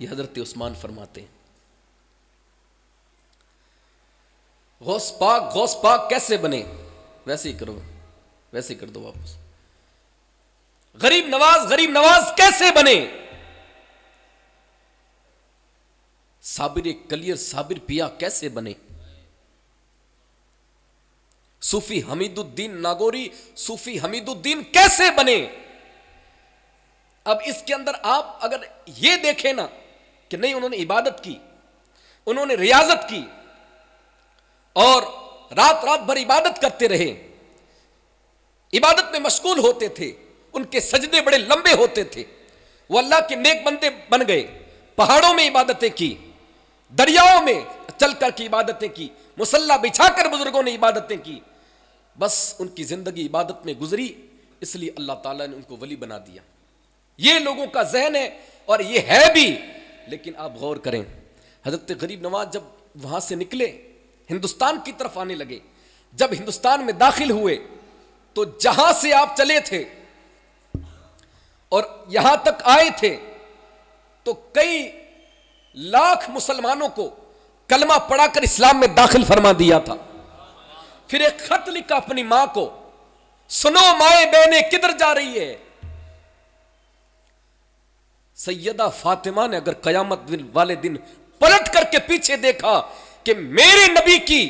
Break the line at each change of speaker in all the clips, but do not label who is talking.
ये हज़रत उस्मान फरमाते हैं गौस पाक गौस पाक कैसे बने वैसे ही करो वैसे ही कर दो वापस गरीब नवाज गरीब नवाज कैसे बने साबिर कलियर साबिर पिया कैसे बने सूफी हमीदुद्दीन नागोरी सूफी हमीदुद्दीन कैसे बने अब इसके अंदर आप अगर ये देखें ना कि नहीं उन्होंने इबादत की उन्होंने रियाजत की और रात रात भर इबादत करते रहे इबादत में मशगूल होते थे उनके सजदे बड़े लंबे होते थे वो अल्लाह के नेक बंदे बन गए पहाड़ों में इबादतें की दरियाओं में चलकर की इबादतें की मुसल्ला बिछाकर बुजुर्गों ने इबादतें की बस उनकी जिंदगी इबादत में गुजरी इसलिए अल्लाह ताला ने उनको वली बना दिया ये लोगों का जहन है और ये है भी लेकिन आप गौर करें हजरत गरीब नवाज जब वहां से निकले हिंदुस्तान की तरफ आने लगे जब हिंदुस्तान में दाखिल हुए तो जहां से आप चले थे और यहां तक आए थे तो कई लाख मुसलमानों को कलमा पढ़ाकर इस्लाम में दाखिल फरमा दिया था फिर एक खत लिखा अपनी मां को सुनो माए बहने किधर जा रही है सैयदा फातिमा ने अगर कयामत वाले दिन पलट करके पीछे देखा कि मेरे नबी की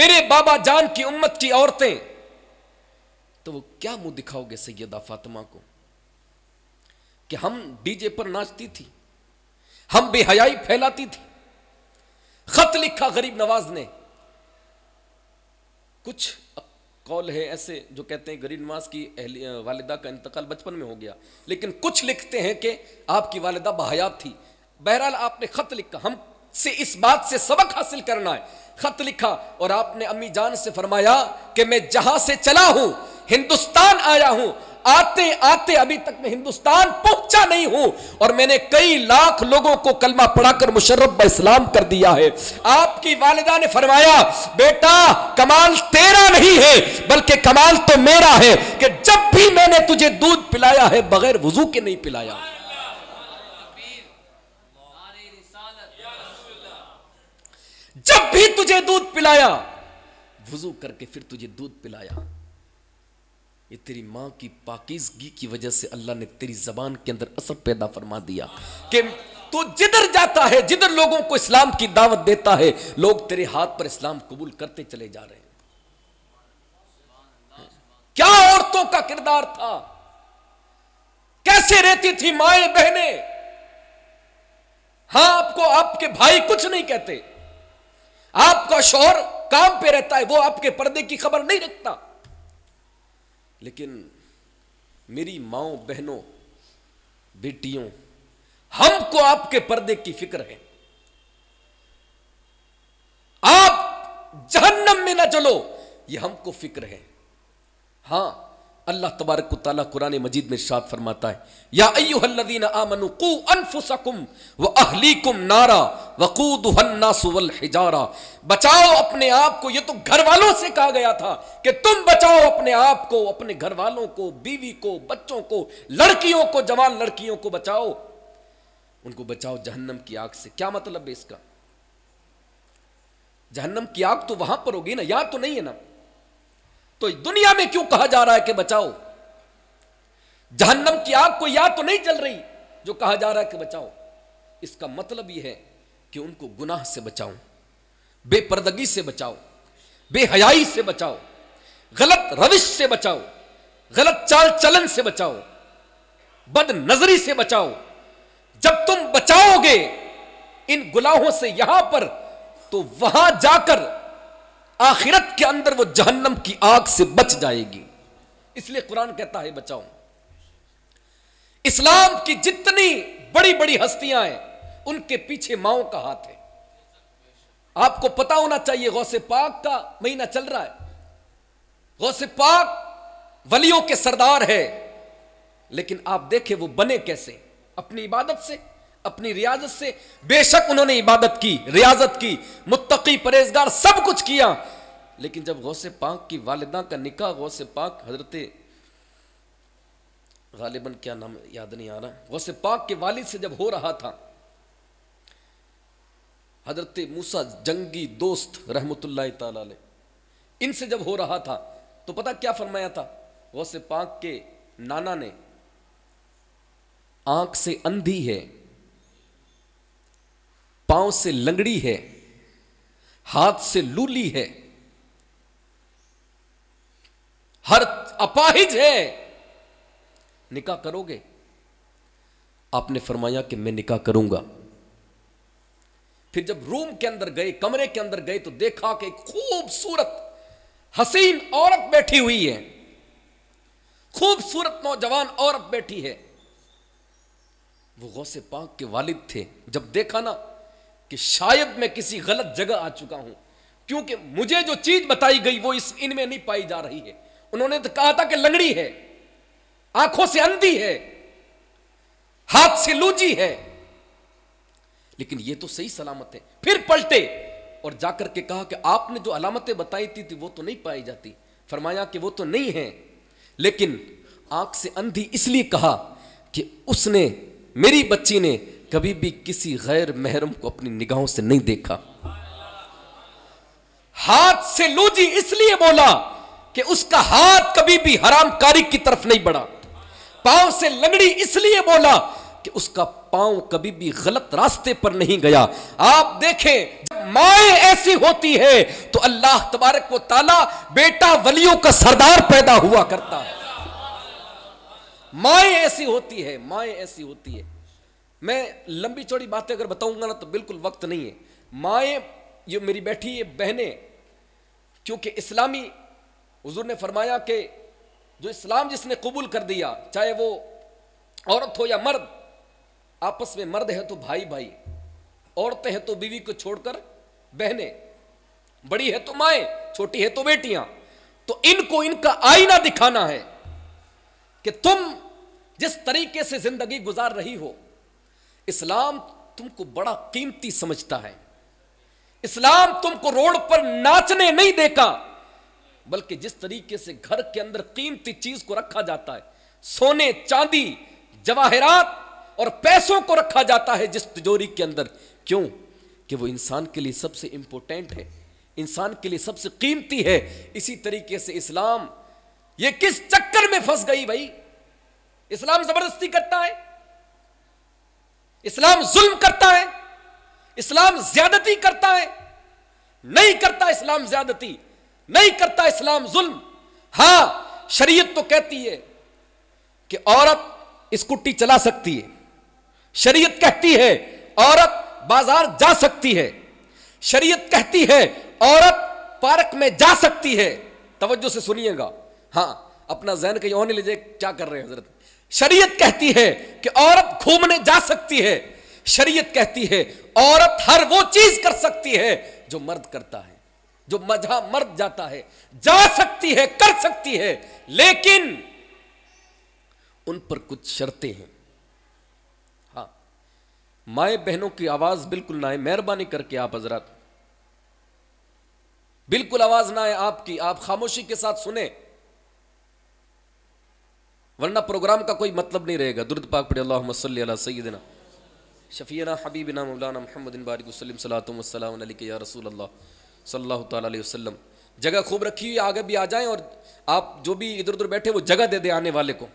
मेरे बाबा जान की उम्मत की औरतें तो वो क्या मुंह दिखाओगे सैयदा फातिमा को कि हम डीजे पर नाचती थी हम बेहयाई फैलाती थी खत लिखा गरीब नवाज ने कुछ कौल है ऐसे जो कहते हैं गरीब नवाज की वालदा का इंतकाल बचपन में हो गया लेकिन कुछ लिखते हैं कि आपकी वालदा बहायाब थी बहरहाल आपने ख़त लिखा हम से इस बात से सबक हासिल करना है ख़त लिखा और आपने अम्मी जान से फरमाया कि मैं जहां से चला हूं हिंदुस्तान आया हूं आते आते अभी तक मैं हिंदुस्तान पहुंचा नहीं हूं और मैंने कई लाख लोगों को कलमा पढ़ाकर मुशर्रफ इस्लाम कर दिया है आपकी वालिदा ने फरमाया बेटा कमाल तेरा नहीं है बल्कि कमाल तो मेरा है कि जब भी मैंने तुझे दूध पिलाया है बगैर वजू के नहीं पिलाया जब भी तुझे दूध पिलाया वजू करके फिर तुझे दूध पिलाया ये तेरी माँ की पाकिजगी की वजह से अल्लाह ने तेरी जबान के अंदर असर पैदा फरमा दिया कि तो जिधर जाता है जिधर लोगों को इस्लाम की दावत देता है लोग तेरे हाथ पर इस्लाम कबूल करते चले जा रहे हैं क्या औरतों का किरदार था कैसे रहती थी माए बहने हां आपको आपके भाई कुछ नहीं कहते आपका शोहर काम पे रहता है वो आपके पर्दे की खबर नहीं रखता लेकिन मेरी माओ बहनों बेटियों हमको आपके पर्दे की फिक्र है आप जहन्नम में ना चलो ये हमको फिक्र है हां अल्लाह तबारक कुरान मजीद में शाद फरमाता है या अयुहल्लिन आमनु कु अनफुसकुम व अहलीकुम नारा वकूदुहन्नासुवल हिजारा बचाओ अपने आप को ये तो घर वालों से कहा गया था कि तुम बचाओ अपने आप को अपने घर वालों को बीवी को बच्चों को लड़कियों को जवान लड़कियों को बचाओ उनको बचाओ जहन्नम की आग से क्या मतलब है इसका जहन्नम की आग तो वहां पर होगी ना यहां तो नहीं है ना तो दुनिया में क्यों कहा जा रहा है कि बचाओ जहन्नम की आग को याद तो नहीं चल रही जो कहा जा रहा है कि बचाओ इसका मतलब यह है कि उनको गुनाह से बचाओ बेपर्दगी से बचाओ बेहयाई से बचाओ गलत रविश से बचाओ गलत चाल चलन से बचाओ बद नजरी से बचाओ जब तुम बचाओगे इन गुनाहों से यहां पर तो वहां जाकर आखिरत के अंदर वो जहन्नम की आग से बच जाएगी इसलिए कुरान कहता है बचाओ इस्लाम की जितनी बड़ी बड़ी हस्तियां हैं उनके पीछे माओ का हाथ है आपको पता होना चाहिए गौसे पाक का महीना चल रहा है गौसे पाक वलियों के सरदार है लेकिन आप देखें वो बने कैसे अपनी इबादत से अपनी रियाजत से बेशक उन्होंने इबादत की रियाजत की मुत्तकी परहेजगार सब कुछ किया लेकिन जब गौसे पाक की वालदा का निकाह गौसे पाक हजरत गालिबन क्या नाम याद नहीं आ रहा गौसे पाक के वालिद से जब हो रहा था हजरत मूसा जंगी दोस्त रहमत इनसे जब हो रहा था तो पता क्या फरमाया था गौसे पाक के नाना ने आंख से अंधी है पांव से लंगड़ी है हाथ से लूली है हर अपाहिज है निकाह करोगे आपने फरमाया कि मैं निकाह करूंगा फिर जब रूम के अंदर गए कमरे के अंदर गए तो देखा कि खूबसूरत हसीन औरत बैठी हुई है खूबसूरत नौजवान औरत बैठी है वो गौसे पाक के वालिद थे जब देखा ना कि शायद मैं किसी गलत जगह आ चुका हूं क्योंकि मुझे जो चीज बताई गई वो इस इनमें नहीं पाई जा रही है उन्होंने तो कहा था कि लंगड़ी है आंखों से अंधी है हाथ से लूजी है लेकिन ये तो सही सलामत है फिर पलटे और जाकर के कहा कि आपने जो अलामतें बताई थी, थी वो तो नहीं पाई जाती फरमाया कि वो तो नहीं है लेकिन आंख से अंधी इसलिए कहा कि उसने मेरी बच्ची ने कभी भी किसी गैर महरम को अपनी निगाहों से नहीं देखा हाथ से लूजी इसलिए बोला कि उसका हाथ कभी भी हरामकारी की तरफ नहीं बढ़ा पांव से लंगड़ी इसलिए बोला कि उसका पांव कभी भी गलत रास्ते पर नहीं गया आप देखें जब माए ऐसी होती है तो अल्लाह तबारक को ताला बेटा वलियों का सरदार पैदा हुआ करता है माए ऐसी होती है माए ऐसी होती है मैं लंबी चौड़ी बातें अगर बताऊंगा ना तो बिल्कुल वक्त नहीं है माएँ ये मेरी बैठी ये बहनें क्योंकि इस्लामी हजूर ने फरमाया कि जो इस्लाम जिसने कबूल कर दिया चाहे वो औरत हो या मर्द आपस में मर्द है तो भाई भाई औरतें हैं तो बीवी को छोड़कर बहनें बड़ी है तो माएँ छोटी है तो बेटियां तो इनको इनका आईना दिखाना है कि तुम जिस तरीके से जिंदगी गुजार रही हो इस्लाम तुमको बड़ा कीमती समझता है इस्लाम तुमको रोड पर नाचने नहीं देखा बल्कि जिस तरीके से घर के अंदर कीमती चीज को रखा जाता है सोने चांदी जवाहरात और पैसों को रखा जाता है जिस तिजोरी के अंदर क्यों कि वो इंसान के लिए सबसे इंपॉर्टेंट है इंसान के लिए सबसे कीमती है इसी तरीके से इस्लाम ये किस चक्कर में फंस गई भाई इस्लाम जबरदस्ती करता है इस्लाम जुल्म करता है इस्लाम ज्यादती करता है नहीं करता इस्लाम ज्यादती नहीं करता इस्लाम जुल्म हां शरीयत तो कहती है कि औरत स्कूटी चला सकती है शरीयत कहती है औरत बाजार जा सकती है शरीयत कहती है औरत पार्क में जा सकती है तवज्जो से सुनिएगा हाँ अपना जहन कहीं और नहीं लीजिए क्या कर रहे हैं हजरत शरीयत कहती है कि औरत घूमने जा सकती है शरीयत कहती है औरत हर वो चीज कर सकती है जो मर्द करता है जो मजा मर्द जाता है जा सकती है कर सकती है लेकिन उन पर कुछ शर्तें हैं हाँ माए बहनों की आवाज बिल्कुल ना आए मेहरबानी करके आप हजरात बिल्कुल आवाज ना आए आपकी आप खामोशी के साथ सुने वरना प्रोग्राम का कोई मतलब नहीं रहेगा दुर्द पाक पढ़े सैदना शफ़ीना हबीबिना मौलाना महमदिन बारिक वसलम या रसूल अल्लाह तसलम जगह खूब रखी हुई आगे भी आ जाएं और आप जो भी इधर उधर बैठे वो जगह दे दे आने वाले को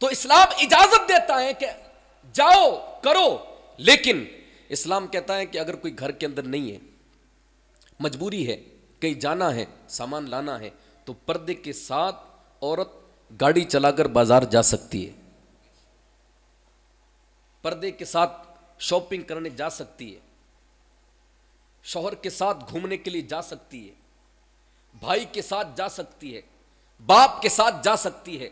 तो इस्लाम इजाज़त देता है कि जाओ करो लेकिन इस्लाम कहता है कि अगर कोई घर के अंदर नहीं है मजबूरी है कहीं जाना है सामान लाना है तो पर्दे के साथ औरत गाड़ी चलाकर बाजार जा सकती है पर्दे के साथ शॉपिंग करने जा सकती है शोहर के साथ घूमने के लिए जा सकती है भाई के साथ जा सकती है बाप के साथ जा सकती है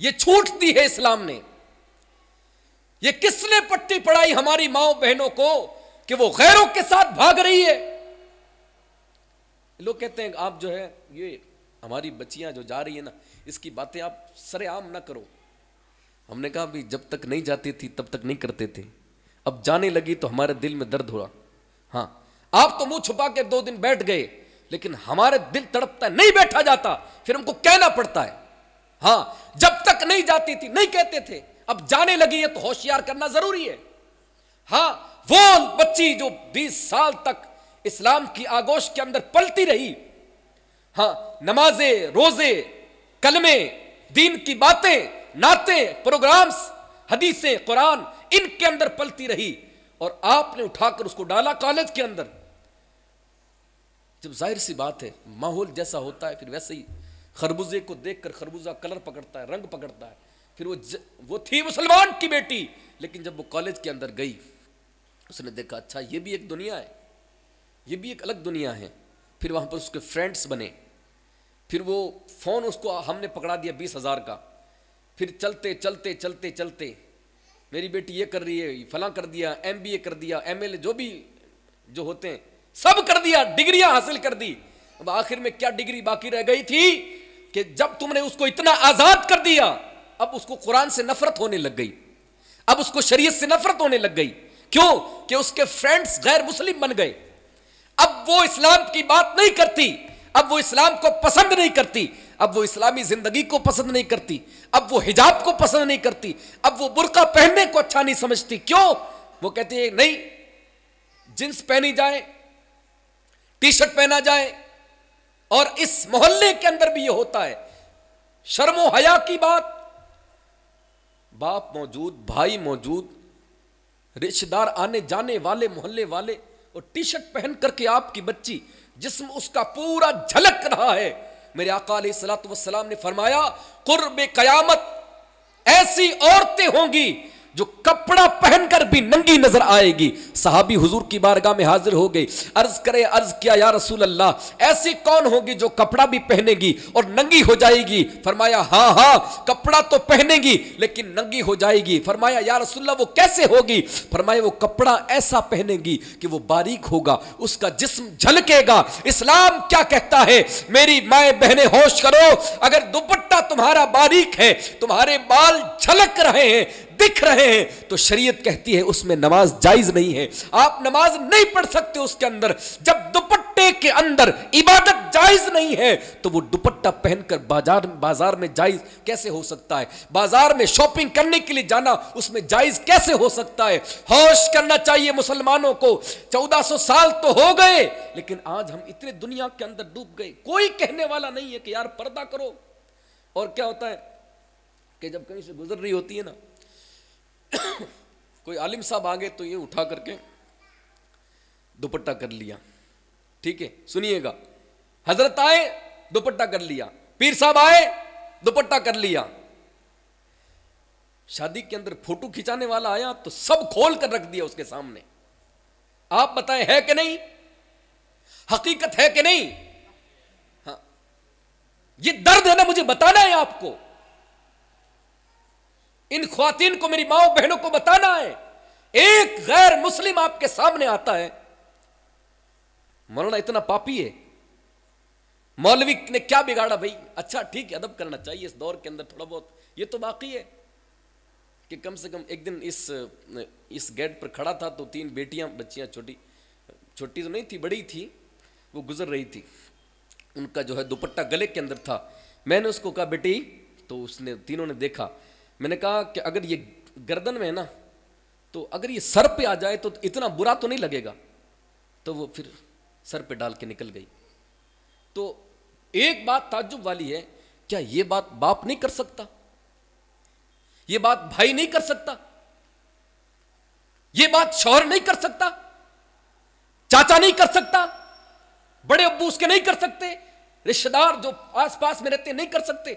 यह छूट दी है इस्लाम ने यह किसने पट्टी पढ़ाई हमारी माओ बहनों को कि वो गैरों के साथ भाग रही है लोग कहते हैं आप जो है ये हमारी बच्चियां जो जा रही है ना इसकी बातें आप सरेआम ना करो हमने कहा भी जब तक नहीं जाती थी तब तक नहीं करते थे अब जाने लगी तो हमारे दिल में दर्द हुआ हाँ आप तो मुंह छुपा के दो दिन बैठ गए लेकिन हमारे दिल तड़पता है नहीं बैठा जाता फिर हमको कहना पड़ता है हाँ जब तक नहीं जाती थी नहीं कहते थे अब जाने लगी है तो होशियार करना जरूरी है हाँ वो बच्ची जो 20 साल तक इस्लाम की आगोश के अंदर पलती रही हाँ नमाजे रोजे कलमे दीन की बातें नाते प्रोग्राम्स हदीसें कुरान इनके अंदर पलती रही और आपने उठाकर उसको डाला कॉलेज के अंदर जब जाहिर सी बात है माहौल जैसा होता है फिर वैसे ही खरबूजे को देखकर खरबूजा कलर पकड़ता है रंग पकड़ता है फिर वो ज, वो थी मुसलमान की बेटी लेकिन जब वो कॉलेज के अंदर गई उसने देखा अच्छा ये भी एक दुनिया है ये भी एक अलग दुनिया है फिर वहां पर उसके फ्रेंड्स बने फिर वो फ़ोन उसको हमने पकड़ा दिया बीस हज़ार का फिर चलते चलते चलते चलते मेरी बेटी ये कर रही है फला कर दिया एम बी ए कर दिया एम एल ए जो भी जो होते हैं सब कर दिया डिग्रियां हासिल कर दी अब आखिर में क्या डिग्री बाकी रह गई थी कि जब तुमने उसको इतना आज़ाद कर दिया अब उसको कुरान से नफरत होने लग गई अब उसको शरीयत से नफरत होने लग गई क्यों कि उसके फ्रेंड्स गैर मुस्लिम बन गए अब वो इस्लाम की बात नहीं करती अब वो इस्लाम को पसंद नहीं करती अब वो इस्लामी जिंदगी को पसंद नहीं करती अब वो हिजाब को पसंद नहीं करती अब वो बुरका पहनने को अच्छा नहीं समझती क्यों वो कहती है नहीं जींस पहनी जाए टी शर्ट पहना जाए और इस मोहल्ले के अंदर भी ये होता है शर्मो हया की बात बाप मौजूद भाई मौजूद रिश्तेदार आने जाने वाले मोहल्ले वाले और टी शर्ट पहन करके आपकी बच्ची जिसम उसका पूरा झलक रहा है मेरे आका सलात वसलाम ने फरमाया कुर्ब कयामत ऐसी औरतें होंगी जो कपड़ा पहनकर भी नंगी नजर आएगी साहबी हुजूर की बारगाह में हाजिर हो गई अर्ज करे अर्ज किया या रसूल अल्लाह ऐसी कौन होगी जो कपड़ा भी पहनेगी और नंगी हो जाएगी फरमाया हाँ हाँ कपड़ा तो पहनेगी लेकिन नंगी हो जाएगी फरमाया या रसूल वो कैसे होगी फरमाया वो कपड़ा ऐसा पहनेगी कि वो बारीक होगा उसका जिस्म झलकेगा इस्लाम क्या कहता है मेरी माए बहने होश करो अगर दुपट्टा तुम्हारा बारीक है तुम्हारे बाल झलक रहे हैं दिख रहे हैं तो शरीयत कहती है उसमें नमाज जायज नहीं है आप नमाज नहीं पढ़ सकते उसके अंदर जब दुपट्टे के अंदर इबादत जायज नहीं है तो वो दुपट्टा पहनकर बाजार बाजार में जायज कैसे हो सकता है बाजार में शॉपिंग करने के लिए जाना उसमें जायज कैसे हो सकता है होश करना चाहिए मुसलमानों को सौ साल तो हो गए लेकिन आज हम इतने दुनिया के अंदर डूब गए कोई कहने वाला नहीं है कि यार पर्दा करो और क्या होता है कि जब कहीं से गुजर रही होती है ना कोई आलिम साहब आ गए तो ये उठा करके दुपट्टा कर लिया ठीक है सुनिएगा हजरत आए दुपट्टा कर लिया पीर साहब आए दुपट्टा कर लिया शादी के अंदर फोटो खिंचाने वाला आया तो सब खोल कर रख दिया उसके सामने आप बताएं है कि नहीं हकीकत है कि नहीं हाँ ये दर्द है ना मुझे बताना है आपको इन खातिन को मेरी माओ बहनों को बताना है एक गैर मुस्लिम आपके सामने आता है मौलाना इतना पापी है मौलवी ने क्या बिगाड़ा भाई अच्छा ठीक है अदब करना चाहिए इस दौर के अंदर थोड़ा बहुत ये तो बाकी है कि कम से कम एक दिन इस इस गेट पर खड़ा था तो तीन बेटियां बच्चियां छोटी छोटी तो नहीं थी बड़ी थी वो गुजर रही थी उनका जो है दुपट्टा गले के अंदर था मैंने उसको कहा बेटी तो उसने तीनों ने देखा मैंने कहा कि अगर ये गर्दन में है ना तो अगर ये सर पे आ जाए तो इतना बुरा तो नहीं लगेगा तो वो फिर सर पे डाल के निकल गई तो एक बात ताज्जुब वाली है क्या ये बात बाप नहीं कर सकता ये बात भाई नहीं कर सकता ये बात शौहर नहीं कर सकता चाचा नहीं कर सकता बड़े अब्बू उसके नहीं कर सकते रिश्तेदार जो आस पास में रहते नहीं कर सकते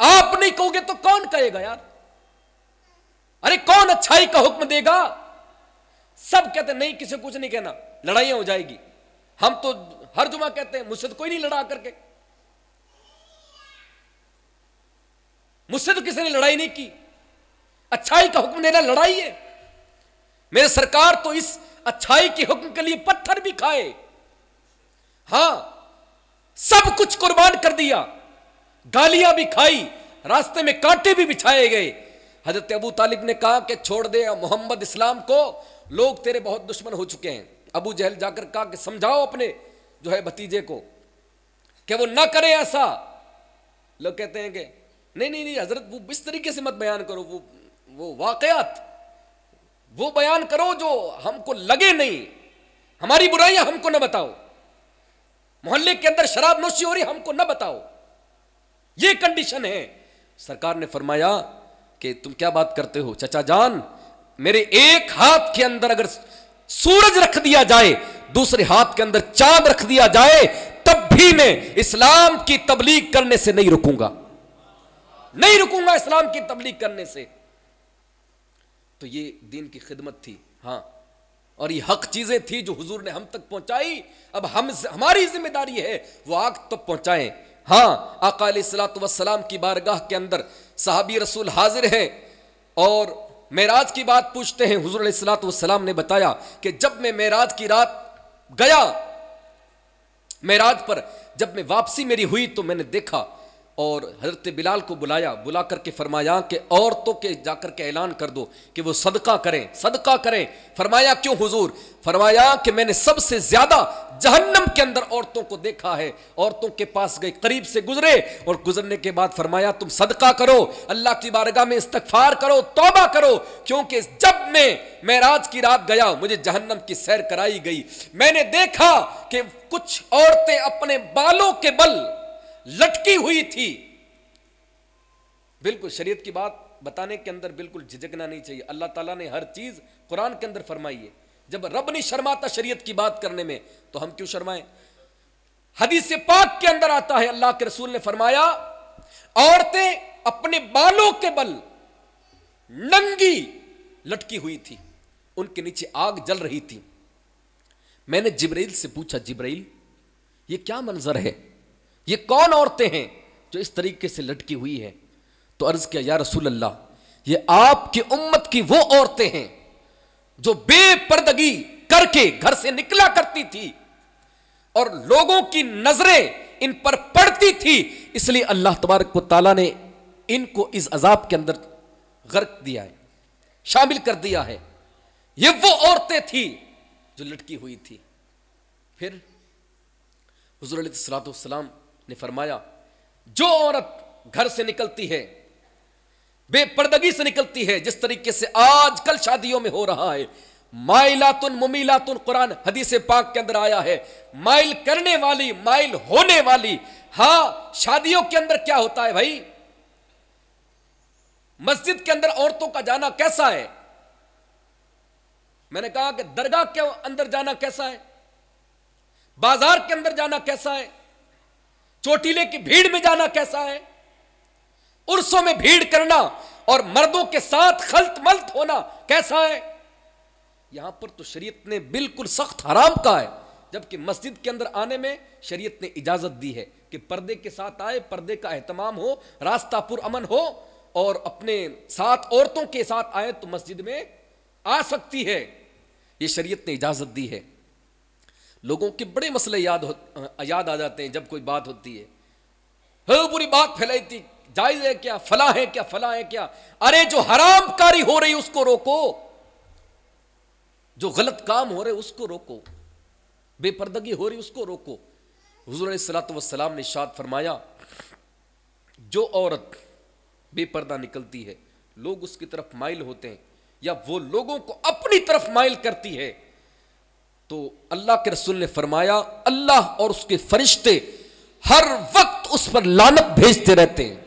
आप नहीं कहोगे तो कौन कहेगा यार अरे कौन अच्छाई का हुक्म देगा सब कहते नहीं किसी कुछ नहीं कहना लड़ाइया हो जाएगी हम तो हर जुमा कहते हैं मुझसे तो कोई नहीं लड़ा करके मुझसे तो किसी ने लड़ाई नहीं की अच्छाई का हुक्म देना लड़ाई है मेरे सरकार तो इस अच्छाई के हुक्म के लिए पत्थर भी खाए हां सब कुछ कुर्बान कर दिया गालियां भी खाई रास्ते में कांटे भी बिछाए गए हजरत अबू तालिब ने कहा कि छोड़ दे मोहम्मद इस्लाम को लोग तेरे बहुत दुश्मन हो चुके हैं अबू जहल जाकर कहा कि समझाओ अपने जो है भतीजे को कि वो ना करे ऐसा लोग कहते हैं कि नहीं नहीं नहीं हजरत वो इस तरीके से मत बयान करो वो वो वाकयात वो बयान करो जो हमको लगे नहीं हमारी बुराइयां हमको ना बताओ मोहल्ले के अंदर शराब नोशी हो रही हमको ना बताओ ये कंडीशन है सरकार ने फरमाया कि तुम क्या बात करते हो चचा जान मेरे एक हाथ के अंदर अगर सूरज रख दिया जाए दूसरे हाथ के अंदर चांद रख दिया जाए तब भी मैं इस्लाम की तबलीग करने से नहीं रुकूंगा नहीं रुकूंगा इस्लाम की तबलीग करने से तो ये दीन की खिदमत थी हां और ये हक चीजें थी जो हुजूर ने हम तक पहुंचाई अब हम हमारी जिम्मेदारी है वो आग तक तो पहुंचाएं हाँ अकाल वसलाम की बारगाह के अंदर साहबी रसूल हाजिर हैं और मेराज की बात पूछते हैं हजूर सलात वसलाम ने बताया कि जब मैं मेराज की रात गया मेराज पर जब मैं वापसी मेरी हुई तो मैंने देखा और हज़रत बिलाल को बुलाया बुला करके फरमाया कि औरतों के जाकर के ऐलान कर दो कि वो सदका करें सदका करें फरमाया क्यों हुजूर फरमाया कि मैंने सबसे ज़्यादा जहन्नम के अंदर औरतों को देखा है औरतों के पास गए करीब से गुजरे और गुजरने के बाद फरमाया तुम सदका करो अल्लाह की बारगाह में इस्तफार करो तोबा करो क्योंकि जब मैं महराज की रात गया मुझे जहन्नम की सैर कराई गई मैंने देखा कि कुछ औरतें अपने बालों के बल लटकी हुई थी बिल्कुल शरीयत की बात बताने के अंदर बिल्कुल झिझकना नहीं चाहिए अल्लाह ताला ने हर चीज कुरान के अंदर फरमाई है जब रब नहीं शर्माता शरीयत की बात करने में तो हम क्यों शर्माएं हदीस पाक के अंदर आता है अल्लाह के रसूल ने फरमाया औरतें अपने बालों के बल नंगी लटकी हुई थी उनके नीचे आग जल रही थी मैंने जिब्राइल से पूछा जिब्राइल ये क्या मंजर है ये कौन औरतें हैं जो इस तरीके से लटकी हुई है तो अर्ज किया या रसूल अल्लाह ये आपकी उम्मत की वो औरतें हैं जो बेपर्दगी करके घर से निकला करती थी और लोगों की नजरें इन पर पड़ती थी इसलिए अल्लाह तबारक ताला ने इनको इस अजाब के अंदर गर्क दिया है शामिल कर दिया है ये वो औरतें थी जो लटकी हुई थी फिर हजूर सलाम ने फरमाया जो औरत घर से निकलती है बेपर्दगी से निकलती है जिस तरीके से आजकल शादियों में हो रहा है माइलातुन मुमीलातुन कुरान हदीसे पाक के अंदर आया है माइल करने वाली माइल होने वाली हा शादियों के अंदर क्या होता है भाई मस्जिद के अंदर औरतों का जाना कैसा है मैंने कहा कि दरगाह के अंदर जाना कैसा है बाजार के अंदर जाना कैसा है चोटीले की भीड़ में जाना कैसा है उर्सों में भीड़ करना और मर्दों के साथ खलत मलत होना कैसा है यहां पर तो शरीयत ने बिल्कुल सख्त हराम कहा है जबकि मस्जिद के अंदर आने में शरीयत ने इजाजत दी है कि पर्दे के साथ आए पर्दे का अहतमाम हो रास्ता पुरअमन हो और अपने साथ औरतों के साथ आए तो मस्जिद में आ सकती है ये शरीयत ने इजाजत दी है लोगों के बड़े मसले याद हो याद आ जाते हैं जब कोई बात होती है वो पूरी बात फैलाई थी जायज है क्या फला है क्या फला है क्या अरे जो हराम कारी हो रही उसको रोको जो गलत काम हो रहे उसको रोको बेपर्दगी हो रही उसको रोको हजूर सलाम ने शाद फरमाया जो औरत बेपर्दा निकलती है लोग उसकी तरफ माइल होते हैं या वो लोगों को अपनी तरफ माइल करती है तो अल्लाह के रसुल ने फरमाया अल्लाह और उसके फरिश्ते हर वक्त उस पर लानत भेजते रहते हैं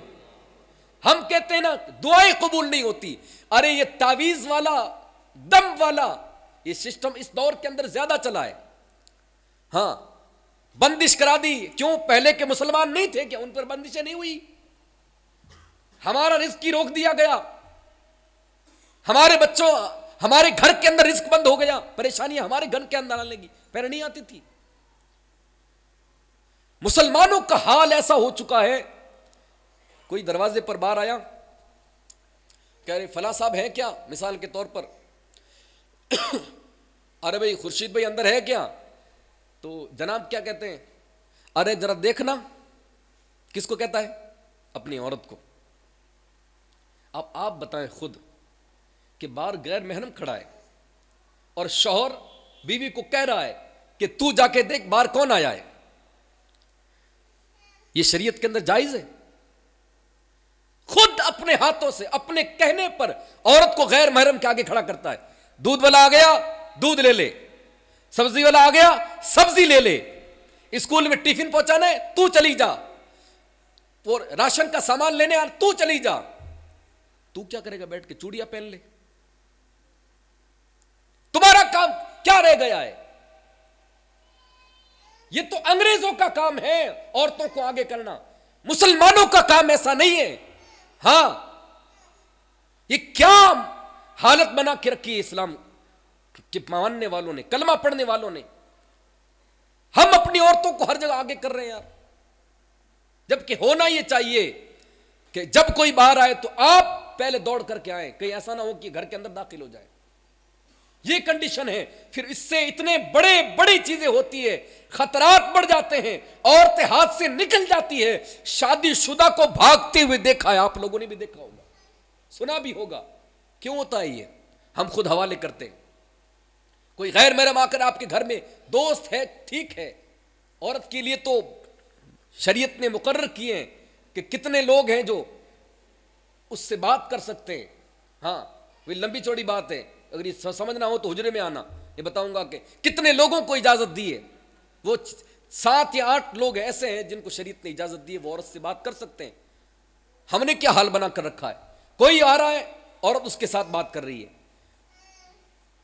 हम कहते हैं ना दुआएं कबूल नहीं होती अरे ये तावीज वाला दम वाला ये सिस्टम इस दौर के अंदर ज्यादा चला है हाँ बंदिश करा दी क्यों पहले के मुसलमान नहीं थे क्या उन पर बंदिशें नहीं हुई हमारा रिस्क ही रोक दिया गया हमारे बच्चों हमारे घर के अंदर रिस्क बंद हो गया परेशानी हमारे घर के अंदर आने लगी पैर नहीं आती थी मुसलमानों का हाल ऐसा हो चुका है कोई दरवाजे पर बाहर आया कह रहे फला साहब है क्या मिसाल के तौर पर अरे भाई खुर्शीद भाई अंदर है क्या तो जनाब क्या कहते हैं अरे जरा देखना किसको कहता है अपनी औरत को अब आप बताएं खुद कि बाहर गैर महरम खड़ा है और शोहर बीवी को कह रहा है कि तू जाके देख बाहर कौन आया है ये शरीयत के अंदर जायज है खुद अपने हाथों से अपने कहने पर औरत को गैर महरम के आगे खड़ा करता है दूध वाला आ गया दूध ले ले सब्जी वाला आ गया सब्जी ले ले स्कूल में टिफिन पहुंचाना है तू चली जा और राशन का सामान लेने आ तू चली जा तू क्या करेगा बैठ के चूड़िया पहन ले काम क्या रह गया है ये तो अंग्रेजों का काम है औरतों को आगे करना मुसलमानों का काम ऐसा नहीं है हां ये क्या हालत बना के रखी है इस्लाम के मानने वालों ने कलमा पढ़ने वालों ने हम अपनी औरतों को हर जगह आगे कर रहे हैं यार जबकि होना यह चाहिए कि जब कोई बाहर आए तो आप पहले दौड़ करके आए कहीं ऐसा ना हो कि घर के अंदर दाखिल हो जाए ये कंडीशन है फिर इससे इतने बड़े बड़ी चीजें होती है खतरात बढ़ जाते हैं औरतें हाथ से निकल जाती है शादीशुदा को भागते हुए देखा है आप लोगों ने भी देखा होगा सुना भी होगा क्यों होता है ये हम खुद हवाले करते हैं कोई गैर महरम आकर आपके घर में दोस्त है ठीक है औरत के लिए तो शरीयत ने मुकर्र किए हैं कि कितने लोग हैं जो उससे बात कर सकते हैं हाँ वे लंबी चौड़ी बात है अगर ये समझना हो तो हुजरे में आना ये बताऊंगा कि कितने लोगों को इजाज़त दी है वो सात या आठ लोग ऐसे हैं जिनको शरीयत ने इजाज़त दी है वो औरत से बात कर सकते हैं हमने क्या हाल बना कर रखा है कोई आ रहा है औरत उसके साथ बात कर रही है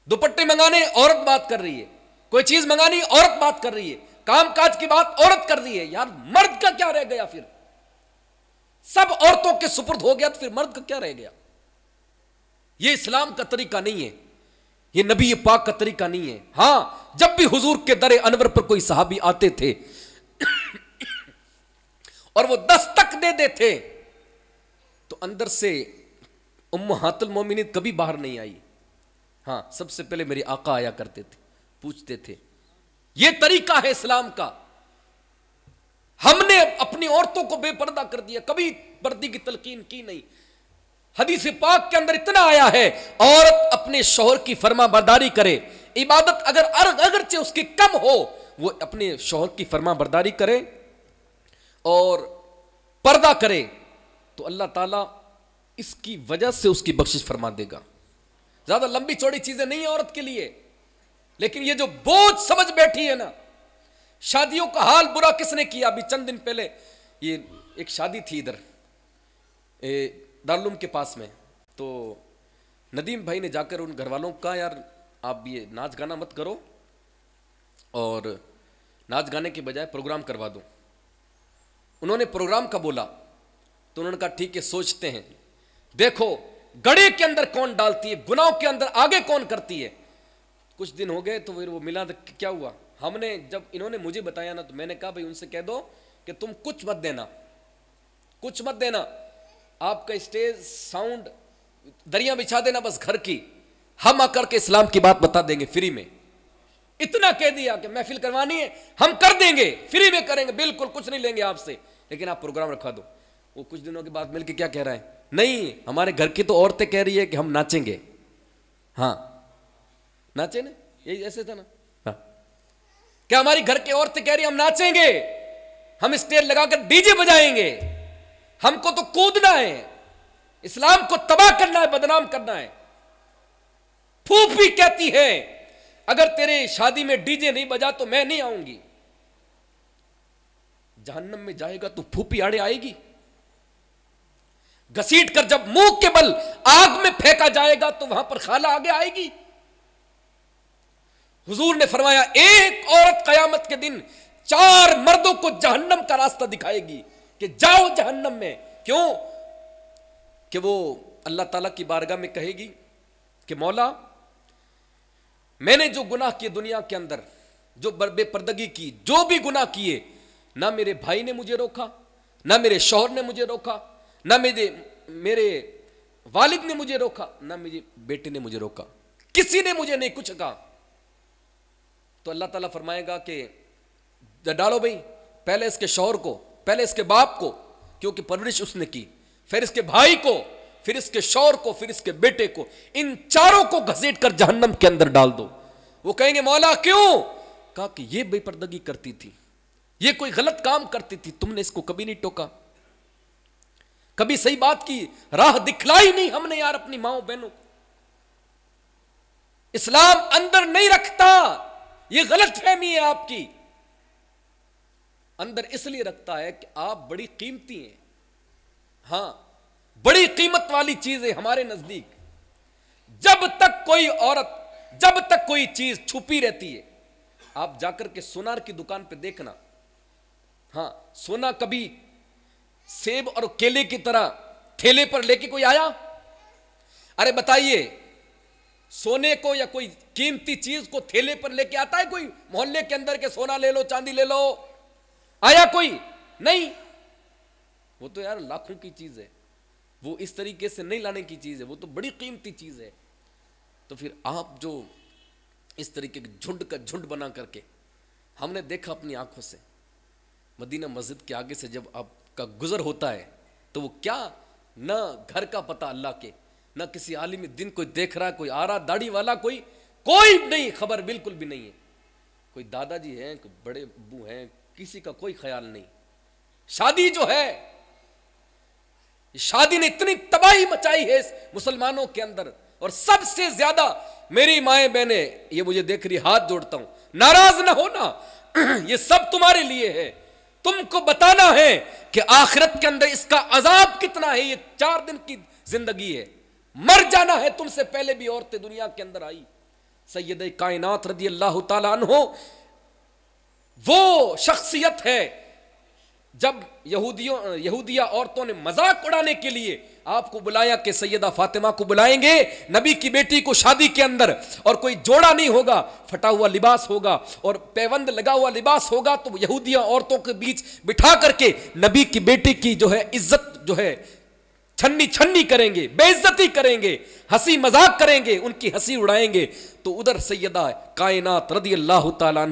दुपट्टे मंगाने औरत बात कर रही है कोई चीज़ मंगानी औरत बात कर रही है काम काज की बात औरत कर रही है यार मर्द का क्या रह गया फिर सब औरतों के सुपुर्द हो गया तो फिर मर्द का क्या रह गया ये इस्लाम का तरीका नहीं है ये नबी पाक का तरीका नहीं है हाँ जब भी हुजूर के दर अनवर पर कोई साहबी आते थे और वो दस्तक दे देते तो अंदर से उम्म हातुल मोमिन कभी बाहर नहीं आई हां सबसे पहले मेरे आका आया करते थे पूछते थे ये तरीका है इस्लाम का हमने अपनी औरतों को बेपर्दा कर दिया कभी वर्दी की तलकीन की नहीं हदीस पाक के अंदर इतना आया है औरत अपने शोहर की फर्मा करे इबादत अगर अगरचे उसकी कम हो वो अपने शोहर की फर्मा करे और पर्दा करे तो अल्लाह ताला इसकी वजह से उसकी बख्शिश फरमा देगा ज्यादा लंबी चौड़ी चीजें नहीं है औरत के लिए लेकिन ये जो बोझ समझ बैठी है ना शादियों का हाल बुरा किसने किया अभी चंद दिन पहले ये एक शादी थी इधर दारुलूम के पास में तो नदीम भाई ने जाकर उन घर वालों का यार आप ये नाच गाना मत करो और नाच गाने के बजाय प्रोग्राम करवा दो उन्होंने प्रोग्राम का बोला तो उन्होंने कहा ठीक है सोचते हैं देखो गड़े के अंदर कौन डालती है गुनाहों के अंदर आगे कौन करती है कुछ दिन हो गए तो फिर वो मिला क्या हुआ हमने जब इन्होंने मुझे बताया ना तो मैंने कहा भाई उनसे कह दो कि तुम कुछ मत देना कुछ मत देना आपका स्टेज साउंड दरिया बिछा देना बस घर की हम आकर के इस्लाम की बात बता देंगे फ्री में इतना कह दिया कि महफिल करवानी है हम कर देंगे फ्री में करेंगे बिल्कुल कुछ नहीं लेंगे आपसे लेकिन आप प्रोग्राम रखा दो वो कुछ दिनों के बाद मिलकर क्या कह रहा है नहीं हमारे घर की तो औरतें कह रही है कि हम नाचेंगे हाँ नाचे ना यही ऐसे था ना हाँ क्या हमारी घर की औरतें कह रही है हम नाचेंगे हम स्टेज लगाकर डीजे बजाएंगे हमको तो कूदना है इस्लाम को तबाह करना है बदनाम करना है फूफी कहती है अगर तेरे शादी में डीजे नहीं बजा तो मैं नहीं आऊंगी जहन्नम में जाएगा तो फूफी आड़े आएगी घसीट कर जब मुंह के बल आग में फेंका जाएगा तो वहां पर खाला आगे आएगी हुजूर ने फरमाया एक औरत कयामत के दिन चार मर्दों को जहन्नम का रास्ता दिखाएगी कि जाओ जहन्नम में क्यों कि वो अल्लाह ताला की बारगाह में कहेगी कि मौला मैंने जो गुनाह किए दुनिया के अंदर जो बेपर्दगी की जो भी गुनाह किए ना मेरे भाई ने मुझे रोका ना मेरे शोहर ने मुझे रोका ना मेरे मेरे वालिद ने मुझे रोका ना मेरे बेटे ने मुझे रोका किसी ने मुझे नहीं कुछ कहा तो अल्लाह ताला फरमाएगा कि डालो भाई पहले इसके शोहर को पहले इसके बाप को क्योंकि परवरिश उसने की फिर इसके भाई को फिर इसके शौर को फिर इसके बेटे को इन चारों को घसीट कर जहन्नम के अंदर डाल दो वो कहेंगे मौला क्यों कहा कि ये बेपर्दगी करती थी ये कोई गलत काम करती थी तुमने इसको कभी नहीं टोका कभी सही बात की राह दिखलाई नहीं हमने यार अपनी माओ बहनों को इस्लाम अंदर नहीं रखता यह गलत फहमी है आपकी अंदर इसलिए रखता है कि आप बड़ी कीमती हैं हां बड़ी कीमत वाली चीज है हमारे नजदीक जब तक कोई औरत जब तक कोई चीज छुपी रहती है आप जाकर के सोनार की दुकान पे देखना हां सोना कभी सेब और केले की तरह ठेले पर लेके कोई आया अरे बताइए सोने को या कोई कीमती चीज को ठेले पर लेके आता है कोई मोहल्ले के अंदर के सोना ले लो चांदी ले लो आया कोई नहीं वो तो यार लाखों की चीज है वो इस तरीके से नहीं लाने की चीज है वो तो बड़ी कीमती चीज है तो फिर आप जो इस तरीके के झुंड का झुंड बना करके हमने देखा अपनी आंखों से मदीना मस्जिद के आगे से जब आपका गुजर होता है तो वो क्या ना घर का पता अल्लाह के ना किसी आलिम दिन कोई देख रहा कोई आ रहा दाढ़ी वाला कोई कोई नहीं खबर बिल्कुल भी नहीं है कोई दादाजी हैं कोई बड़े अबू हैं किसी का कोई ख्याल नहीं शादी जो है शादी ने इतनी तबाही मचाई है मुसलमानों के अंदर और सबसे ज्यादा मेरी माए बहने ये मुझे देख रही हाथ जोड़ता हूं नाराज ना होना ये सब तुम्हारे लिए है तुमको बताना है कि आखिरत के अंदर इसका अजाब कितना है ये चार दिन की जिंदगी है मर जाना है तुमसे पहले भी औरतें दुनिया के अंदर आई सैयद कायनात रदी अल्लाह तला वो शख्सियत है जब यहूदियों यहूदिया औरतों ने मजाक उड़ाने के लिए आपको बुलाया कि सैयदा फातिमा को बुलाएंगे नबी की बेटी को शादी के अंदर और कोई जोड़ा नहीं होगा फटा हुआ लिबास होगा और पैबंद लगा हुआ लिबास होगा तो यहूदिया औरतों के बीच बिठा करके नबी की बेटी की जो है इज्जत जो है छन्नी छन्नी करेंगे बेइज्जती करेंगे हंसी मजाक करेंगे उनकी हंसी उड़ाएंगे तो उधर सैयदा कायनात रदी अल्लाह तला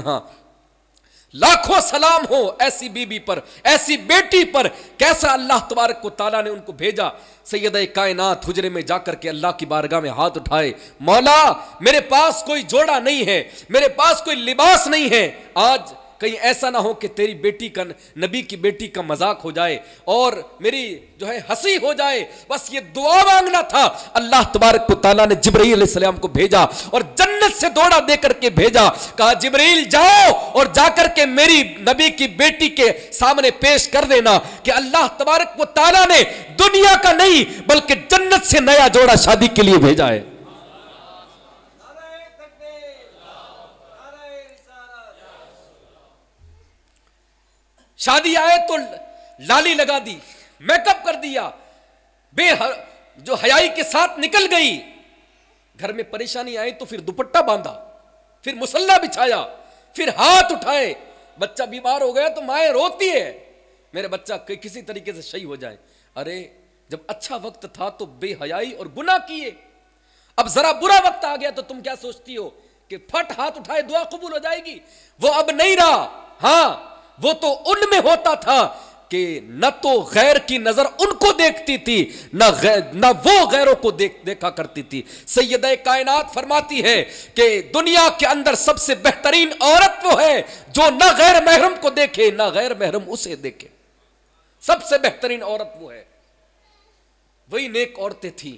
लाखों सलाम हो ऐसी बीबी पर ऐसी बेटी पर कैसा अल्लाह तबारक को ताला ने उनको भेजा सैयद कायनात हुजरे में जाकर के अल्लाह की बारगाह में हाथ उठाए मौला मेरे पास कोई जोड़ा नहीं है मेरे पास कोई लिबास नहीं है आज कहीं ऐसा ना हो कि तेरी बेटी का नबी की बेटी का मजाक हो जाए और मेरी जो है हंसी हो जाए बस ये दुआ मांगना था अल्लाह तबारक ताला ने जबरील सलाम को भेजा और जन्नत से दौड़ा दे करके भेजा कहा जबरील जाओ और जाकर के मेरी नबी की बेटी के सामने पेश कर देना कि अल्लाह तबारक ताला ने दुनिया का नहीं बल्कि जन्नत से नया जोड़ा शादी के लिए भेजा है शादी आए तो लाली लगा दी मेकअप कर दिया बेहर जो हयाई के साथ निकल गई घर में परेशानी आई तो फिर दुपट्टा बांधा फिर मुसल्ला बिछाया फिर हाथ उठाए बच्चा बीमार हो गया तो माए रोती है मेरे बच्चा कि किसी तरीके से सही हो जाए अरे जब अच्छा वक्त था तो बेहयाई और गुना किए अब जरा बुरा वक्त आ गया तो तुम क्या सोचती हो कि फट हाथ उठाए दुआ कबूल हो जाएगी वो अब नहीं रहा हाँ वो तो उनमें होता था कि न तो गैर की नजर उनको देखती थी न वो गैरों को देख देखा करती थी सैयद कायनात फरमाती है कि दुनिया के अंदर सबसे बेहतरीन औरत वो है जो न गैर महरम को देखे न गैर महरम उसे देखे सबसे बेहतरीन औरत वो है वही नेक औरतें थी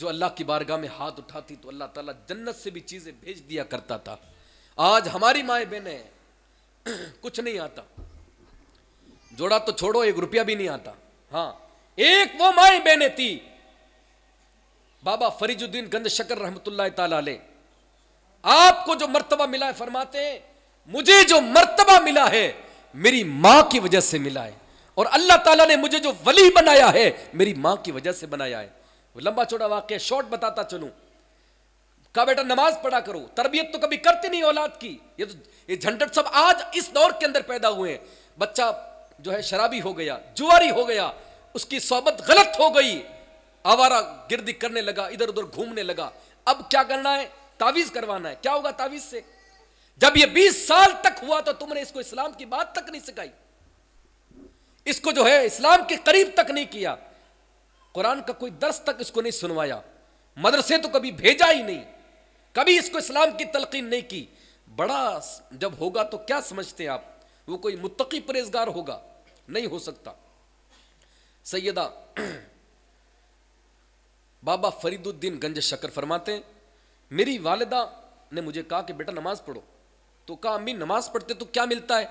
जो अल्लाह की बारगाह में हाथ उठाती तो अल्लाह ताला जन्नत से भी चीजें भेज दिया करता था आज हमारी माए बहने कुछ नहीं आता जोड़ा तो छोड़ो एक रुपया भी नहीं आता हाँ एक वो माए बहने थी बाबा फरीजुद्दीन गंद शकर रहमत ताले आपको जो मर्तबा मिला है फरमाते हैं मुझे जो मर्तबा मिला है मेरी मां की वजह से मिला है और अल्लाह ताला ने मुझे जो वली बनाया है मेरी मां की वजह से बनाया है लंबा चौड़ा वाक्य शॉर्ट बताता चलूं कहा बेटा नमाज पढ़ा करो तरबियत तो कभी करती नहीं औलाद की ये तो ये झंझट सब आज इस दौर के अंदर पैदा हुए हैं बच्चा जो है शराबी हो गया जुआरी हो गया उसकी सोबत गलत हो गई आवारा गिरदी करने लगा इधर उधर घूमने लगा अब क्या करना है तावीज करवाना है क्या होगा तावीज से जब ये 20 साल तक हुआ तो तुमने इसको इस्लाम की बात तक नहीं सिखाई इसको जो है इस्लाम के करीब तक नहीं किया कुरान का कोई दर्श तक इसको नहीं सुनवाया मदरसे तो कभी भेजा ही नहीं कभी इसको इस्लाम की तलकीन नहीं की बड़ा जब होगा तो क्या समझते हैं आप वो कोई मुतकी परहेजगार होगा नहीं हो सकता सैदा बाबा फरीदुद्दीन गंज शकर फरमाते मेरी वालदा ने मुझे कहा कि बेटा नमाज पढ़ो तो कहा अम्मी नमाज पढ़ते तो क्या मिलता है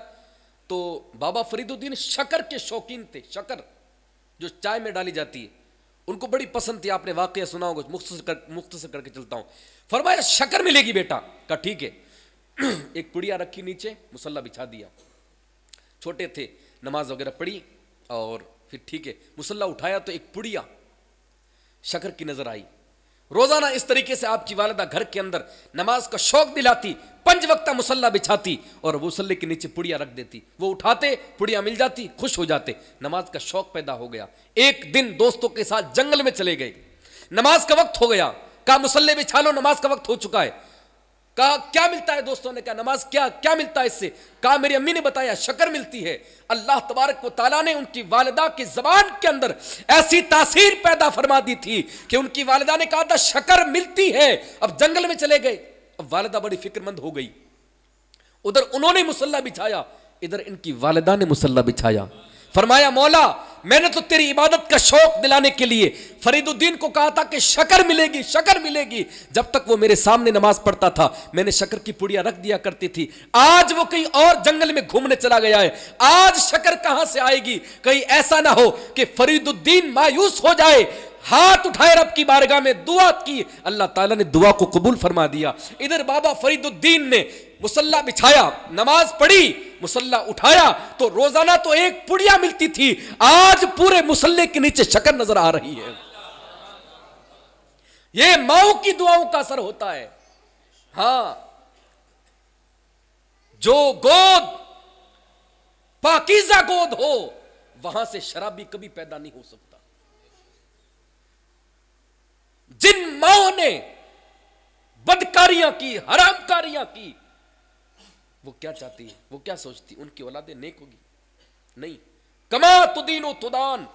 तो बाबा फरीदुद्दीन शकर के शौकीन थे शकर जो चाय में डाली जाती है उनको बड़ी पसंद थी आपने वाक्य सुना होगा मुख्तसर कर करके चलता हूँ फरमाया शकर मिलेगी बेटा का ठीक है एक पुड़िया रखी नीचे मुसल्ला बिछा दिया छोटे थे नमाज वगैरह पढ़ी और फिर ठीक है मुसल्ला उठाया तो एक पुड़िया शकर की नजर आई रोजाना इस तरीके से आपकी वालदा घर के अंदर नमाज का शौक दिलाती पंच वक्ता मुसल्ला बिछाती और मुसल्ले के नीचे पुड़िया रख देती वो उठाते पुड़िया मिल जाती खुश हो जाते नमाज का शौक पैदा हो गया एक दिन दोस्तों के साथ जंगल में चले गए नमाज का वक्त हो गया कहा मुसल्ले बिछा लो नमाज का वक्त हो चुका है कहा क्या मिलता है दोस्तों ने कहा नमाज क्या क्या मिलता है इससे कहा मेरी अम्मी ने बताया शक्कर मिलती है अल्लाह तबारक ताला ने उनकी वालदा की जबान के अंदर ऐसी तासीर पैदा फरमा दी थी कि उनकी वालदा ने कहा था शकर मिलती है अब जंगल में चले गए अब वालदा बड़ी फिक्रमंद हो गई उधर उन्होंने मुसल्ला बिछाया इधर इनकी वालदा ने मुसल्ला बिछाया फरमाया मौला मैंने तो तेरी इबादत का शौक दिलाने के लिए फरीदुद्दीन को कहा था कि शकर मिलेगी शकर मिलेगी जब तक वो मेरे सामने नमाज पढ़ता था मैंने शकर की पुड़िया रख दिया करती थी आज वो कहीं और जंगल में घूमने चला गया है आज शकर कहां से आएगी कहीं ऐसा ना हो कि फरीदुद्दीन मायूस हो जाए हाथ उठाए रब की बारगाह में दुआ की अल्लाह ताला ने दुआ को कबूल फरमा दिया इधर बाबा फरीदुद्दीन ने मुसल्ला बिछाया नमाज पढ़ी मुसल्ला उठाया तो रोजाना तो एक पुड़िया मिलती थी आज पूरे मुसल्ले के नीचे शकर नजर आ रही है ये माओ की दुआओं का असर होता है हा जो गोद पाकिजा गोद हो वहां से शराबी कभी पैदा नहीं हो सकता जिन माओ ने बदकारियां की हरामकारियां की वो क्या चाहती है वो क्या सोचती उनकी औलादे नेक होगी नहीं कमा तुदीनो तुदान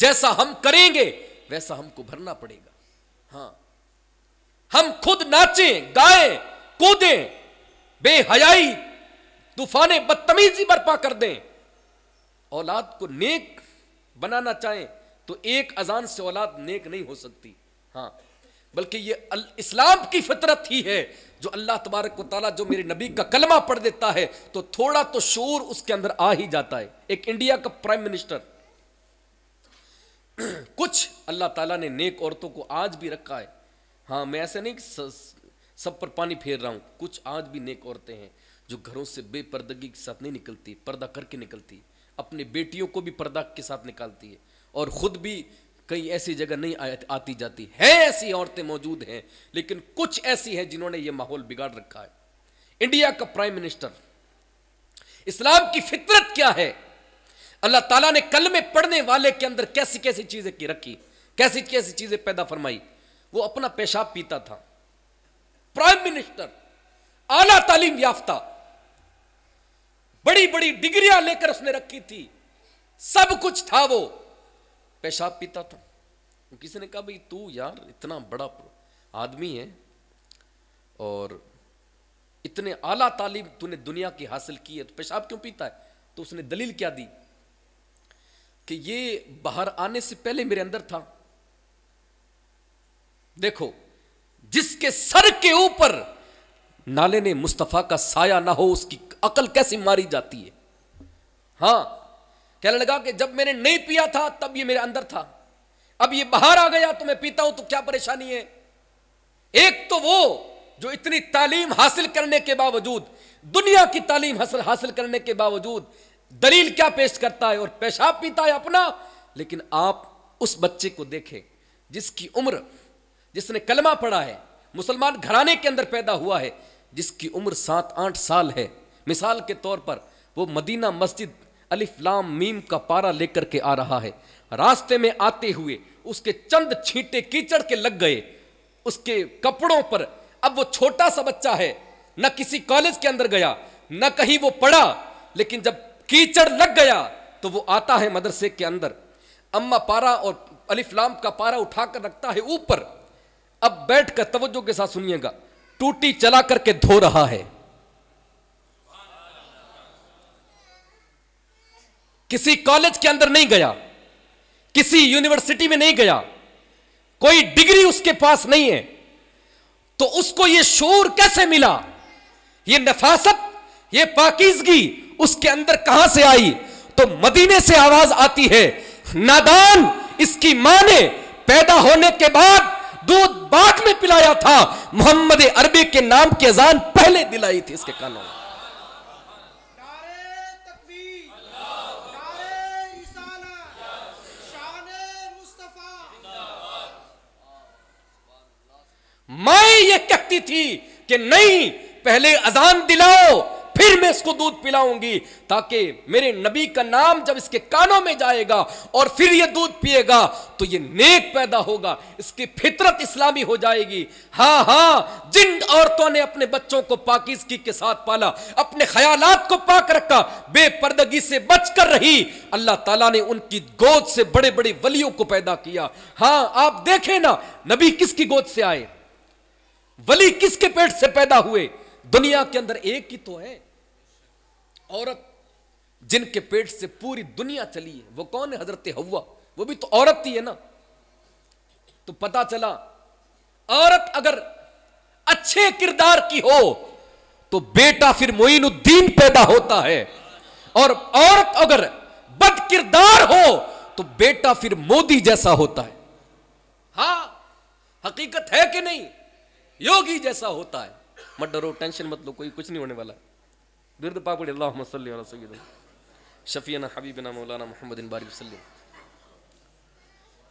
जैसा हम करेंगे वैसा हमको भरना पड़ेगा हाँ हम खुद नाचे गाए कूदे बेहयाई तूफाने बदतमीजी बर्पा कर दें औलाद को नेक बनाना चाहें तो एक अजान से औलाद नेक नहीं हो सकती हाँ बल्कि ये इस्लाम की फितरत ही है जो अल्लाह तबारक वाली जो मेरे नबी का कलमा पढ़ देता है तो थोड़ा तो शोर उसके अंदर आ ही जाता है एक इंडिया का प्राइम मिनिस्टर कुछ अल्लाह ताला ने नेक औरतों को आज भी रखा है हाँ मैं ऐसे नहीं सब पर पानी फेर रहा हूं कुछ आज भी नेक औरतें हैं जो घरों से बेपर्दगी के साथ नहीं निकलती पर्दा करके निकलती अपने बेटियों को भी पर्दा के साथ निकालती है और ख़ुद भी कई ऐसी जगह नहीं आती जाती है ऐसी औरतें मौजूद हैं लेकिन कुछ ऐसी हैं जिन्होंने ये माहौल बिगाड़ रखा है इंडिया का प्राइम मिनिस्टर इस्लाम की फितरत क्या है अल्लाह ताला ने कल में पढ़ने वाले के अंदर कैसी कैसी चीजें की रखी कैसी कैसी चीजें पैदा फरमाई वो अपना पेशाब पीता था प्राइम मिनिस्टर आला तालीम याफ्ता बड़ी बड़ी डिग्रियां लेकर उसने रखी थी सब कुछ था वो पेशाब पीता था तो किसी ने कहा भाई तू यार इतना बड़ा आदमी है और इतने आला तालीम तूने दुनिया की हासिल की है तो पेशाब क्यों पीता है तो उसने दलील क्या दी कि ये बाहर आने से पहले मेरे अंदर था देखो जिसके सर के ऊपर नाले ने मुस्तफा का साया ना हो उसकी अकल कैसे मारी जाती है हां कहने लगा कि जब मैंने नहीं पिया था तब ये मेरे अंदर था अब ये बाहर आ गया तो मैं पीता हूं तो क्या परेशानी है एक तो वो जो इतनी तालीम हासिल करने के बावजूद दुनिया की तालीम हासिल हासिल करने के बावजूद दलील क्या पेश करता है और पेशाब पीता है अपना लेकिन आप उस बच्चे को देखें जिसकी उम्र जिसने कलमा पढ़ा है मुसलमान घराने के अंदर पैदा हुआ है जिसकी उम्र सात आठ साल है मिसाल के तौर पर वो मदीना मस्जिद अलिफ लाम मीम का पारा लेकर के आ रहा है रास्ते में आते हुए उसके चंद छींटे कीचड़ के लग गए उसके कपड़ों पर अब वो छोटा सा बच्चा है न किसी कॉलेज के अंदर गया न कहीं वो पढ़ा लेकिन जब कीचड़ लग गया तो वो आता है मदरसे के अंदर अम्मा पारा और अलिफ्लाम का पारा उठाकर रखता है ऊपर अब बैठ कर तवज्जो के साथ सुनिएगा टूटी चला करके धो रहा है किसी कॉलेज के अंदर नहीं गया किसी यूनिवर्सिटी में नहीं गया कोई डिग्री उसके पास नहीं है तो उसको यह शोर कैसे मिला यह नफासत यह पाकिजगी उसके अंदर कहां से आई तो मदीने से आवाज आती है नादान इसकी मां ने पैदा होने के बाद दूध बाघ में पिलाया था मोहम्मद अरबी के नाम की अजान पहले दिलाई थी इसके कानों में कहती थी कि नहीं पहले अजान दिलाओ फिर मैं इसको दूध पिलाऊंगी ताकि मेरे नबी का नाम जब इसके कानों में जाएगा और फिर ये दूध पिएगा तो ये नेक पैदा होगा इसकी फितरत इस्लामी हो जाएगी हाँ हाँ जिन औरतों ने अपने बच्चों को पाकिजगी के साथ पाला अपने ख्यालात को पाक रखा बेपर्दगी से बचकर रही अल्लाह ताला ने उनकी गोद से बड़े बड़े वलियों को पैदा किया हाँ आप देखें ना नबी किसकी गोद से आए वली किसके पेट से पैदा हुए दुनिया के अंदर एक ही तो है औरत जिनके पेट से पूरी दुनिया चली है वो कौन है हजरत हवा वो भी तो औरत ही है ना तो पता चला औरत अगर अच्छे किरदार की हो तो बेटा फिर मोइनुद्दीन पैदा होता है और औरत अगर बद किरदार हो तो बेटा फिर मोदी जैसा होता है हा हकीकत है कि नहीं योगी जैसा होता है मत डरो टेंशन मत लो कोई कुछ नहीं होने वाला बिरद पापड़ी अल्लाह मसल अलैहि वसल्लम शफीना मौलाना मोहम्मद बारी वसल्लम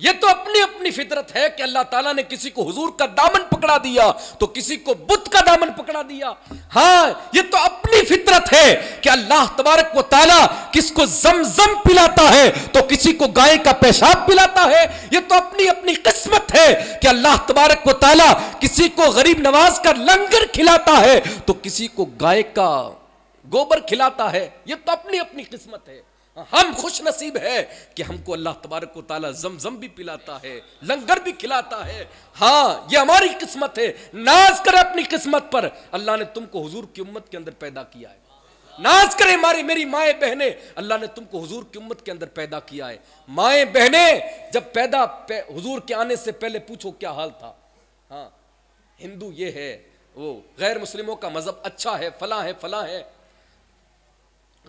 ये तो अपनी अपनी फितरत है कि अल्लाह ताला ने किसी को हुजूर का दामन पकड़ा दिया तो किसी को बुद्ध का दामन पकड़ा दिया हाँ ये तो अपनी फितरत है कि अल्लाह तबारक व ताला किसको जमजम पिलाता है तो किसी को गाय का पेशाब पिलाता है ये तो अपनी अपनी किस्मत है कि अल्लाह तबारक व ताला किसी को गरीब नवाज का लंगर खिलाता है तो किसी को गाय का गोबर खिलाता है यह तो अपनी अपनी किस्मत है हम खुश नसीब है कि हमको अल्लाह तबारक ताला जमजम भी पिलाता है लंगर भी खिलाता है हाँ ये हमारी किस्मत है नाज करे अपनी किस्मत पर अल्लाह ने तुमको हुजूर की उम्मत के अंदर पैदा किया है नाज करे मारे मेरी माए बहने अल्लाह ने तुमको हुजूर की उम्मत के अंदर पैदा किया है माए बहने जब पैदा पै, हुजूर के आने से पहले पूछो क्या हाल था हाँ हिंदू ये है वो गैर मुस्लिमों का मजहब अच्छा है फला है फला है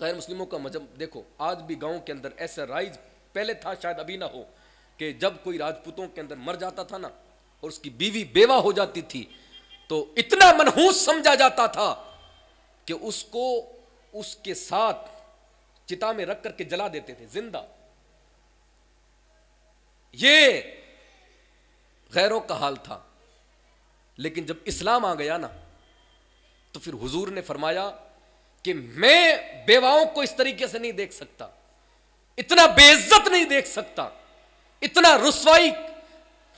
गैर मुस्लिमों का मजहब देखो आज भी गांव के अंदर ऐसा राइज पहले था शायद अभी ना हो कि जब कोई राजपूतों के अंदर मर जाता था ना और उसकी बीवी बेवा हो जाती थी तो इतना मनहूस समझा जाता था कि उसको उसके साथ चिता में रख करके जला देते थे जिंदा ये गैरों का हाल था लेकिन जब इस्लाम आ गया ना तो फिर हुजूर ने फरमाया कि मैं बेवाओं को इस तरीके से नहीं देख सकता इतना बेइज्जत नहीं देख सकता इतना रुसवाई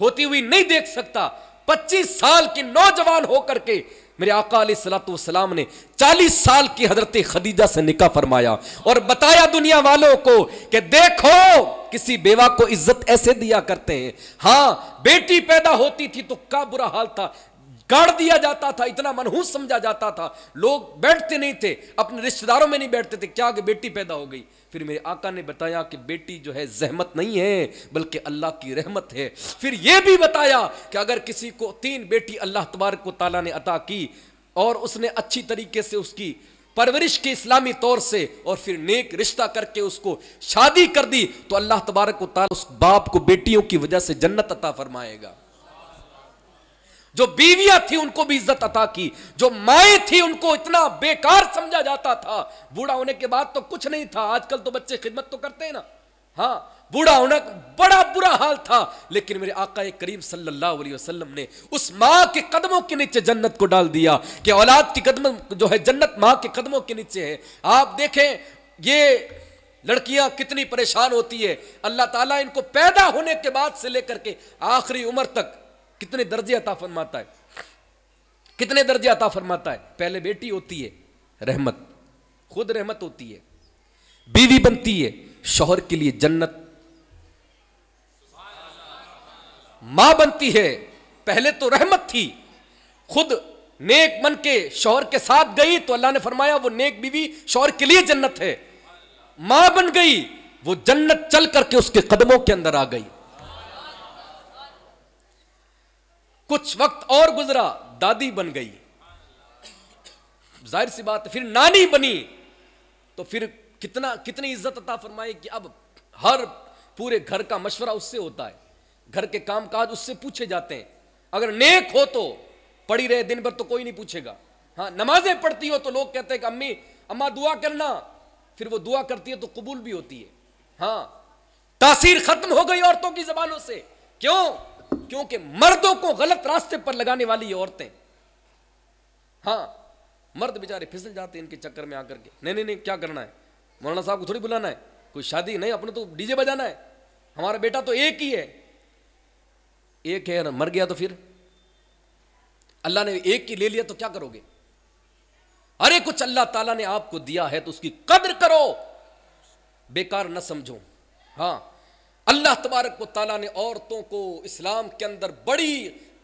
होती हुई नहीं देख सकता 25 साल की नौजवान होकर के मेरे आका अली सलाम ने 40 साल की हजरत खदीजा से निका फरमाया और बताया दुनिया वालों को कि देखो किसी बेवा को इज्जत ऐसे दिया करते हैं हां बेटी पैदा होती थी तो क्या बुरा हाल था गाड़ दिया जाता था इतना मनहूस समझा जाता था लोग बैठते नहीं थे अपने रिश्तेदारों में नहीं बैठते थे क्या कि बेटी पैदा हो गई फिर मेरे आका ने बताया कि बेटी जो है जहमत नहीं है बल्कि अल्लाह की रहमत है फिर यह भी बताया कि अगर किसी को तीन बेटी अल्लाह तबारक ताला ने अता की और उसने अच्छी तरीके से उसकी परवरिश की इस्लामी तौर से और फिर नेक रिश्ता करके उसको शादी कर दी तो अल्लाह तबारक उस बाप को बेटियों की वजह से जन्नत अता फरमाएगा जो बीवियां थी उनको भी इज्जत अता की जो माए थी उनको इतना बेकार समझा जाता था बूढ़ा होने के बाद तो कुछ नहीं था आजकल तो बच्चे खिदमत तो करते हैं ना हाँ बूढ़ा होना बड़ा बुरा हाल था लेकिन मेरे आका करीम सल्लल्लाहु अलैहि वसल्लम ने उस माँ के कदमों के नीचे जन्नत को डाल दिया कि औलाद की कदम जो है जन्नत माँ के कदमों के नीचे है आप देखें ये लड़कियां कितनी परेशान होती है अल्लाह ताला इनको पैदा होने के बाद से लेकर के आखिरी उम्र तक कितने दर्जे अता फरमाता है कितने दर्जे अता फरमाता है पहले बेटी होती है रहमत खुद रहमत होती है बीवी बनती है शोहर के लिए जन्नत मां बनती है पहले तो रहमत थी खुद नेक मन के शोहर के साथ गई तो अल्लाह ने फरमाया वो नेक बीवी शोहर के लिए जन्नत है मां बन गई वो जन्नत चल करके उसके कदमों के अंदर आ गई कुछ वक्त और गुजरा दादी बन गई जाहिर सी बात फिर नानी बनी तो फिर कितना कितनी इज्जत अता फरमाए कि अब हर पूरे घर का मशवरा उससे होता है घर के काम काज उससे पूछे जाते हैं अगर नेक हो तो पड़ी रहे दिन भर तो कोई नहीं पूछेगा हाँ नमाजें पढ़ती हो तो लोग कहते हैं कि अम्मी अम्मा दुआ करना फिर वो दुआ करती है तो कबूल भी होती है हाँ तासीर खत्म हो गई औरतों की जबानों से क्यों क्योंकि मर्दों को गलत रास्ते पर लगाने वाली औरतें हाँ मर्द बेचारे फिसल जाते हैं इनके चक्कर में आकर के नहीं नहीं नहीं क्या करना है मौलाना साहब को थोड़ी बुलाना है कोई शादी नहीं अपने तो डीजे बजाना है हमारा बेटा तो एक ही है एक है मर गया तो फिर अल्लाह ने एक की ले लिया तो क्या करोगे अरे कुछ अल्लाह ताला ने आपको दिया है तो उसकी कद्र करो बेकार न समझो हाँ अल्लाह तबारक ताली ने औरतों को इस्लाम के अंदर बड़ी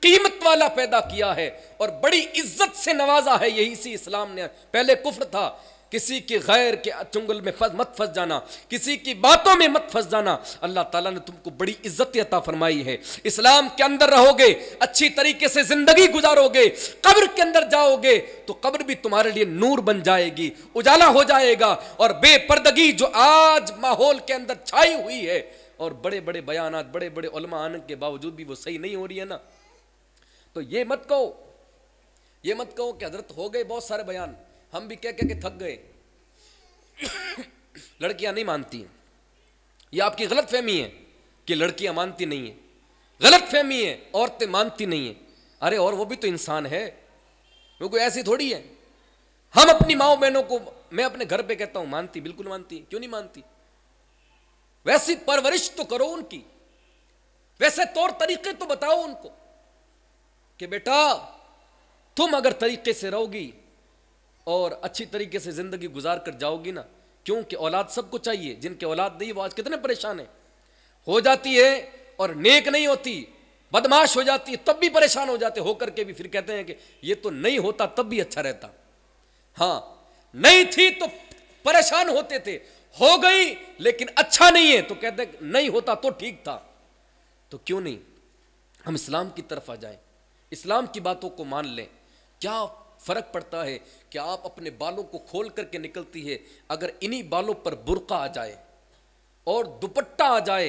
कीमत वाला पैदा किया है और बड़ी इज्जत से नवाजा है यही सी इस्लाम ने पहले कुफ्र था किसी के गैर के चुंगल में फस, मत फंस जाना किसी की बातों में मत फंस जाना अल्लाह ताला ने तुमको बड़ी इज्जत अता फरमाई है इस्लाम के अंदर रहोगे अच्छी तरीके से ज़िंदगी गुजारोगे कब्र के अंदर जाओगे तो कब्र भी तुम्हारे लिए नूर बन जाएगी उजाला हो जाएगा और बेपर्दगी जो आज माहौल के अंदर छाई हुई है और बड़े बड़े बयान बड़े बड़े उलमा आने के बावजूद भी वो सही नहीं हो रही है ना तो ये मत कहो ये मत कहो कि हजरत हो गए बहुत सारे बयान हम भी कह कह के थक गए लड़कियां नहीं मानती ये आपकी गलत फहमी है कि लड़कियां मानती नहीं है गलत फहमी है औरतें मानती नहीं है अरे और वो भी तो इंसान है वो कोई ऐसी थोड़ी है हम अपनी माओ बहनों को मैं अपने घर पे कहता हूं मानती बिल्कुल मानती क्यों नहीं मानती वैसी परवरिश तो करो उनकी वैसे तौर तरीके तो बताओ उनको कि बेटा तुम अगर तरीके से रहोगी और अच्छी तरीके से जिंदगी गुजार कर जाओगी ना क्योंकि औलाद सबको चाहिए जिनके औलाद नहीं वो आज कितने परेशान है हो जाती है और नेक नहीं होती बदमाश हो जाती है तब भी परेशान हो जाते होकर के भी फिर कहते हैं कि ये तो नहीं होता तब भी अच्छा रहता हाँ नहीं थी तो परेशान होते थे हो गई लेकिन अच्छा नहीं है तो कहते नहीं होता तो ठीक था तो क्यों नहीं हम इस्लाम की तरफ आ जाएं इस्लाम की बातों को मान लें क्या फ़र्क पड़ता है कि आप अपने बालों को खोल करके निकलती है अगर इन्हीं बालों पर बुरका आ जाए और दुपट्टा आ जाए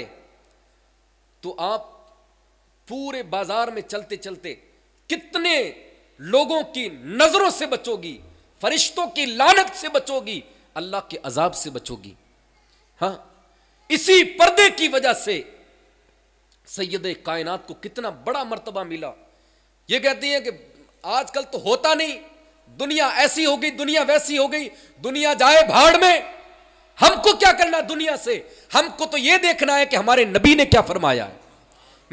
तो आप पूरे बाजार में चलते चलते कितने लोगों की नज़रों से बचोगी फरिश्तों की लानत से बचोगी अल्लाह के अजाब से बचोगी हाँ इसी पर्दे की वजह से सैयद कायनात को कितना बड़ा मर्तबा मिला ये कहती है कि आजकल तो होता नहीं दुनिया ऐसी हो गई दुनिया वैसी हो गई दुनिया जाए भाड़ में हमको क्या करना दुनिया से हमको तो यह देखना है कि हमारे नबी ने क्या फरमाया है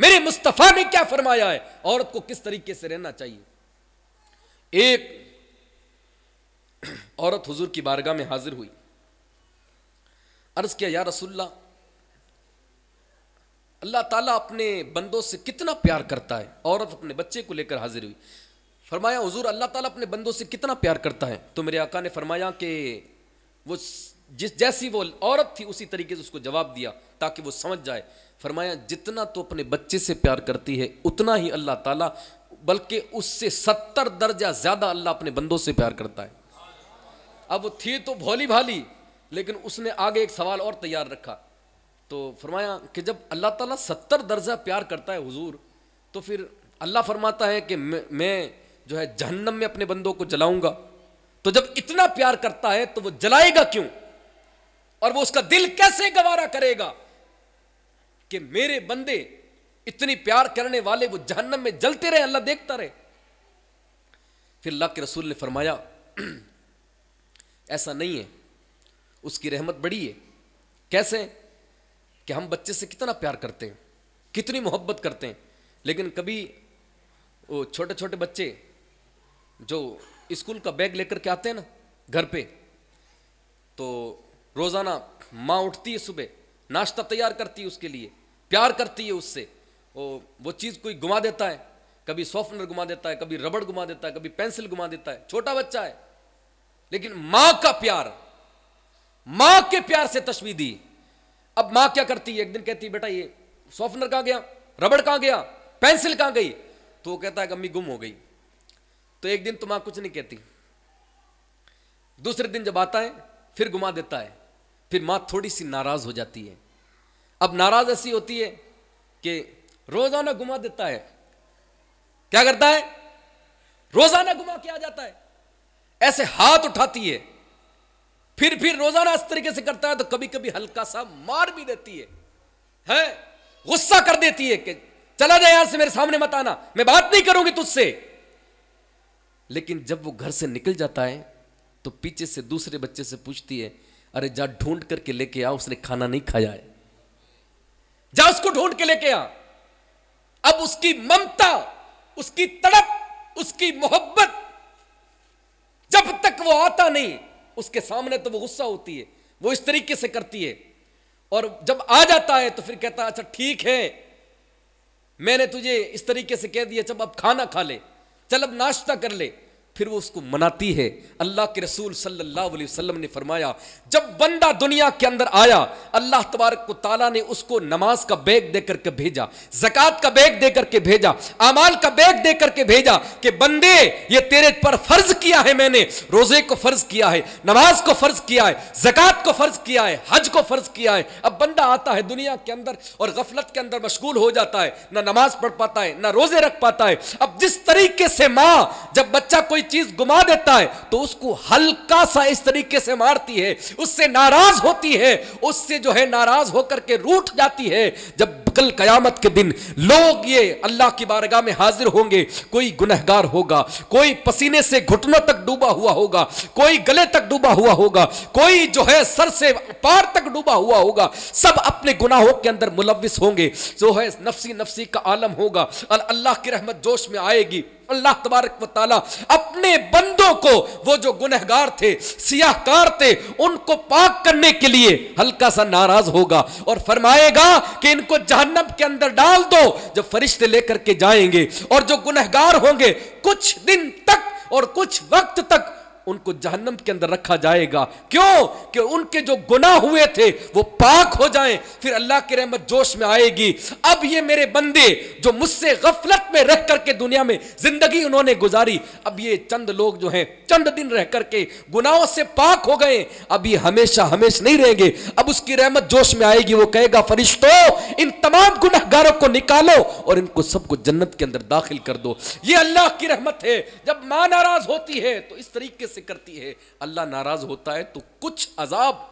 मेरे मुस्तफा ने क्या फरमाया है औरत को किस तरीके से रहना चाहिए एक औरत हुजूर की बारगाह में हाजिर हुई अर्ज़ किया या रसुल्ला अल्लाह ताला अपने बंदों से कितना प्यार करता है औरत अपने बच्चे को लेकर हाजिर हुई फरमाया हुजूर अल्लाह ताला अपने बंदों से कितना प्यार करता है तो मेरे आका ने फरमाया कि वो जिस जैसी वो औरत थी उसी तरीके से उसको जवाब दिया ताकि वो समझ जाए फरमाया जितना तो अपने बच्चे से प्यार करती है उतना ही अल्लाह ताला बल्कि उससे सत्तर दर्जा ज़्यादा अल्लाह अपने बंदों से प्यार करता है अब वो थी तो भोली भाली लेकिन उसने आगे एक सवाल और तैयार रखा तो फरमाया कि जब अल्लाह ताला सत्तर दर्जा प्यार करता है हुजूर तो फिर अल्लाह फरमाता है कि मैं जो है जहन्नम में अपने बंदों को जलाऊंगा तो जब इतना प्यार करता है तो वो जलाएगा क्यों और वो उसका दिल कैसे गवारा करेगा कि मेरे बंदे इतनी प्यार करने वाले वो जहन्नम में जलते रहे अल्लाह देखता रहे फिर अल्लाह के रसूल ने फरमाया ऐसा नहीं है उसकी रहमत बड़ी है कैसे कि हम बच्चे से कितना प्यार करते हैं कितनी मोहब्बत करते हैं लेकिन कभी वो छोटे छोटे बच्चे जो स्कूल का बैग लेकर के आते हैं ना घर पे तो रोज़ाना माँ उठती है सुबह नाश्ता तैयार करती है उसके लिए प्यार करती है उससे वो वो चीज़ कोई घुमा देता है कभी सॉफ्टनर घुमा देता है कभी रबड़ घुमा देता है कभी पेंसिल घुमा देता है छोटा बच्चा है लेकिन मां का प्यार मां के प्यार से तस्वीर दी अब मां क्या करती है एक दिन कहती है बेटा ये सॉफ्टनर कहां गया रबड़ कहां गया पेंसिल कहां गई तो वो कहता है अम्मी गुम हो गई तो एक दिन तो मां कुछ नहीं कहती दूसरे दिन जब आता है फिर घुमा देता है फिर मां थोड़ी सी नाराज हो जाती है अब नाराज ऐसी होती है कि रोजाना घुमा देता है क्या करता है रोजाना घुमा के आ जाता है ऐसे हाथ उठाती है फिर फिर रोजाना इस तरीके से करता है तो कभी कभी हल्का सा मार भी देती है हैं गुस्सा कर देती है कि चला जाए यार से मेरे सामने मत आना मैं बात नहीं करूंगी तुझसे लेकिन जब वो घर से निकल जाता है तो पीछे से दूसरे बच्चे से पूछती है अरे जा ढूंढ करके लेके आ उसने खाना नहीं खाया है जा उसको ढूंढ के लेके आ अब उसकी ममता उसकी तड़प उसकी मोहब्बत जब तक वो आता नहीं उसके सामने तो वो गुस्सा होती है वो इस तरीके से करती है और जब आ जाता है तो फिर कहता है अच्छा ठीक है मैंने तुझे इस तरीके से कह दिया जब अब खाना खा ले चल अब नाश्ता कर ले फिर वो उसको मनाती है अल्लाह के रसूल सल्लल्लाहु अलैहि वसल्लम ने फरमाया जब बंदा दुनिया के अंदर आया अल्लाह तबारक ताला ने उसको नमाज का बैग दे करके भेजा जक़ात का बैग दे करके भेजा अमाल का बैग दे करके भेजा कि बंदे ये तेरे पर फर्ज किया है मैंने रोजे को फर्ज किया है नमाज को फर्ज किया है जक़ात को फर्ज किया है हज को फर्ज किया है अब बंदा आता है दुनिया के अंदर और गफलत के अंदर मशगूल हो जाता है ना नमाज पढ़ पाता है ना रोजे रख पाता है अब जिस तरीके से माँ जब बच्चा कोई चीज गुमा देता है तो उसको हल्का सा इस तरीके से मारती है उससे नाराज होती है उससे जो है नाराज होकर के रूठ जाती है जब कल कयामत के दिन लोग ये अल्लाह की बारगाह में हाजिर होंगे कोई गुनहगार होगा कोई पसीने से घुटनों तक डूबा हुआ होगा कोई गले तक डूबा हुआ होगा कोई जो है सर से पार तक डूबा हुआ होगा सब अपने गुनाहों के अंदर मुलविस होंगे जो है नफसी नफसी का आलम होगा और अल्लाह की रहमत जोश में आएगी अल्लाह तबारक ताला अपने बंदों को वो जो गुनहगार थे सियाहकार थे उनको पाक करने के लिए हल्का सा नाराज होगा और फरमाएगा कि इनको जहन्नम के अंदर डाल दो जब फरिश्ते लेकर के जाएंगे और जो गुनहगार होंगे कुछ दिन तक और कुछ वक्त तक उनको जहन्नम के अंदर रखा जाएगा क्यों कि उनके जो गुनाह हुए थे वो पाक हो जाएं फिर अल्लाह की रहमत जोश में आएगी अब ये मेरे बंदे जो मुझसे गफलत में रह करके दुनिया में जिंदगी उन्होंने गुजारी अब ये चंद लोग जो हैं चंद दिन रह करके गुनाहों से पाक हो गए अब ये हमेशा हमेशा नहीं रहेंगे अब उसकी रहमत जोश में आएगी वो कहेगा फरिश्तो इन तमाम गुनाहगारों को निकालो और इनको सबको जन्नत के अंदर दाखिल कर दो ये अल्लाह की रहमत है जब मां नाराज होती है तो इस तरीके से से करती है अल्लाह नाराज होता है तो कुछ अजाब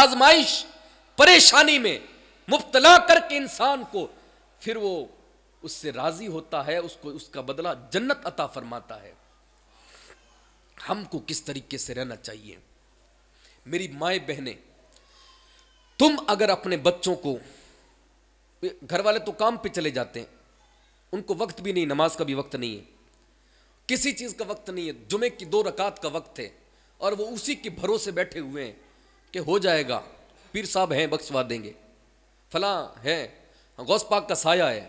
आजमाइश परेशानी में मुबतला करके इंसान को फिर वो उससे राजी होता है उसको उसका बदला जन्नत अता फरमाता है हमको किस तरीके से रहना चाहिए मेरी माए बहने तुम अगर अपने बच्चों को घर वाले तो काम पे चले जाते हैं उनको वक्त भी नहीं नमाज का भी वक्त नहीं है किसी चीज़ का वक्त नहीं है जुमे की दो रकात का वक्त है और वो उसी के भरोसे बैठे हुए हैं कि हो जाएगा पीर साहब हैं बख्शवा देंगे फला है गौस पाक का साया है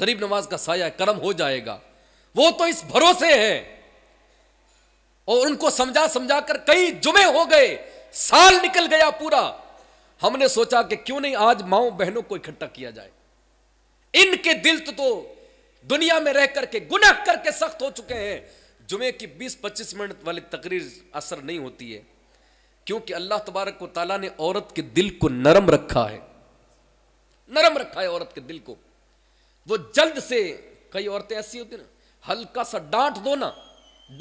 गरीब नवाज का साया है कर्म हो जाएगा वो तो इस भरोसे है और उनको समझा समझा कर कई जुमे हो गए साल निकल गया पूरा हमने सोचा कि क्यों नहीं आज माओ बहनों को इकट्ठा किया जाए इनके दिल तो, तो दुनिया में रह करके गुनाह करके सख्त हो चुके हैं जुमे की बीस पच्चीस मिनट वाली तकरीर असर नहीं होती है क्योंकि अल्लाह तबारक ताला ने औरत के दिल को नरम रखा है नरम रखा है औरत के दिल को वो जल्द से कई औरतें ऐसी होती ना हल्का सा डांट दो ना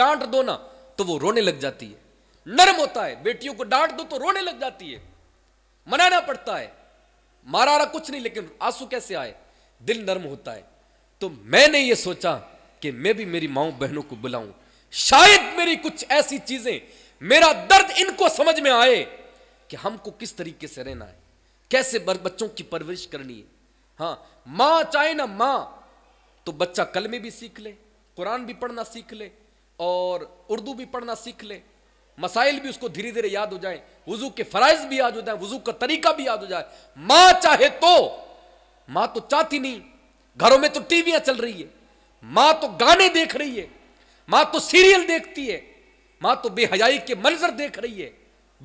डांट दो ना तो वो रोने लग जाती है नरम होता है बेटियों को डांट दो तो रोने लग जाती है मनाना पड़ता है मारा रहा कुछ नहीं लेकिन आंसू कैसे आए दिल नरम होता है तो मैंने ये सोचा कि मैं भी मेरी माओ बहनों को बुलाऊं शायद मेरी कुछ ऐसी चीजें मेरा दर्द इनको समझ में आए कि हमको किस तरीके से रहना है कैसे बच्चों की परवरिश करनी है हाँ माँ चाहे ना माँ तो बच्चा कल में भी सीख ले कुरान भी पढ़ना सीख ले और उर्दू भी पढ़ना सीख ले मसाइल भी उसको धीरे धीरे याद हो जाए वजू के फ़राइज भी याद हो जाए वजू का तरीका भी याद हो जाए माँ चाहे तो माँ तो चाहती नहीं घरों में तो टीवियां चल रही है मां तो गाने देख रही है मां तो सीरियल देखती है मां तो बेहजाई के मंजर देख रही है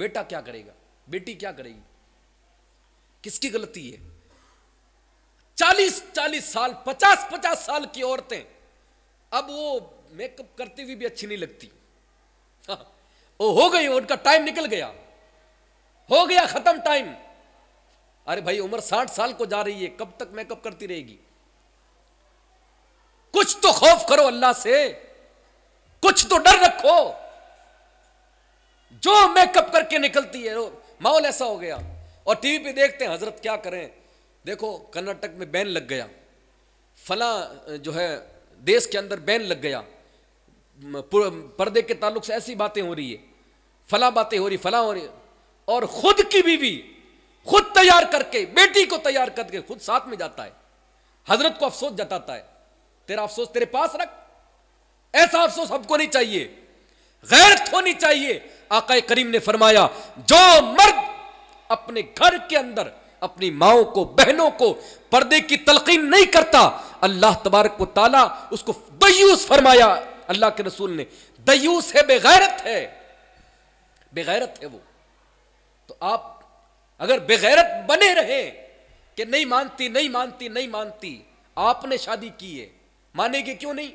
बेटा क्या करेगा बेटी क्या करेगी किसकी गलती है चालीस चालीस साल पचास पचास साल की औरतें अब वो मेकअप करती हुई भी अच्छी नहीं लगती हाँ, वो हो गई उनका टाइम निकल गया हो गया खत्म टाइम अरे भाई उम्र साठ साल को जा रही है कब तक मेकअप करती रहेगी कुछ तो खौफ करो अल्लाह से कुछ तो डर रखो जो मेकअप करके निकलती है माहौल ऐसा हो गया और टीवी पे देखते हैं हजरत क्या करें देखो कर्नाटक में बैन लग गया फला जो है देश के अंदर बैन लग गया पर्दे के ताल्लुक से ऐसी बातें हो रही है फला बातें हो रही फला हो रही और खुद की बीवी खुद तैयार करके बेटी को तैयार करके खुद साथ में जाता है हजरत को अफसोस जताता है तेरा अफसोस तेरे पास रख ऐसा अफसोस हमको नहीं चाहिए गैरत तो होनी चाहिए आकाए करीम ने फरमाया जो मर्द अपने घर के अंदर अपनी माओ को बहनों को पर्दे की तलकीन नहीं करता अल्लाह तबारक को ताला उसको दयूस फरमाया अल्लाह के रसूल ने दयूस है बेगैरत है बेगैरत है वो तो आप अगर बेगैरत बने रहे कि नहीं मानती नहीं मानती नहीं मानती आपने शादी की है मानेंगे क्यों नहीं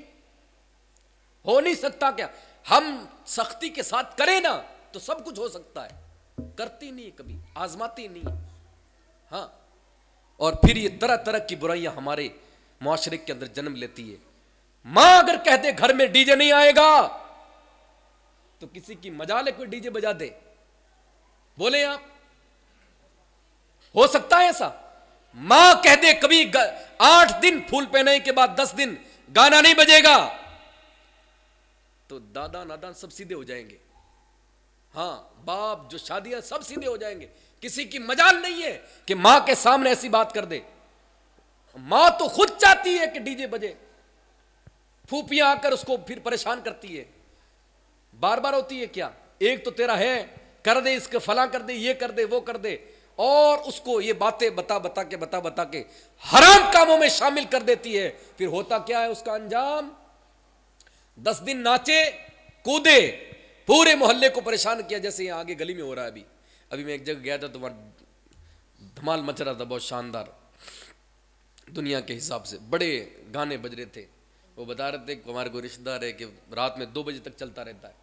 हो नहीं सकता क्या हम सख्ती के साथ करें ना तो सब कुछ हो सकता है करती नहीं कभी आजमाती नहीं हाँ और फिर ये तरह तरह की बुराइयां हमारे माशरे के अंदर जन्म लेती है मां अगर कह दे घर में डीजे नहीं आएगा तो किसी की मजा ले कोई डीजे बजा दे बोले आप हो सकता है ऐसा मां कह दे कभी आठ दिन फूल पहने के बाद दस दिन गाना नहीं बजेगा तो दादा नादा सब सीधे हो जाएंगे हाँ बाप जो शादियां सब सीधे हो जाएंगे किसी की मजाल नहीं है कि मां के सामने ऐसी बात कर दे मां तो खुद चाहती है कि डीजे बजे फूफियां आकर उसको फिर परेशान करती है बार बार होती है क्या एक तो तेरा है कर दे इसके फला कर दे ये कर दे वो कर दे और उसको ये बातें बता बता के बता बता के हराम कामों में शामिल कर देती है फिर होता क्या है उसका अंजाम दस दिन नाचे कूदे पूरे मोहल्ले को परेशान किया जैसे यहाँ आगे गली में हो रहा है अभी अभी मैं एक जगह गया था तो वहाँ धमाल मच रहा था बहुत शानदार दुनिया के हिसाब से बड़े गाने बज रहे थे वो बता रहे थे हमारे कोई रिश्तेदार है कि रात में दो बजे तक चलता रहता है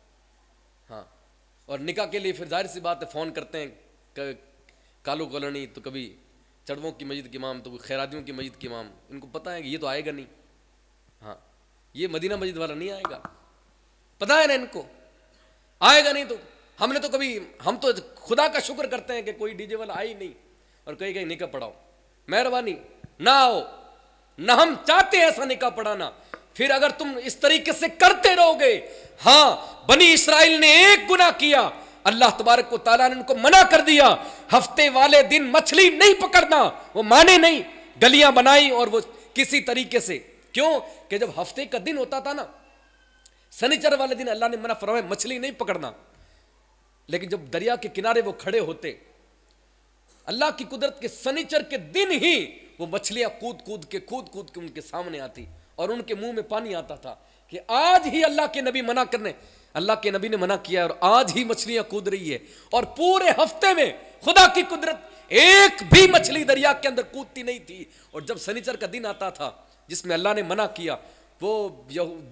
हाँ और निका के लिए फिर जाहिर सी बात है फ़ोन करते हैं कालू कॉलोनी तो कभी चढ़वों की मस्जिद के इमाम तो कोई खैरादियों की मस्जिद के इमाम इनको पता है कि ये तो आएगा नहीं हाँ ये मदीना मस्जिद वाला नहीं आएगा पता है ना इनको आएगा नहीं तो हमने तो कभी हम तो खुदा का शुक्र करते हैं कि कोई डीजे वाला आई नहीं और कहीं कहीं निका पढ़ाओ मेहरबानी ना आओ ना हम चाहते हैं ऐसा निका पढ़ाना फिर अगर तुम इस तरीके से करते रहोगे हाँ बनी इसराइल ने एक गुना किया अल्लाह तबारक को ताला ने उनको मना कर दिया हफ्ते वाले दिन मछली नहीं पकड़ना वो माने नहीं गलियां बनाई और वो किसी तरीके से क्यों कि जब हफ्ते का दिन होता था ना शनिचर वाले दिन अल्लाह ने मना फरमाया मछली नहीं पकड़ना लेकिन जब दरिया के किनारे वो खड़े होते अल्लाह की कुदरत के शनिचर के दिन ही वो मछलियां कूद कूद के कूद कूद के उनके सामने आती और उनके मुंह में पानी आता था कि आज ही अल्लाह के नबी मना करने अल्लाह के नबी ने मना किया और आज ही मछलियां कूद रही है और पूरे हफ्ते में खुदा की कुदरत एक भी मछली दरिया के अंदर कूदती नहीं थी और जब सनीचर का दिन आता था जिसमें अल्लाह ने मना किया वो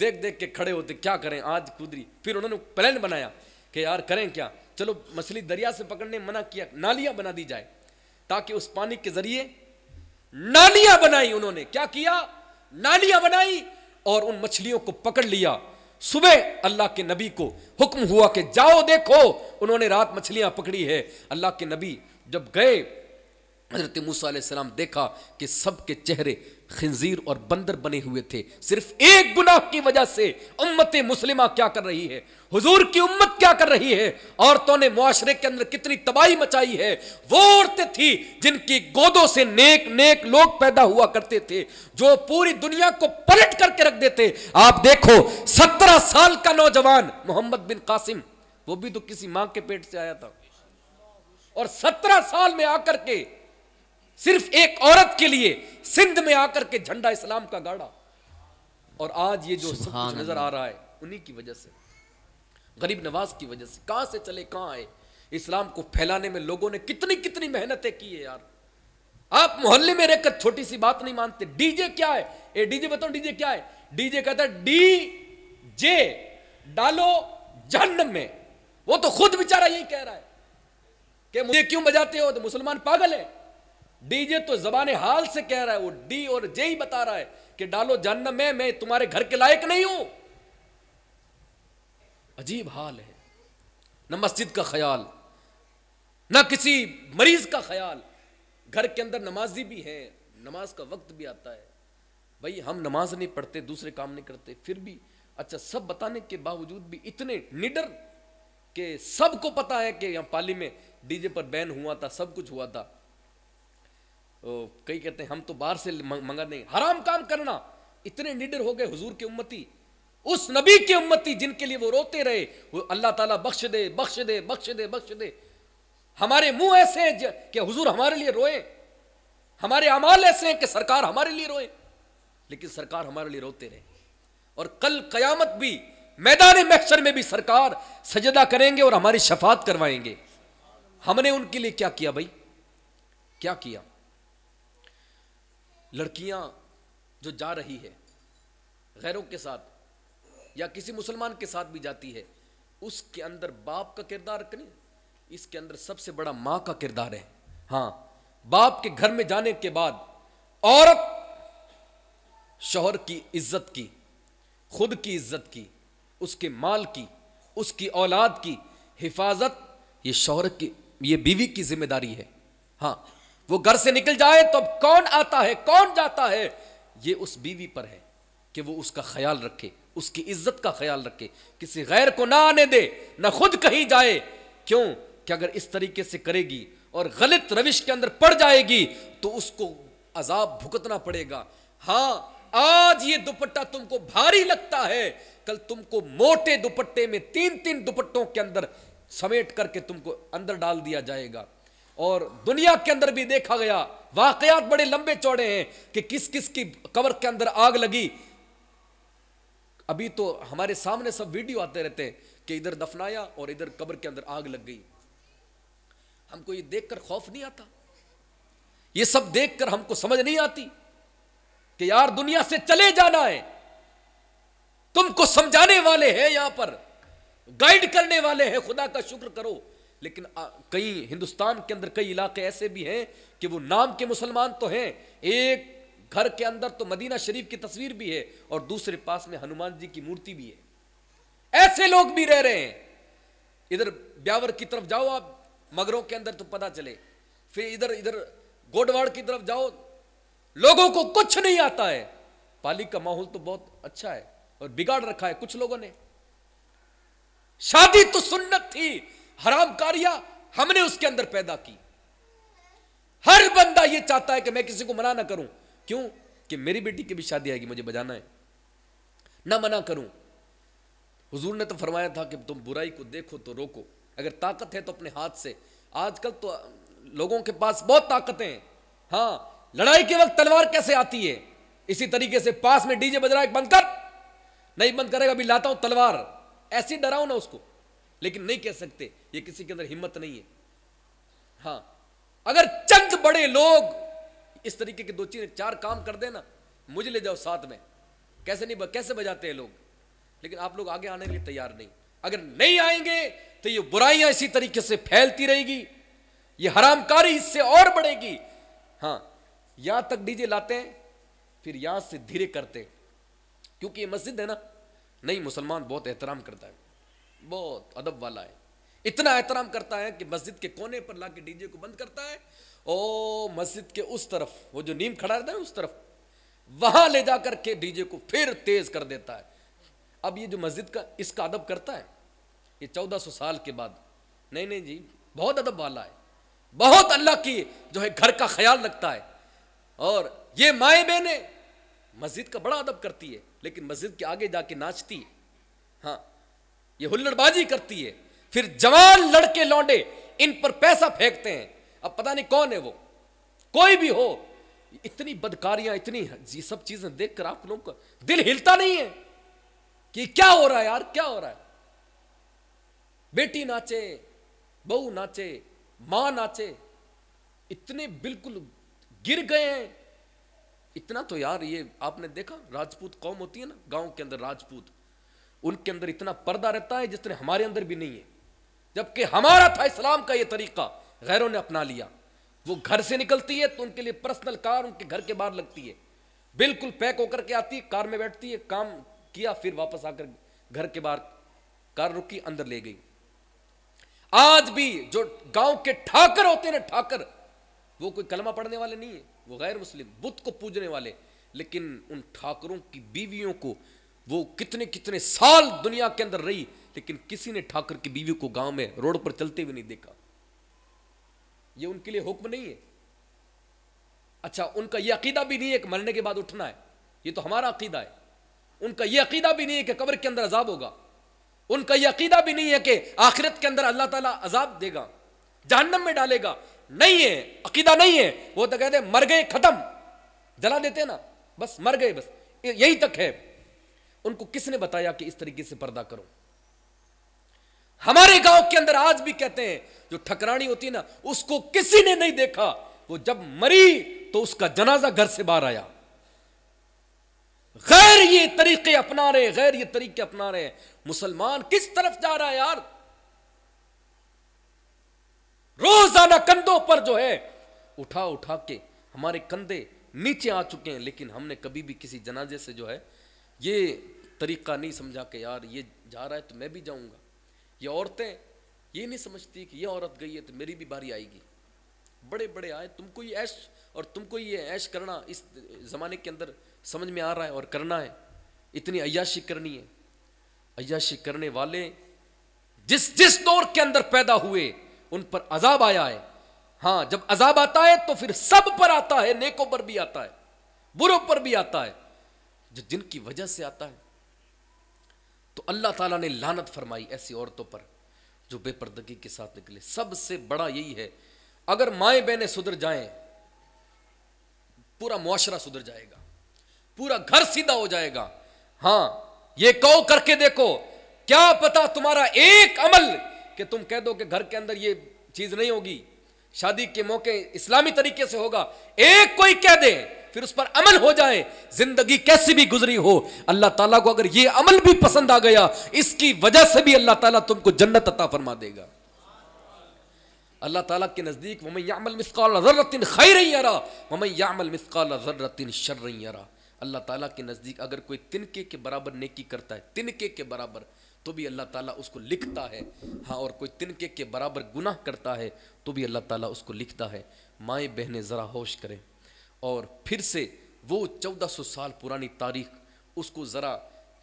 देख देख के खड़े होते क्या करें आज कुदरी फिर उन्होंने प्लान बनाया कि यार करें क्या चलो मछली दरिया से पकड़ने मना किया नालियां बना दी जाए ताकि उस पानी के जरिए नालियां बनाई उन्होंने क्या किया नालियां बनाई और उन मछलियों को पकड़ लिया सुबह अल्लाह के नबी को हुक्म हुआ कि जाओ देखो उन्होंने रात मछलियां पकड़ी है अल्लाह के नबी जब गए हजरत मूसा सलाम देखा कि सबके चेहरे खिंजीर और बंदर बने हुए थे सिर्फ एक गुनाह की वजह से उम्मत मुस्लिमा क्या कर रही है हुजूर की उम्मत क्या कर रही है औरतों ने मुआरे के अंदर कितनी तबाही मचाई है वो औरतें थी जिनकी गोदों से नेक नेक लोग पैदा हुआ करते थे जो पूरी दुनिया को पलट करके रख देते आप देखो सत्रह साल का नौजवान मोहम्मद बिन कासिम वो भी तो किसी मां के पेट से आया था और सत्रह साल में आकर के सिर्फ एक औरत के लिए सिंध में आकर के झंडा इस्लाम का गाड़ा और आज ये जो सब कुछ नजर आ रहा है उन्हीं की वजह से गरीब नवाज की वजह से कहां से चले कहां आए इस्लाम को फैलाने में लोगों ने कितनी कितनी मेहनतें की है यार आप मोहल्ले में रहकर छोटी सी बात नहीं मानते डीजे क्या है ए डीजे बताओ डीजे क्या है डीजे कहता है डी जे डालो जन्न में वो तो खुद बेचारा यही कह रहा है कि मुझे क्यों बजाते हो तो मुसलमान पागल है डीजे तो जबान हाल से कह रहा है वो डी और जे ही बता रहा है कि डालो जन्न में मैं तुम्हारे घर के लायक नहीं हूं अजीब हाल है न मस्जिद का ख्याल न किसी मरीज का ख्याल घर के अंदर नमाजी भी है नमाज का वक्त भी आता है भाई हम नमाज नहीं पढ़ते दूसरे काम नहीं करते फिर भी अच्छा सब बताने के बावजूद भी इतने निडर के सबको पता है कि यहाँ पाली में डीजे पर बैन हुआ था सब कुछ हुआ था कई कहते हैं हम तो बाहर से मंगा नहीं हराम काम करना इतने निडर हो गए हुजूर की उम्मती उस नबी की उम्मती जिनके लिए वो रोते रहे वो अल्लाह ताला बख्श दे बख्श दे बख्श दे बख्श दे हमारे मुंह ऐसे हैं कि हुजूर हमारे लिए रोए हमारे अमाल ऐसे हैं कि सरकार हमारे लिए रोए लेकिन सरकार हमारे लिए रोते रहे और कल कयामत भी मैदान मैक्सर में भी सरकार सजदा करेंगे और हमारी शफात करवाएंगे हमने उनके लिए क्या किया भाई क्या किया लड़कियां जो जा रही है गैरों के साथ या किसी मुसलमान के साथ भी जाती है उसके अंदर बाप का किरदार नहीं इसके अंदर सबसे बड़ा माँ का किरदार है हाँ बाप के घर में जाने के बाद औरत शोहर की इज्जत की खुद की इज्जत की उसके माल की उसकी औलाद की हिफाजत ये शोहर की ये बीवी की जिम्मेदारी है हाँ वो घर से निकल जाए तो अब कौन आता है कौन जाता है ये उस बीवी पर है कि वो उसका ख्याल रखे उसकी इज्जत का ख्याल रखे किसी गैर को ना आने दे ना खुद कहीं जाए क्यों कि अगर इस तरीके से करेगी और गलत रविश के अंदर पड़ जाएगी तो उसको अजाब भुगतना पड़ेगा हाँ आज ये दुपट्टा तुमको भारी लगता है कल तुमको मोटे दुपट्टे में तीन तीन दुपट्टों के अंदर समेट करके तुमको अंदर डाल दिया जाएगा और दुनिया के अंदर भी देखा गया वाकयात बड़े लंबे चौड़े हैं कि किस किस की कबर के अंदर आग लगी अभी तो हमारे सामने सब वीडियो आते रहते हैं कि इधर दफनाया और इधर कब्र के अंदर आग लग गई हमको ये देखकर खौफ नहीं आता ये सब देखकर हमको समझ नहीं आती कि यार दुनिया से चले जाना है तुमको समझाने वाले हैं यहां पर गाइड करने वाले हैं खुदा का शुक्र करो लेकिन कई हिंदुस्तान के अंदर कई इलाके ऐसे भी हैं कि वो नाम के मुसलमान तो हैं एक घर के अंदर तो मदीना शरीफ की तस्वीर भी है और दूसरे पास में हनुमान जी की मूर्ति भी है ऐसे लोग भी रह रहे हैं इधर ब्यावर की तरफ जाओ आप मगरों के अंदर तो पता चले फिर इधर इधर गोडवाड़ की तरफ जाओ लोगों को कुछ नहीं आता है पाली का माहौल तो बहुत अच्छा है और बिगाड़ रखा है कुछ लोगों ने शादी तो सुन्नत थी हराम कारिया हमने उसके अंदर पैदा की हर बंदा यह चाहता है कि मैं किसी को मना ना करूं क्यों कि मेरी बेटी की भी शादी आएगी मुझे बजाना है ना मना करूं हुजूर ने तो फरमाया था कि तुम बुराई को देखो तो रोको अगर ताकत है तो अपने हाथ से आजकल तो लोगों के पास बहुत ताकतें हैं हाँ लड़ाई के वक्त तलवार कैसे आती है इसी तरीके से पास में डीजे बज रहा है बंद कर नहीं बंद करेगा अभी लाता हूं तलवार ऐसी डराओ ना उसको लेकिन नहीं कह सकते ये किसी के अंदर हिम्मत नहीं है हाँ अगर चंद बड़े लोग इस तरीके के दो चीज चार काम कर देना मुझे ले जाओ साथ में कैसे नहीं कैसे बजाते हैं लोग लेकिन आप लोग आगे आने के लिए तैयार नहीं अगर नहीं आएंगे तो ये बुराइयां इसी तरीके से फैलती रहेगी ये हरामकारी इससे और बढ़ेगी हाँ यहां तक डीजे लाते हैं फिर यहां से धीरे करते क्योंकि ये मस्जिद है ना नहीं मुसलमान बहुत एहतराम करता है बहुत अदब वाला है इतना एहतराम करता है कि मस्जिद के कोने पर ला के डीजे को बंद करता है ओ मस्जिद के उस तरफ वो जो नीम खड़ा रहता है उस तरफ वहां ले जाकर के डीजे को फिर तेज कर देता है अब ये जो मस्जिद का इसका अदब करता है ये चौदह सौ साल के बाद नहीं नहीं जी बहुत अदब वाला है बहुत अल्लाह की जो है घर का ख्याल रखता है और ये माए बहने मस्जिद का बड़ा अदब करती है लेकिन मस्जिद के आगे जाके नाचती है हाँ ये हुल्लड़बाजी करती है फिर जवान लड़के लौंडे इन पर पैसा फेंकते हैं अब पता नहीं कौन है वो कोई भी हो इतनी बदकारियां इतनी ये सब चीजें देखकर आप लोगों का दिल हिलता नहीं है कि क्या हो रहा है यार क्या हो रहा है बेटी नाचे बहू नाचे मां नाचे इतने बिल्कुल गिर गए हैं इतना तो यार ये आपने देखा राजपूत कौम होती है ना गांव के अंदर राजपूत उनके अंदर इतना पर्दा रहता है जिस तरह हमारे अंदर भी नहीं है जबकि हमारा था इस्लाम का ये तरीका गैरों ने अपना लिया वो घर से निकलती है तो उनके लिए पर्सनल कार उनके घर के बाहर लगती है बिल्कुल पैक होकर के आती है कार में बैठती है काम किया फिर वापस आकर घर के बाहर कार रुकी अंदर ले गई आज भी जो गांव के ठाकर होते हैं ना ठाकर वो कोई कलमा पढ़ने वाले नहीं है वो गैर मुस्लिम बुद्ध को पूजने वाले लेकिन उन ठाकरों की बीवियों को वो कितने कितने साल दुनिया के अंदर रही लेकिन किसी ने ठाकर की बीवी को गांव में रोड पर चलते हुए नहीं देखा ये उनके लिए हुक्म नहीं है अच्छा उनका यह अकीदा भी नहीं है कि मरने के बाद उठना है ये तो हमारा अकीदा है उनका यह अकीदा भी नहीं है कि कब्र के अंदर अजाब होगा उनका यह अकीदा भी नहीं है कि आखिरत के अंदर अल्लाह ताला अजाब देगा जहन्नम में डालेगा नहीं है अकीदा नहीं है वो तो कहते मर गए खत्म जला देते ना बस मर गए बस यही तक है उनको किसने बताया कि इस तरीके से पर्दा करो हमारे गांव के अंदर आज भी कहते हैं जो ठकरानी होती है ना उसको किसी ने नहीं देखा वो जब मरी तो उसका जनाजा घर से बाहर आया गैर ये तरीके अपना रहे गैर ये तरीके अपना रहे मुसलमान किस तरफ जा रहा है यार रोजाना कंधों पर जो है उठा उठा के हमारे कंधे नीचे आ चुके हैं लेकिन हमने कभी भी किसी जनाजे से जो है ये तरीका नहीं समझा कि यार ये जा रहा है तो मैं भी जाऊँगा ये औरतें ये नहीं समझती कि ये औरत गई है तो मेरी भी बारी आएगी बड़े बड़े आए तुमको ये ऐश और तुमको ये ऐश करना इस ज़माने के अंदर समझ में आ रहा है और करना है इतनी अयाशी करनी है अयाशी करने वाले जिस जिस दौर के अंदर पैदा हुए उन पर अजाब आया है हाँ जब अजाब आता है तो फिर सब पर आता है नेकों पर भी आता है बुरों पर भी आता है जो जिनकी वजह से आता है तो अल्लाह ताला ने लानत फरमाई ऐसी औरतों पर जो बेपर्दगी के साथ निकले सबसे बड़ा यही है अगर माए बहनें सुधर जाएं पूरा मुआशरा सुधर जाएगा पूरा घर सीधा हो जाएगा हां ये कहो करके देखो क्या पता तुम्हारा एक अमल कि तुम कह दो कि घर के अंदर ये चीज नहीं होगी शादी के मौके इस्लामी तरीके से होगा एक कोई कह दे फिर उस पर अमल हो जाए जिंदगी कैसी भी गुजरी हो अल्लाह ताला को अगर ये अमल भी पसंद आ गया इसकी वजह से भी अल्लाह ताला तुमको जन्नत अता फरमा देगा अल्लाह ताला के नज़दीक ममल मिसकाल ज़र्रतिन खैर यारा ममैयामल मिसकाल ज़र्रतिन शर्र यारा अल्लाह ताला के नज़दीक अगर कोई तिनके के बराबर नेकी करता है तिनके के बराबर तो भी अल्लाह ताला उसको लिखता है हाँ और कोई तिनके के बराबर गुनाह करता है तो भी अल्लाह ताला उसको लिखता है माएँ बहनें ज़रा होश करें और फिर से वो 1400 साल पुरानी तारीख उसको ज़रा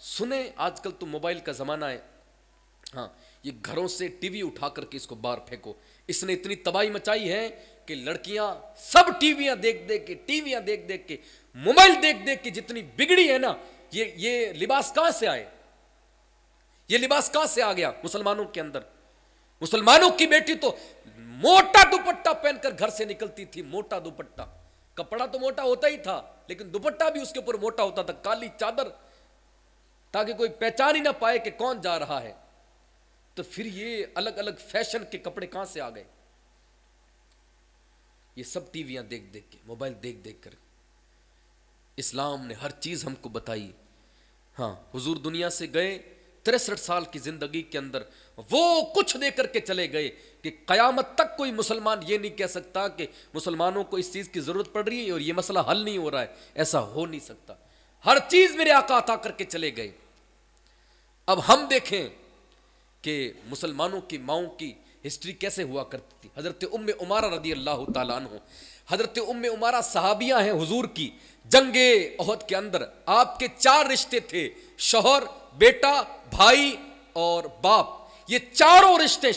सुने आजकल तो मोबाइल का ज़माना है हाँ ये घरों से टीवी उठा करके इसको बाहर फेंको इसने इतनी तबाही मचाई है कि लड़कियां सब टीवियां देख देख के टीवियां देख देख के मोबाइल देख देख के जितनी बिगड़ी है ना ये ये लिबास कहां से आए ये लिबास कहां से आ गया मुसलमानों के अंदर मुसलमानों की बेटी तो मोटा दुपट्टा पहनकर घर से निकलती थी मोटा दुपट्टा कपड़ा तो मोटा होता ही था लेकिन दुपट्टा भी उसके ऊपर मोटा होता था काली चादर ताकि कोई पहचान ही ना पाए कि कौन जा रहा है तो फिर ये अलग अलग फैशन के कपड़े कहां से आ गए ये सब टीवियां देख देख के मोबाइल देख देख कर इस्लाम ने हर चीज हमको बताई हाँ हुजूर दुनिया से गए तिरसठ साल की जिंदगी के अंदर वो कुछ दे करके चले गए कि कयामत तक कोई मुसलमान ये नहीं कह सकता कि मुसलमानों को इस चीज़ की ज़रूरत पड़ रही है और ये मसला हल नहीं हो रहा है ऐसा हो नहीं सकता हर चीज़ मेरे आका अता करके चले गए अब हम देखें कि मुसलमानों की माओ की हिस्ट्री कैसे हुआ करती थी हज़रत उम उमारा रदी अल्लाह तु हज़रत उम उमारा सहाबियाँ हैं हुजूर की जंगे अहद के अंदर आपके चार रिश्ते थे शोहर बेटा भाई और बाप ये चारों रिश्ते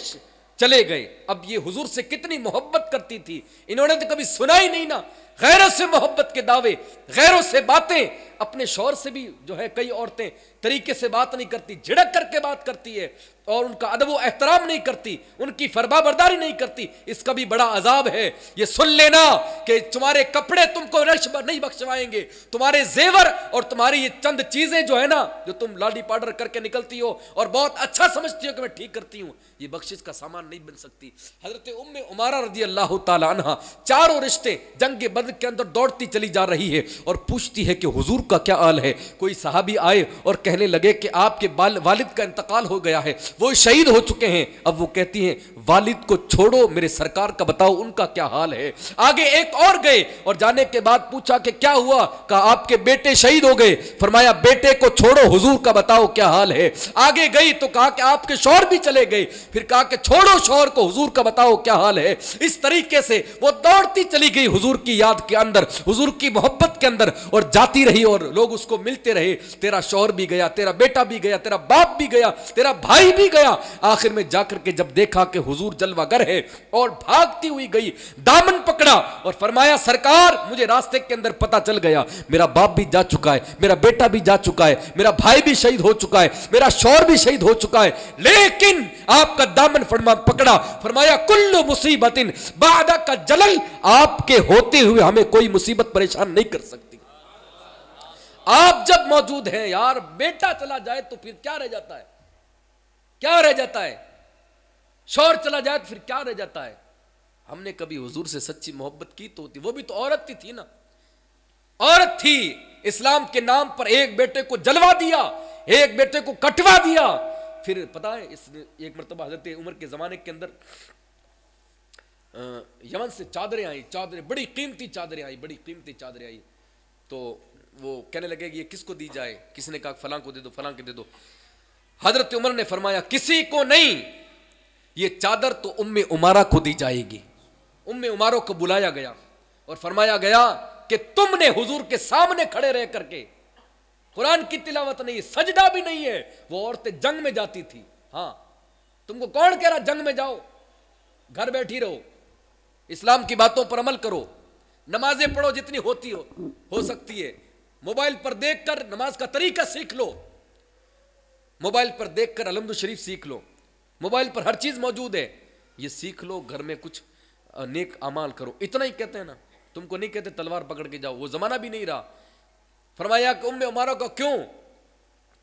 चले गए अब ये हुजूर से कितनी मोहब्बत करती थी इन्होंने तो कभी सुना ही नहीं ना गैरों से मोहब्बत के दावे गैरों से बातें अपने शोर से भी जो है कई औरतें तरीके से बात नहीं करती झिड़क करके बात करती है और उनका अदब व एहतराम नहीं करती उनकी फरमा बरदारी नहीं करती इसका भी बड़ा अजाब है ये सुन लेना कि तुम्हारे कपड़े तुमको रश नहीं बख्शवाएंगे तुम्हारे जेवर और तुम्हारी ये चंद चीज़ें जो है ना जो तुम लाडी पाउडर करके निकलती हो और बहुत अच्छा समझती हो कि मैं ठीक करती हूँ ये बख्शिश का सामान नहीं बन सकती हजरत उम उमारा रजी अल्लाह तला चारों रिश्ते जंग बद के अंदर दौड़ती चली जा रही है और पूछती है कि हुजूर का क्या आल है कोई साहबी आए और कहने लगे कि आपके बाल वालिद का इंतकाल हो गया है वो शहीद हो चुके हैं अब वो कहती हैं वालिद को छोड़ो मेरे सरकार का बताओ उनका क्या हाल है आगे एक और गए और जाने के बाद पूछा कि क्या हुआ कहा आपके बेटे शहीद हो गए फरमाया बेटे को छोड़ो हुजूर का बताओ क्या हाल है आगे गई तो कहा कि आपके शौर भी चले गए फिर कहा कि छोड़ो शौर को हुजूर का बताओ क्या हाल है इस तरीके से वो दौड़ती चली गई हुजूर की याद के अंदर हुजूर की मोहब्बत के अंदर और जाती रही और लोग उसको मिलते रहे तेरा शोर भी गया तेरा बेटा भी गया तेरा बाप भी गया तेरा भाई भी भी गया आखिर में जाकर के जब देखा कि हुजूर जलवागर है और भागती हुई गई दामन पकड़ा और फरमाया सरकार मुझे रास्ते के अंदर पता चल गया मेरा बाप भी जा चुका है मेरा बेटा भी जा चुका है मेरा भाई भी शहीद हो चुका है मेरा शौर भी शहीद हो चुका है लेकिन आपका दामन फरमा पकड़ा फरमाया कुल्लू मुसीबत का जलल आपके होते हुए हमें कोई मुसीबत परेशान नहीं कर सकती आप जब मौजूद हैं यार बेटा चला जाए तो फिर क्या रह जाता है क्या रह जाता है शौर चला जाए तो फिर क्या रह जाता है हमने कभी हुजूर से सच्ची मोहब्बत की तो होती वो भी तो औरत थी, थी ना औरत थी इस्लाम के नाम पर एक बेटे को जलवा दिया एक बेटे को कटवा दिया फिर पता है इस एक मरतबा हजरत उम्र के ज़माने के अंदर यमन से चादरें आई चादरें बड़ी कीमती चादरें आई बड़ी कीमती चादरें आई तो वो कहने लगे कि ये किसको दी जाए किसने कहा फलां को दे दो फलां के दे दो हजरत उमर ने फरमाया किसी को नहीं ये चादर तो उम्म उमारा को दी जाएगी उम्म उमारों को बुलाया गया और फरमाया गया कि तुमने हुजूर के सामने खड़े रह करके कुरान की तिलावत नहीं सजदा भी नहीं है वो औरतें जंग में जाती थी हाँ तुमको कौन कह रहा जंग में जाओ घर बैठी रहो इस्लाम की बातों पर अमल करो नमाजें पढ़ो जितनी होती हो हो सकती है मोबाइल पर देखकर नमाज का तरीका सीख लो मोबाइल पर देखकर अलमद शरीफ सीख लो मोबाइल पर हर चीज़ मौजूद है ये सीख लो घर में कुछ नेक अमाल करो इतना ही कहते हैं ना तुमको नहीं कहते तलवार पकड़ के जाओ वो ज़माना भी नहीं रहा फरमाया कि उम्म उमारा का क्यों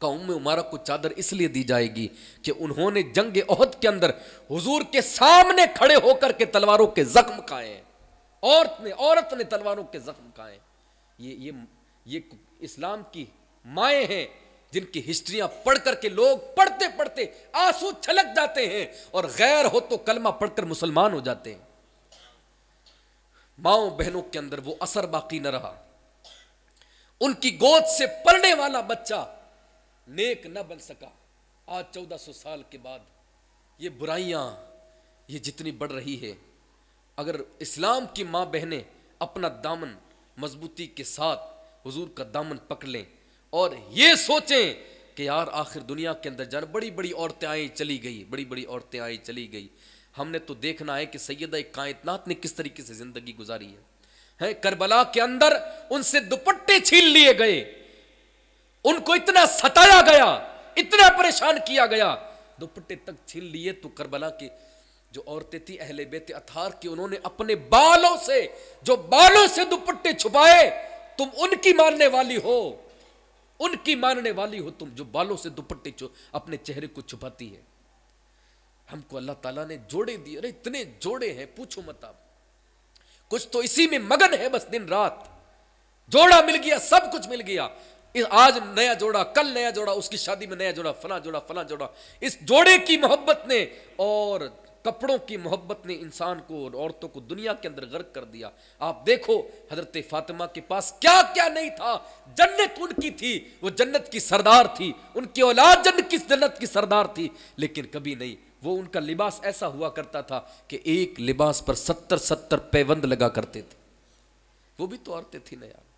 का उम्म उमारा को चादर इसलिए दी जाएगी कि उन्होंने जंग अहद के अंदर हुजूर के सामने खड़े होकर के तलवारों के जख्म खाए औरत ने औरत ने तलवारों के जख्म खाए ये ये ये इस्लाम की माएँ हैं जिनकी हिस्ट्रियां पढ़ करके लोग पढ़ते पढ़ते आंसू छलक जाते हैं और गैर हो तो कलमा पढ़कर मुसलमान हो जाते हैं माओ बहनों के अंदर वो असर बाकी न रहा उनकी गोद से पढ़ने वाला बच्चा नेक न बन सका आज चौदह सौ साल के बाद ये बुराइयां ये जितनी बढ़ रही है अगर इस्लाम की माँ बहनें अपना दामन मजबूती के साथ हुजूर का दामन पकड़ लें और ये सोचें कि यार आखिर दुनिया के अंदर जान बड़ी बड़ी औरतें आई चली गई बड़ी बड़ी औरतें आई चली गई हमने तो देखना है कि सैयद कायतनाथ ने किस तरीके से ज़िंदगी गुजारी है है करबला के अंदर उनसे दुपट्टे छीन लिए गए उनको इतना सताया गया इतना परेशान किया गया दुपट्टे तक छीन लिए तो करबला के जो औरतें थी अहले बेत अथार की उन्होंने अपने बालों से जो बालों से दुपट्टे छुपाए तुम उनकी मानने वाली हो उनकी मानने वाली हो तुम जो बालों से दुपट्टे अपने चेहरे को छुपाती है हमको अल्लाह ताला ने जोड़े दिए अरे इतने जोड़े हैं पूछो मत आप कुछ तो इसी में मगन है बस दिन रात जोड़ा मिल गया सब कुछ मिल गया आज नया जोड़ा कल नया जोड़ा उसकी शादी में नया जोड़ा फला जोड़ा फला जोड़ा इस जोड़े की मोहब्बत ने और कपड़ों की मोहब्बत ने इंसान को और औरतों को दुनिया के अंदर गर्क कर दिया आप देखो हजरत फातिमा के पास क्या क्या नहीं था जन्नत उनकी थी वो जन्नत की सरदार थी उनकी औलाद जन्नत की जन्नत की सरदार थी लेकिन कभी नहीं वो उनका लिबास ऐसा हुआ करता था कि एक लिबास पर सत्तर सत्तर पैबंद लगा करते थे वो भी तो औरतें थी नया यार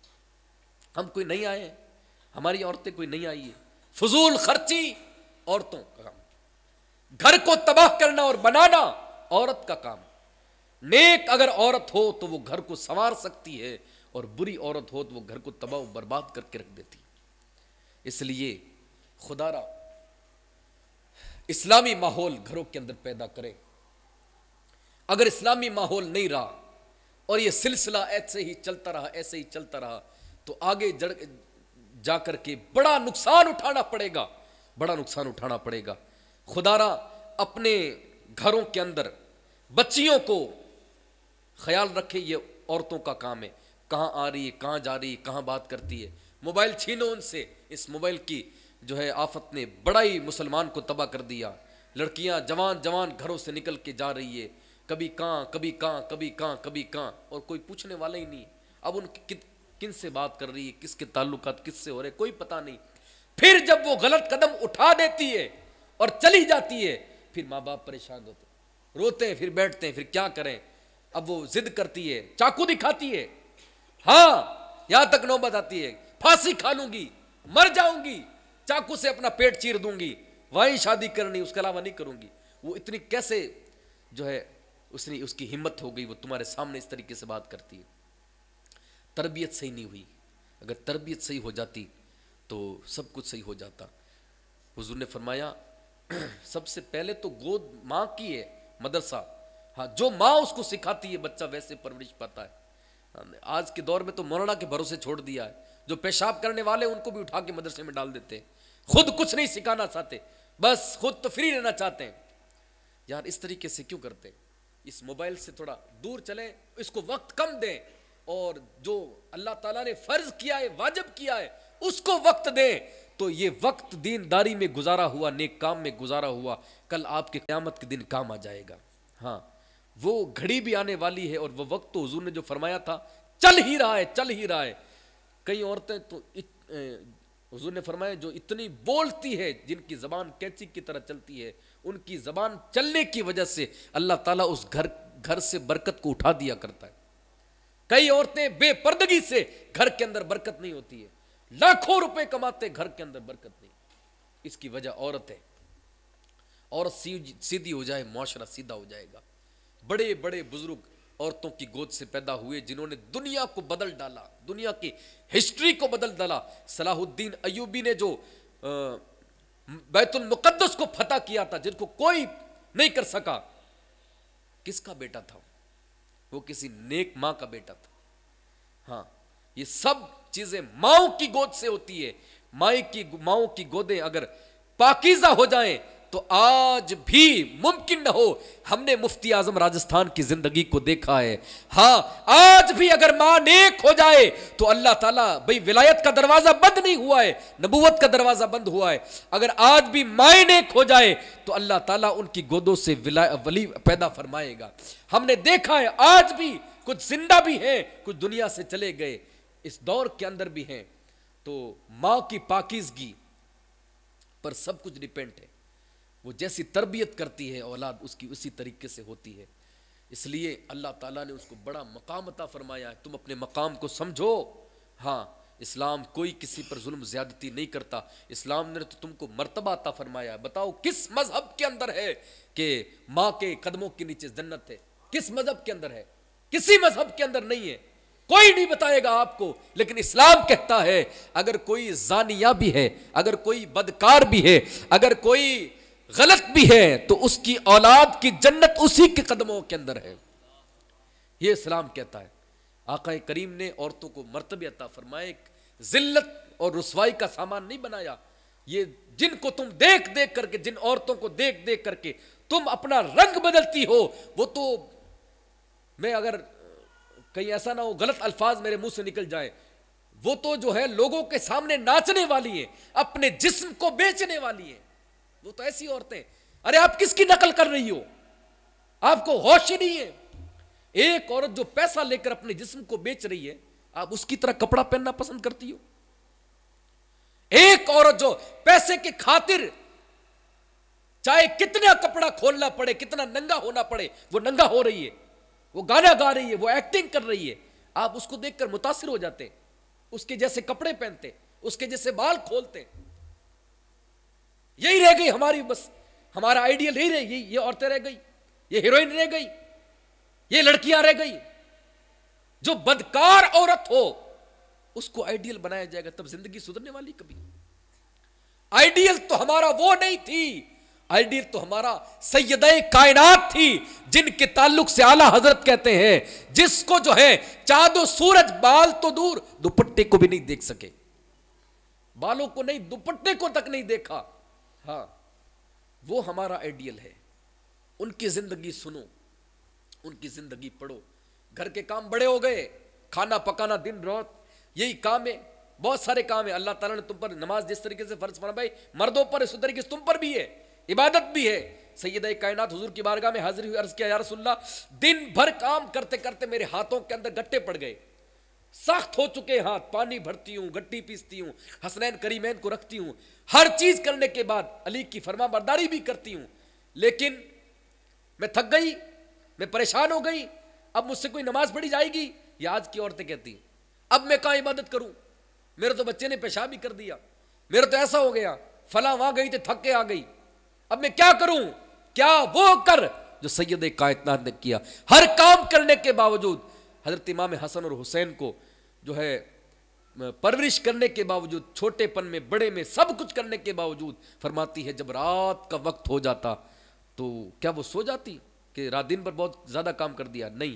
हम कोई नहीं आए हमारी औरतें कोई नहीं आई है फजूल खर्ची औरतों का काम घर को तबाह करना और बनाना औरत का काम नेक अगर औरत हो तो वो घर को संवार सकती है और बुरी औरत हो तो वो घर को तबाह बर्बाद करके रख देती इसलिए खुदारा इस्लामी माहौल घरों के अंदर पैदा करें अगर इस्लामी माहौल नहीं रहा और ये सिलसिला ऐसे ही चलता रहा ऐसे ही चलता रहा तो आगे जड़ जाकर के बड़ा नुकसान उठाना पड़ेगा बड़ा नुकसान उठाना पड़ेगा खुदारा अपने घरों के अंदर बच्चियों को ख्याल रखे ये औरतों का काम है कहाँ आ रही है कहाँ जा रही है कहाँ बात करती है मोबाइल छीनो उनसे इस मोबाइल की जो है आफत ने बड़ा ही मुसलमान को तबाह कर दिया लड़कियाँ जवान जवान घरों से निकल के जा रही है कभी कहाँ कभी कहाँ कभी कहाँ कभी कहाँ और कोई पूछने वाला ही नहीं अब उन किन से बात कर रही है किसके ताल्लुकात किससे हो रहे कोई पता नहीं फिर जब वो गलत कदम उठा देती है और चली जाती है फिर माँ बाप परेशान होते रोते हैं फिर बैठते हैं फिर क्या करें अब वो जिद करती है चाकू दिखाती है हाँ यहां तक नौबत आती है फांसी खा लूंगी मर जाऊंगी चाकू से अपना पेट चीर दूंगी वहीं शादी करनी उसके अलावा नहीं करूंगी वो इतनी कैसे जो है उसने उसकी हिम्मत हो गई वो तुम्हारे सामने इस तरीके से बात करती है तरबियत सही नहीं हुई अगर तरबियत सही हो जाती तो सब कुछ सही हो जाता हुजूर ने फरमाया सबसे पहले तो गोद माँ की है मदरसा हाँ जो माँ उसको सिखाती है बच्चा वैसे परवरिश पाता है हाँ, आज के दौर में तो मोरणा के भरोसे छोड़ दिया है जो पेशाब करने वाले उनको भी उठा के मदरसे में डाल देते हैं खुद कुछ नहीं सिखाना चाहते बस खुद तो फ्री रहना चाहते हैं यार इस तरीके से क्यों करते हैं इस मोबाइल से थोड़ा दूर चलें इसको वक्त कम दें और जो अल्लाह ताला ने फर्ज किया है वाजब किया है उसको वक्त दें तो ये वक्त दीनदारी में गुजारा हुआ नेक काम में गुजारा हुआ कल आपके क़्यामत के दिन काम आ जाएगा हाँ वो घड़ी भी आने वाली है और वह वक्त तो हजूर ने जो फरमाया था चल ही रहा है चल ही रहा है कई औरतें तो हजूर ने फरमाया जो इतनी बोलती है जिनकी ज़बान कैची की तरह चलती है उनकी ज़बान चलने की वजह से अल्लाह ताला उस घर घर से बरकत को उठा दिया करता है कई औरतें बेपर्दगी से घर के अंदर बरकत नहीं होती है लाखों रुपए कमाते घर के अंदर बरकत नहीं इसकी वजह औरत है औरत सीधी हो जाए मुआरा सीधा हो जाएगा बड़े बड़े बुजुर्ग औरतों की गोद से पैदा हुए जिन्होंने दुनिया को बदल डाला दुनिया की हिस्ट्री को बदल डाला सलाहुद्दीन अयूबी ने जो बैतुल मुकद्दस को फतह किया था जिनको कोई नहीं कर सका किसका बेटा था वो किसी नेक माँ का बेटा था हाँ ये सब चीजें माओ की गोद से होती है माई की माओ की गोदे अगर पाकिजा हो जाएं तो आज भी मुमकिन न हो हमने मुफ्ती आजम राजस्थान की जिंदगी को देखा है हाँ आज भी अगर मां नेक हो जाए तो अल्लाह ताला भाई विलायत का दरवाजा बंद नहीं हुआ है नबूवत का दरवाजा बंद हुआ है अगर आज भी माए नेक हो जाए तो अल्लाह ताला उनकी गोदों से वली पैदा फरमाएगा हमने देखा है आज भी कुछ जिंदा भी हैं कुछ दुनिया से चले गए इस दौर के अंदर भी हैं तो माँ की पाकिजगी पर सब कुछ डिपेंड है वो जैसी तरबियत करती है औलाद उसकी उसी तरीके से होती है इसलिए अल्लाह ताला ने उसको बड़ा मकाम अता फरमाया है तुम अपने मकाम को समझो हाँ इस्लाम कोई किसी पर जुल्म ज़्यादती नहीं करता इस्लाम ने तो तुमको मर्तबा अता फरमाया बताओ किस मज़हब के अंदर है कि माँ के कदमों के नीचे जन्नत है किस मज़हब के अंदर है किसी मज़हब के अंदर नहीं है कोई नहीं बताएगा आपको लेकिन इस्लाम कहता है अगर कोई जानिया भी है अगर कोई बदकार भी है अगर कोई गलत भी है तो उसकी औलाद की जन्नत उसी के कदमों के अंदर है ये इस्लाम कहता है आका करीम ने औरतों को मरतबे अता फरमाए जिल्लत और रसवाई का सामान नहीं बनाया ये जिनको तुम देख देख करके जिन औरतों को देख देख करके तुम अपना रंग बदलती हो वो तो मैं अगर कहीं ऐसा ना हो गलत अल्फाज मेरे मुंह से निकल जाए वो तो जो है लोगों के सामने नाचने वाली है अपने जिस्म को बेचने वाली है वो तो ऐसी औरतें अरे आप किसकी नकल कर रही हो आपको होश ही नहीं है एक औरत जो पैसा लेकर अपने जिस्म को बेच रही है आप उसकी तरह कपड़ा पहनना पसंद करती हो एक औरत जो पैसे के खातिर चाहे कितना कपड़ा खोलना पड़े कितना नंगा होना पड़े वो नंगा हो रही है वो गाना गा रही है वो एक्टिंग कर रही है आप उसको देखकर मुतासर हो जाते हैं उसके जैसे कपड़े पहनते उसके जैसे बाल खोलते यही रह गई हमारी बस हमारा आइडियल यही रह गई ये औरतें रह गई ये हीरोइन रह गई ये लड़कियां रह गई जो बदकार औरत हो उसको आइडियल बनाया जाएगा तब जिंदगी सुधरने वाली कभी आइडियल तो हमारा वो नहीं थी आइडियल तो हमारा सैयद कायनात थी जिनके ताल्लुक से आला हजरत कहते हैं जिसको जो है चादो सूरज बाल तो दूर दुपट्टे को भी नहीं देख सके बालों को नहीं दुपट्टे को तक नहीं देखा हाँ वो हमारा आइडियल है उनकी जिंदगी सुनो उनकी जिंदगी पढ़ो घर के काम बड़े हो गए खाना पकाना दिन रात यही काम है बहुत सारे काम है अल्लाह ताला ने तुम पर नमाज जिस तरीके से फर्ज फरमाई मर्दों पर इस तरीके से तुम पर भी है इबादत भी है सैयद कायनात हजूर की बारगाह में हाजिर हुई अर्ज किया या दिन भर काम करते करते मेरे हाथों के अंदर गट्टे पड़ गए सख्त हो चुके हाथ पानी भरती हूं गट्टी पीसती हूं हसनैन करीमैन को रखती हूं हर चीज करने के बाद अली की फरमा बरदारी भी करती हूं लेकिन मैं थक गई मैं परेशान हो गई अब मुझसे कोई नमाज पढ़ी जाएगी या आज की औरतें कहती अब मैं कहा इबादत करूं मेरे तो बच्चे ने पेशाब भी कर दिया मेरा तो ऐसा हो गया फला वहां गई तो थक के आ गई अब मैं क्या करूं क्या वो कर जो सैयद कायतनाथ ने किया हर काम करने के बावजूद हजरत इमाम हसन और हुसैन को जो है परवरिश करने के बावजूद छोटेपन में बड़े में सब कुछ करने के बावजूद फरमाती है जब रात का वक्त हो जाता तो क्या वो सो जाती कि रात दिन पर बहुत ज़्यादा काम कर दिया नहीं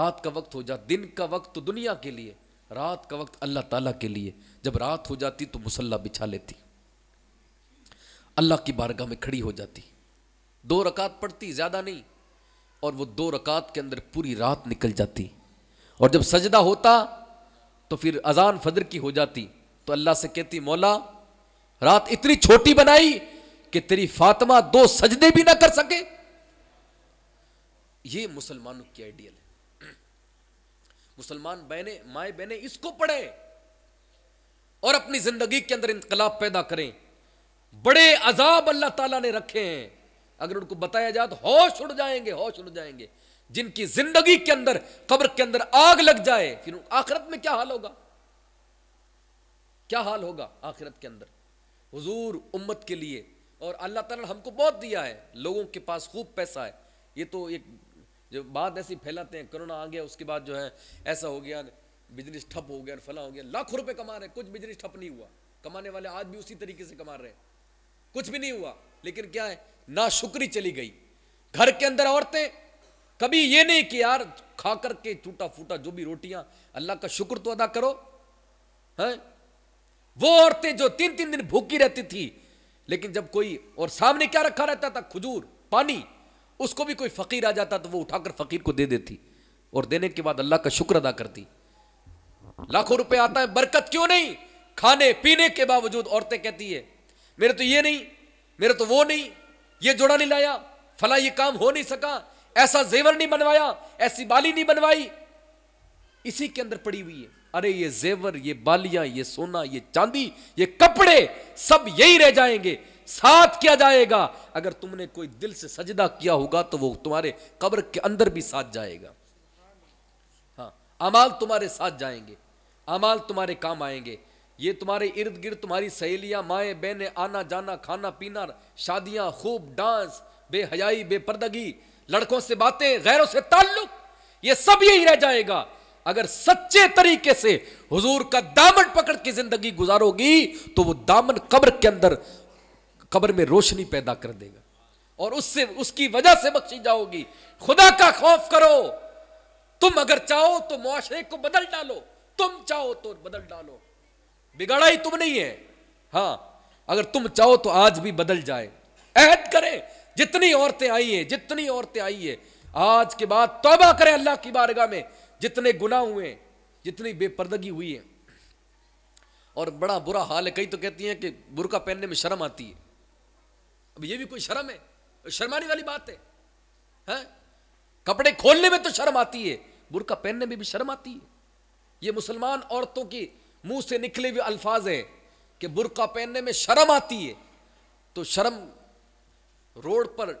रात का वक्त हो जाता दिन का वक्त तो दुनिया के लिए रात का वक्त अल्लाह ताला के लिए जब रात हो जाती तो मुसल्ला बिछा लेती अल्लाह की बारगाह में खड़ी हो जाती दो रकात पढ़ती ज़्यादा नहीं और वो दो रकात के अंदर पूरी रात निकल जाती और जब सजदा होता तो फिर अजान फद्र की हो जाती तो अल्लाह से कहती मौला रात इतनी छोटी बनाई कि तेरी फातिमा दो सजदे भी ना कर सके ये मुसलमानों की आइडियल है मुसलमान बहने माए बहने इसको पढ़े और अपनी जिंदगी के अंदर इंकलाब पैदा करें बड़े अजाब अल्लाह ताला ने रखे हैं अगर उनको बताया जाए तो होश उड़ जाएंगे होश उड़ जाएंगे जिनकी जिंदगी के अंदर कब्र के अंदर आग लग जाए फिर आखिरत में क्या हाल होगा क्या हाल होगा आखिरत के अंदर हुजूर उम्मत के लिए और अल्लाह ताला ने हमको बहुत दिया है लोगों के पास खूब पैसा है ये तो एक जो बात ऐसी फैलाते हैं कोरोना आ गया उसके बाद जो है ऐसा हो गया बिजनेस ठप हो गया फला हो गया लाखों रुपए कमा रहे कुछ बिजनेस ठप नहीं हुआ कमाने वाले आज भी उसी तरीके से कमा रहे हैं कुछ भी नहीं हुआ लेकिन क्या है ना शुक्री चली गई घर के अंदर औरतें कभी ये नहीं कि यार खा करके टूटा फूटा जो भी रोटियां अल्लाह का शुक्र तो अदा करो हैं वो औरतें जो तीन तीन दिन भूखी रहती थी लेकिन जब कोई और सामने क्या रखा रहता था खजूर पानी उसको भी कोई फकीर आ जाता तो वो उठाकर फकीर को दे देती और देने के बाद अल्लाह का शुक्र अदा करती लाखों रुपए आता है बरकत क्यों नहीं खाने पीने के बावजूद औरतें कहती है मेरे तो ये नहीं मेरे तो वो नहीं ये जोड़ा नहीं लाया फला ये काम हो नहीं सका ऐसा जेवर नहीं बनवाया ऐसी बाली नहीं बनवाई इसी के अंदर पड़ी हुई है अरे ये जेवर ये बालियां ये सोना ये चांदी ये कपड़े सब यही रह जाएंगे साथ किया जाएगा अगर तुमने कोई दिल से सजदा किया होगा तो वो तुम्हारे कब्र के अंदर भी साथ जाएगा हाँ अमाल तुम्हारे साथ जाएंगे अमाल तुम्हारे काम आएंगे ये तुम्हारे इर्द गिर्द तुम्हारी सहेलियां माए बहने आना जाना खाना पीना शादियां खूब डांस बेहयाई बेपर्दगी लड़कों से बातें गैरों से ताल्लुक ये सब यही रह जाएगा अगर सच्चे तरीके से हुजूर का दामन पकड़ के जिंदगी गुजारोगी तो वो दामन कब्र के अंदर कब्र में रोशनी पैदा कर देगा और उससे उसकी वजह से बख्शी जाओगी खुदा का खौफ करो तुम अगर चाहो तो मुआशरे को बदल डालो तुम चाहो तो बदल डालो बिगाड़ा ही तुम नहीं है हाँ अगर तुम चाहो तो आज भी बदल जाए अहद करें जितनी औरतें आई हैं जितनी औरतें आई है आज के बाद तोबा करें अल्लाह की बारगाह में जितने गुना हुए जितनी बेपर्दगी हुई है और बड़ा बुरा हाल है कई तो कहती हैं कि बुरका पहनने में शर्म आती है अब ये भी कोई शर्म है तो शर्माने वाली बात है है? हाँ? कपड़े खोलने में तो शर्म आती है बुरका पहनने में भी शर्म आती है ये मुसलमान औरतों की मुंह से निकले हुए अल्फाज हैं कि बुरका पहनने में शर्म आती है तो शर्म रोड पर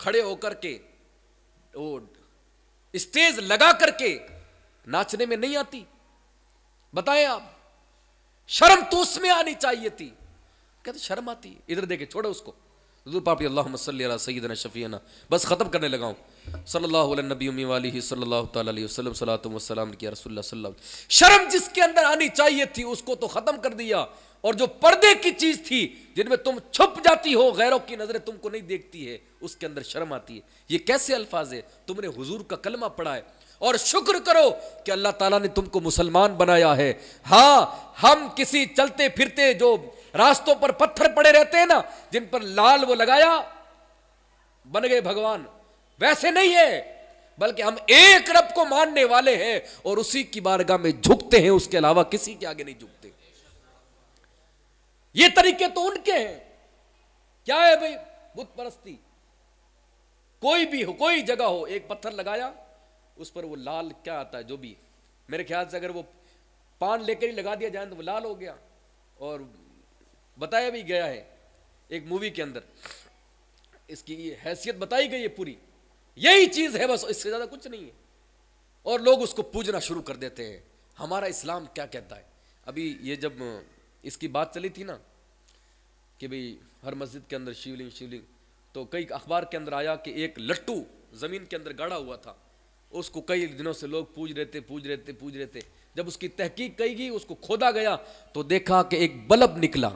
खड़े होकर के वो स्टेज लगा करके नाचने में नहीं आती बताएं आप शर्म तो उसमें आनी चाहिए थी कहते शर्म आती है इधर देखे छोड़ो उसको हजूर पापी अल्लाह सल सैदन शफ़ीना बस ख़त्म करने लगा हूँ सल्ला नबी उमी वाली सल्ला वसलम सलातम किया रसोल्ला सल्लम शर्म जिसके अंदर आनी चाहिए थी उसको तो ख़त्म कर दिया और जो पर्दे की चीज़ थी जिनमें तुम छुप जाती हो गैरों की नज़रें तुमको नहीं देखती है उसके अंदर शर्म आती है ये कैसे अल्फाज है तुमने हुजूर का कलमा पढ़ा है और शुक्र करो कि अल्लाह ताला ने तुमको मुसलमान बनाया है हाँ हम किसी चलते फिरते जो रास्तों पर पत्थर पड़े रहते हैं ना जिन पर लाल वो लगाया बन गए भगवान वैसे नहीं है बल्कि हम एक रब को मानने वाले हैं और उसी की बारगाह में झुकते हैं उसके अलावा किसी के आगे नहीं झुकते ये तरीके तो उनके हैं क्या है भाई बुत परस्ती कोई भी हो कोई जगह हो एक पत्थर लगाया उस पर वो लाल क्या आता है जो भी मेरे ख्याल से अगर वो पान लेकर ही लगा दिया जाए तो वो लाल हो गया और बताया भी गया है एक मूवी के अंदर इसकी हैसियत बताई गई है पूरी यही चीज़ है बस इससे ज़्यादा कुछ नहीं है और लोग उसको पूजना शुरू कर देते हैं हमारा इस्लाम क्या कहता है अभी ये जब इसकी बात चली थी ना कि भाई हर मस्जिद के अंदर शिवलिंग शिवलिंग तो कई अखबार के अंदर आया कि एक लट्टू ज़मीन के अंदर गाड़ा हुआ था उसको कई दिनों से लोग पूज रहे थे पूज रहे थे पूज रहे थे जब उसकी तहकीक कही गई उसको खोदा गया तो देखा कि एक बल्ब निकला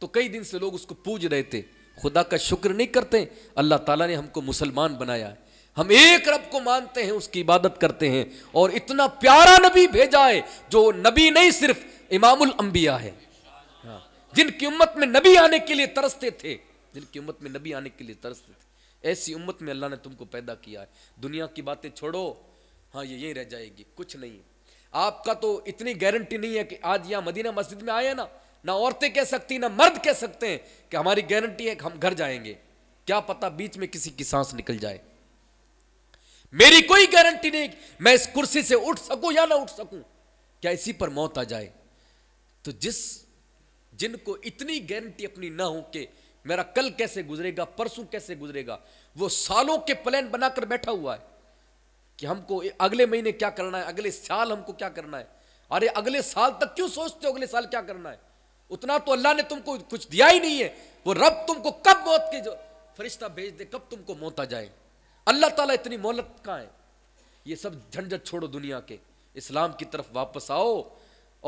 तो कई दिन से लोग उसको पूज रहे थे खुदा का शुक्र नहीं करते अल्लाह ताला ने हमको मुसलमान बनाया है हम एक रब को मानते हैं उसकी इबादत करते हैं और इतना प्यारा नबी भेजा है जो नबी नहीं सिर्फ इमामुल अंबिया है हाँ, जिनकी उम्मत में नबी आने के लिए तरसते थे जिनकी उम्मत में नबी आने के लिए तरसते थे ऐसी उम्मत में अल्लाह ने तुमको पैदा किया है दुनिया की बातें छोड़ो हाँ ये यही रह जाएगी कुछ नहीं आपका तो इतनी गारंटी नहीं है कि आज यहाँ मदीना मस्जिद में आया ना ना औरतें कह सकती ना मर्द कह सकते हैं कि हमारी गारंटी है कि हम घर जाएंगे क्या पता बीच में किसी की सांस निकल जाए मेरी कोई गारंटी नहीं मैं इस कुर्सी से उठ सकूं या ना उठ सकूं क्या इसी पर मौत आ जाए तो जिस जिनको इतनी गारंटी अपनी ना हो कि मेरा कल कैसे गुजरेगा परसों कैसे गुजरेगा वो सालों के प्लान बनाकर बैठा हुआ है कि हमको अगले महीने क्या करना है अगले साल हमको क्या करना है अरे अगले साल तक क्यों सोचते हो अगले साल क्या करना है उतना तो अल्लाह ने तुमको कुछ दिया ही नहीं है वो रब तुमको कब मौत के जो फरिश्ता भेज दे कब तुमको मौत आ जाए अल्लाह ताला इतनी मोहलत कहाँ है ये सब झंझट छोड़ो दुनिया के इस्लाम की तरफ वापस आओ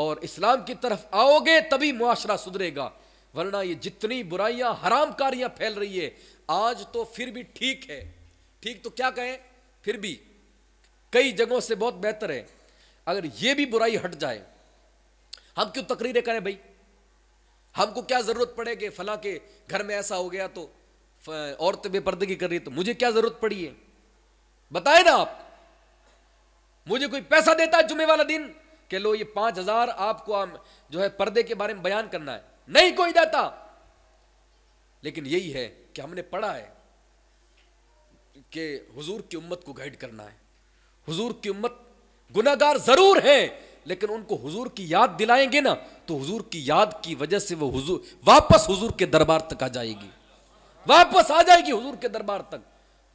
और इस्लाम की तरफ आओगे तभी मुआशरा सुधरेगा वरना ये जितनी बुराइयां हराम फैल रही है आज तो फिर भी ठीक है ठीक तो क्या कहें फिर भी कई जगहों से बहुत बेहतर है अगर ये भी बुराई हट जाए हम क्यों तकरीरें करें भाई हमको क्या जरूरत पड़ेगी फला के घर में ऐसा हो गया तो औरत बेपर्दगी कर रही है तो मुझे क्या जरूरत पड़ी है बताए ना आप मुझे कोई पैसा देता है जुमे वाला दिन कह लो ये पांच हजार आपको आम, जो है पर्दे के बारे में बयान करना है नहीं कोई देता लेकिन यही है कि हमने पढ़ा है कि हुजूर की उम्मत को गाइड करना है हुजूर की उम्मत गुनागार जरूर है लेकिन उनको हुजूर की याद दिलाएंगे ना तो हुजूर की याद की वजह से वो हुजूर वापस हुजूर के दरबार तक आ जाएगी वापस आ जाएगी हुजूर के दरबार तक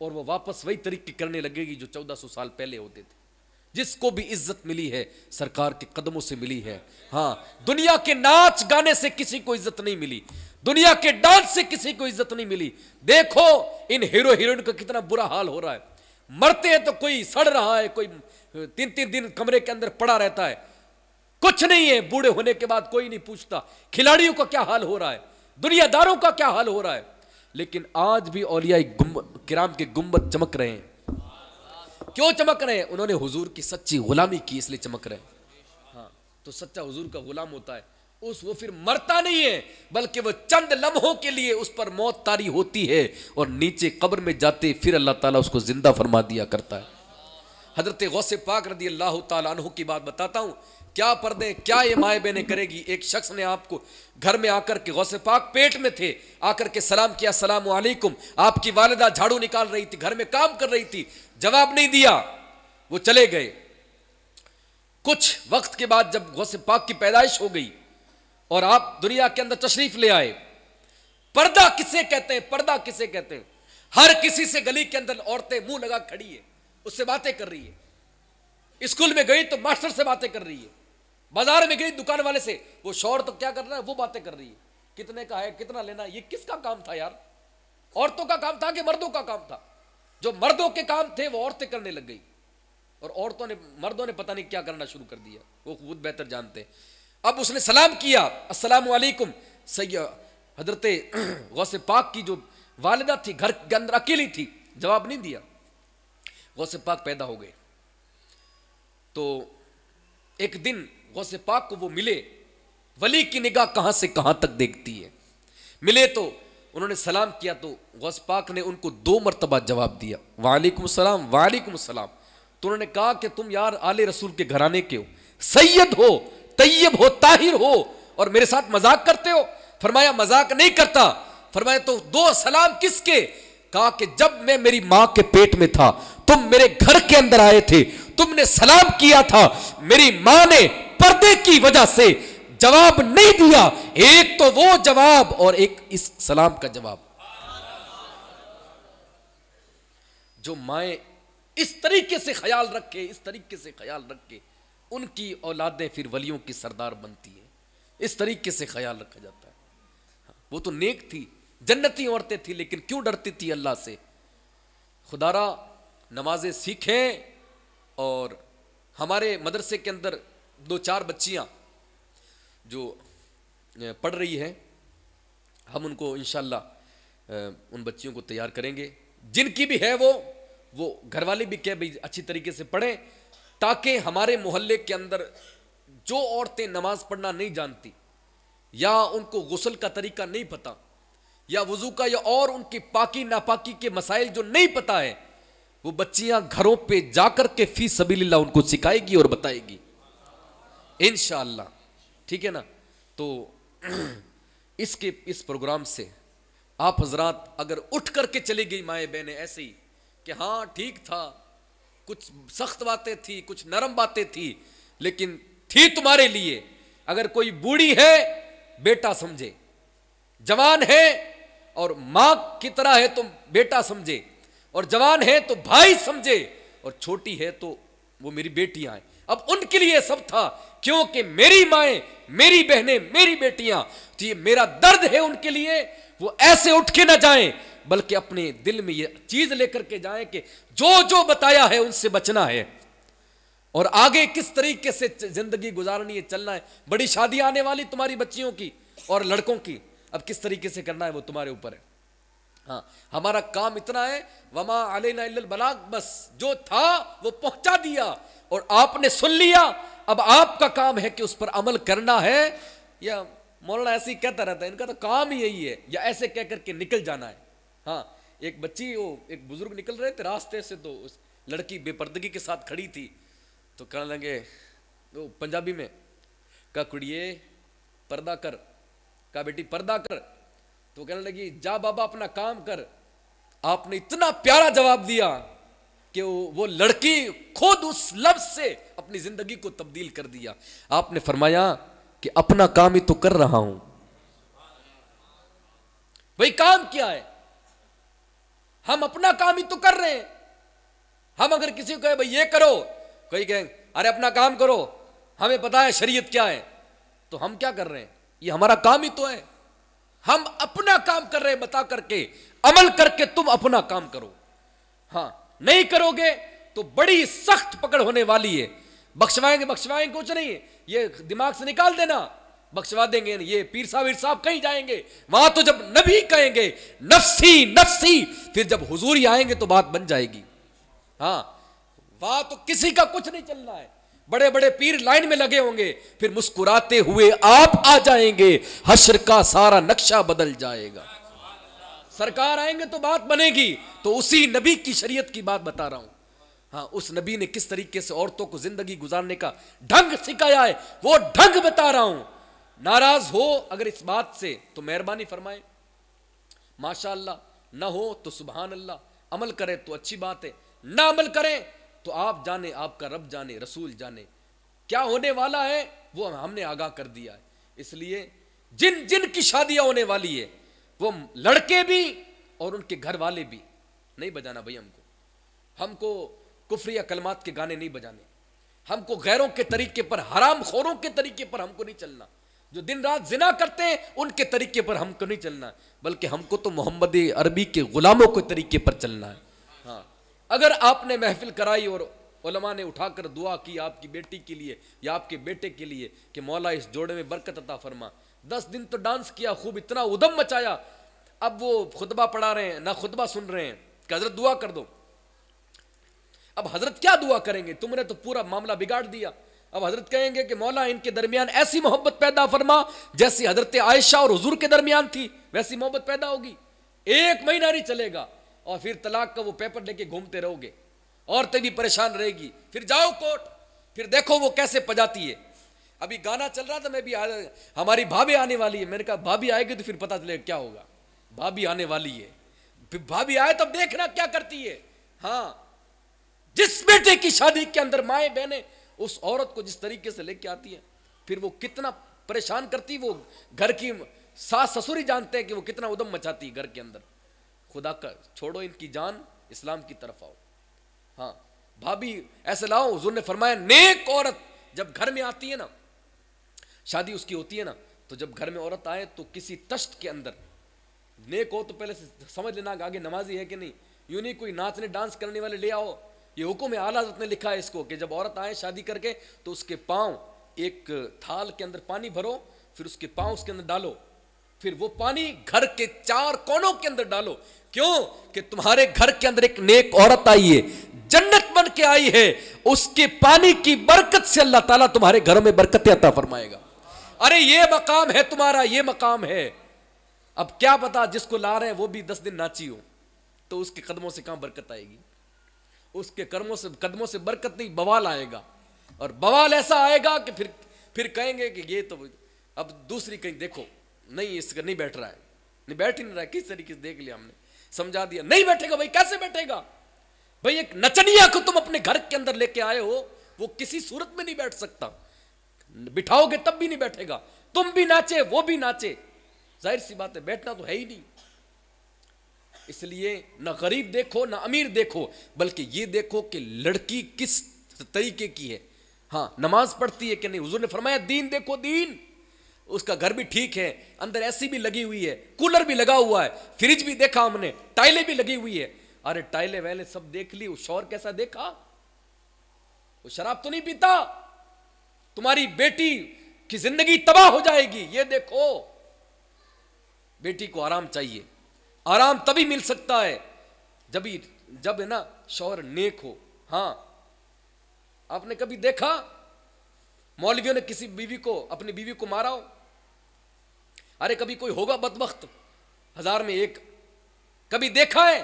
और वो वापस वही तरीके करने लगेगी जो 1400 साल पहले होते थे जिसको भी इज्जत मिली है सरकार के कदमों से मिली है हाँ दुनिया के नाच गाने से किसी को इज्जत नहीं मिली दुनिया के डांस से किसी को इज्जत नहीं मिली देखो इन हीरो हीरोइन का कितना बुरा हाल हो रहा है मरते हैं तो कोई सड़ रहा है कोई तीन तीन दिन कमरे के अंदर पड़ा रहता है कुछ नहीं है बूढ़े होने के बाद कोई नहीं पूछता खिलाड़ियों का क्या हाल हो रहा है दुनियादारों का क्या हाल हो रहा है लेकिन आज भी औलिया किराम के गुम्बद चमक रहे हैं क्यों चमक रहे हैं उन्होंने हुजूर की सच्ची गुलामी की इसलिए चमक रहे हैं हाँ तो सच्चा हुजूर का गुलाम होता है उस वो फिर मरता नहीं है बल्कि वो चंद लम्हों के लिए उस पर मौत तारी होती है और नीचे कब्र में जाते फिर अल्लाह ताला उसको जिंदा फरमा दिया करता है हजरत गौसे पाक रदी अल्लाह तु की बात बताता हूँ क्या पर्दे क्या ये माए बहने करेगी एक शख्स ने आपको घर में आकर के गौसे पाक पेट में थे आकर के सलाम किया सलाम वालेकुम आपकी वालदा झाड़ू निकाल रही थी घर में काम कर रही थी जवाब नहीं दिया वो चले गए कुछ वक्त के बाद जब गौसे पाक की पैदाइश हो गई और आप दुनिया के अंदर तशरीफ ले आए पर्दा किसे कहते हैं पर्दा किसे कहते हैं हर किसी से गली के अंदर औरतें मुंह लगा खड़ी है उससे बातें कर रही है स्कूल में गई तो मास्टर से बातें कर रही है बाजार में गई दुकान वाले से वो शोर तो क्या कर रहा है वो बातें कर रही है कितने का है कितना लेना ये किसका काम था यार औरतों का काम था कि मर्दों का काम था जो मर्दों के काम थे वो औरतें करने लग गई और औरतों ने मर्दों ने पता नहीं क्या करना शुरू कर दिया वो खुद बेहतर जानते अब उसने सलाम किया असलम सैया हजरत गौसे पाक की जो वालदा थी घर के अंदर अकेली थी जवाब नहीं दिया गौ से पाक पैदा हो गए तो एक दिन गौ से पाक को वो मिले वली की निगाह कहां से कहां तक देखती है मिले तो उन्होंने सलाम किया तो गौस पाक ने उनको दो मरतबा जवाब दिया वालेकुम सलाम वालेकुम सलाम तो उन्होंने कहा कि तुम यार आले रसूल के घराने के हो सैयद हो तैयब हो ताहिर हो और मेरे साथ मजाक करते हो फरमाया मजाक नहीं करता फरमाया तो दो सलाम किसके कहा कि जब मैं मेरी मां के पेट में था तुम मेरे घर के अंदर आए थे तुमने सलाम किया था मेरी मां ने पर्दे की वजह से जवाब नहीं दिया एक तो वो जवाब और एक इस सलाम का जवाब जो माए इस तरीके से ख्याल रखे इस तरीके से ख्याल रखे उनकी औलादें फिर वलियों की सरदार बनती है इस तरीके से ख्याल रखा जाता है हाँ, वो तो नेक थी जन्नती औरतें थी लेकिन क्यों डरती थी अल्लाह से खुदारा नमाजें सीखें और हमारे मदरसे के अंदर दो चार बच्चियां जो पढ़ रही हैं हम उनको इन उन बच्चियों को तैयार करेंगे जिनकी भी है वो वो घर वाले भी कह भाई अच्छी तरीके से पढ़ें ताकि हमारे मोहल्ले के अंदर जो औरतें नमाज पढ़ना नहीं जानती या उनको गसल का तरीका नहीं पता या वजू का या और उनकी पाकी नापाकी के मसाइल जो नहीं पता है वो बच्चियां घरों पे जाकर के फी सबीला उनको सिखाएगी और बताएगी इन ठीक है ना तो इसके इस प्रोग्राम से आप हजरात अगर उठ करके चली गई माए बहने ऐसे ही कि हाँ ठीक था कुछ सख्त बातें थी कुछ नरम बातें थी लेकिन थी तुम्हारे लिए अगर कोई बूढ़ी है बेटा समझे जवान है और माँ की तरह है तो बेटा समझे और जवान है तो भाई समझे और छोटी है तो वो मेरी बेटियां हैं अब उनके लिए सब था क्योंकि मेरी माए मेरी बहनें मेरी बेटियां तो ये मेरा दर्द है उनके लिए वो ऐसे उठ के ना जाएं बल्कि अपने दिल में ये चीज लेकर के जाएं कि जो जो बताया है उनसे बचना है और आगे किस तरीके से जिंदगी गुजारनी है चलना है बड़ी शादी आने वाली तुम्हारी बच्चियों की और लड़कों की अब किस तरीके से करना है वो तुम्हारे ऊपर है हाँ हमारा काम इतना है वमा अलैना बलाग बस जो था वो पहुंचा दिया और आपने सुन लिया अब आपका काम है कि उस पर अमल करना है या मौलाना ऐसे ही कहता रहता है इनका तो काम ही यही है या ऐसे कह करके निकल जाना है हाँ एक बच्ची वो एक बुजुर्ग निकल रहे थे रास्ते से तो उस लड़की बेपर्दगी के साथ खड़ी थी तो कहने लगे वो पंजाबी में का कुड़िए पर्दा कर कहा बेटी पर्दा कर तो कहने लगी जा बाबा अपना काम कर आपने इतना प्यारा जवाब दिया कि वो लड़की खुद उस लफ्ज से अपनी जिंदगी को तब्दील कर दिया आपने फरमाया कि अपना काम ही तो कर रहा हूं भाई काम क्या है हम अपना काम ही तो कर रहे हैं हम अगर किसी को कहे भाई ये करो कोई कहें अरे अपना काम करो हमें पता है शरीयत क्या है तो हम क्या कर रहे हैं ये हमारा काम ही तो है हम अपना काम कर रहे बता करके अमल करके तुम अपना काम करो हाँ नहीं करोगे तो बड़ी सख्त पकड़ होने वाली है बख्शवाएंगे बख्शवाएंगे कुछ नहीं है ये दिमाग से निकाल देना बख्शवा देंगे ये पीर साहब साहब कहीं जाएंगे वहां तो जब नबी कहेंगे नफसी नफसी फिर जब हुजूरी आएंगे तो बात बन जाएगी हाँ वहां तो किसी का कुछ नहीं चलना है बड़े बड़े पीर लाइन में लगे होंगे फिर मुस्कुराते हुए आप आ जाएंगे हश्र का सारा नक्शा बदल जाएगा सरकार आएंगे तो बात बनेगी तो उसी नबी की शरीयत की बात बता रहा हूं हाँ उस नबी ने किस तरीके से औरतों को जिंदगी गुजारने का ढंग सिखाया है वो ढंग बता रहा हूं नाराज हो अगर इस बात से तो मेहरबानी फरमाए माशा ना हो तो सुबहान अल्लाह अमल करें तो अच्छी बात है ना अमल करें तो आप जाने आपका रब जाने रसूल जाने क्या होने वाला है वो हमने आगाह कर दिया है इसलिए जिन जिन की शादियां होने वाली है वो लड़के भी और उनके घर वाले भी नहीं बजाना भाई हमको हमको कुफरिया कलमात के गाने नहीं बजाने हमको गैरों के तरीके पर हराम खोरों के तरीके पर हमको नहीं चलना जो दिन रात जिना करते हैं उनके तरीके पर हमको नहीं चलना बल्कि हमको तो मोहम्मद अरबी के गुलामों के तरीके पर चलना है अगर आपने महफिल कराई और ओलमा ने उठाकर दुआ की आपकी बेटी के लिए या आपके बेटे के लिए कि मौला इस जोड़े में बरकत अता फरमा दस दिन तो डांस किया खूब इतना उदम मचाया अब वो खुतबा पढ़ा रहे हैं ना खुतबा सुन रहे हैं कि हजरत दुआ कर दो अब हजरत क्या दुआ करेंगे तुमने तो पूरा मामला बिगाड़ दिया अब हजरत कहेंगे कि मौला इनके दरमियान ऐसी मोहब्बत पैदा फरमा जैसी हजरत आयशा और हजूर के दरमियान थी वैसी मोहब्बत पैदा होगी एक महीना नहीं चलेगा और फिर तलाक का वो पेपर लेके घूमते रहोगे औरतें भी परेशान रहेगी फिर जाओ कोर्ट फिर देखो वो कैसे पजाती है अभी गाना चल रहा था मैं भी आ, हमारी भाभी आने वाली है मैंने कहा भाभी आएगी तो फिर पता चलेगा क्या होगा भाभी आने वाली है फिर भाभी आए तब तो देखना क्या करती है हाँ जिस बेटे की शादी के अंदर माए बहने उस औरत को जिस तरीके से लेके आती है फिर वो कितना परेशान करती वो घर की सास ससुर ही जानते हैं कि वो कितना उदम मचाती है घर के अंदर खुदा का छोड़ो इनकी जान इस्लाम की तरफ आओ हाँ भाभी ऐसे लाओ हजूर ने फरमाया नेक औरत जब घर में आती है ना शादी उसकी होती है ना तो जब घर में औरत आए तो किसी तश्त के अंदर नेक हो तो पहले से समझ लेना आगे नमाजी है कि नहीं यूं नहीं कोई नाचने डांस करने वाले ले आओ ये हुक्म है आला ने लिखा है इसको कि जब औरत आए शादी करके तो उसके पाँव एक थाल के अंदर पानी भरो फिर उसके पाँव उसके अंदर डालो फिर वो पानी घर के चार कोनों के अंदर डालो क्यों कि तुम्हारे घर के अंदर एक नेक औरत आई है जन्नत बन के आई है उसके पानी की बरकत से अल्लाह ताला तुम्हारे घरों में बरकत अता फरमाएगा अरे ये मकाम है तुम्हारा ये मकाम है अब क्या पता जिसको ला रहे हैं वो भी दस दिन नाची हो तो उसके कदमों से कहां बरकत आएगी उसके कर्मों से कदमों से बरकत नहीं बवाल आएगा और बवाल ऐसा आएगा कि फिर फिर कहेंगे कि ये तो अब दूसरी कहीं देखो नहीं इसका नहीं बैठ रहा है नहीं बैठ ही नहीं रहा है किस तरीके से देख लिया हमने समझा दिया नहीं बैठेगा भाई कैसे बैठेगा भाई एक नचनिया को तुम अपने घर के अंदर लेके आए हो वो किसी सूरत में नहीं बैठ सकता बिठाओगे तब भी नहीं बैठेगा तुम भी नाचे वो भी नाचे जाहिर सी बात है बैठना तो है ही नहीं इसलिए ना गरीब देखो ना अमीर देखो बल्कि ये देखो कि लड़की किस तरीके की है हाँ नमाज पढ़ती है कि नहीं हुजूर ने फरमाया दीन देखो दीन उसका घर भी ठीक है अंदर एसी भी लगी हुई है कूलर भी लगा हुआ है फ्रिज भी देखा हमने टाइलें भी लगी हुई है अरे टाइलें वहले सब देख ली शोर कैसा देखा वो शराब तो नहीं पीता तुम्हारी बेटी की जिंदगी तबाह हो जाएगी ये देखो बेटी को आराम चाहिए आराम तभी मिल सकता है जब ही जब है ना शोहर नेक हो हाँ आपने कभी देखा मौलवियों ने किसी बीवी को अपनी बीवी को मारा हो अरे कभी कोई होगा बदबख्त हजार में एक कभी देखा है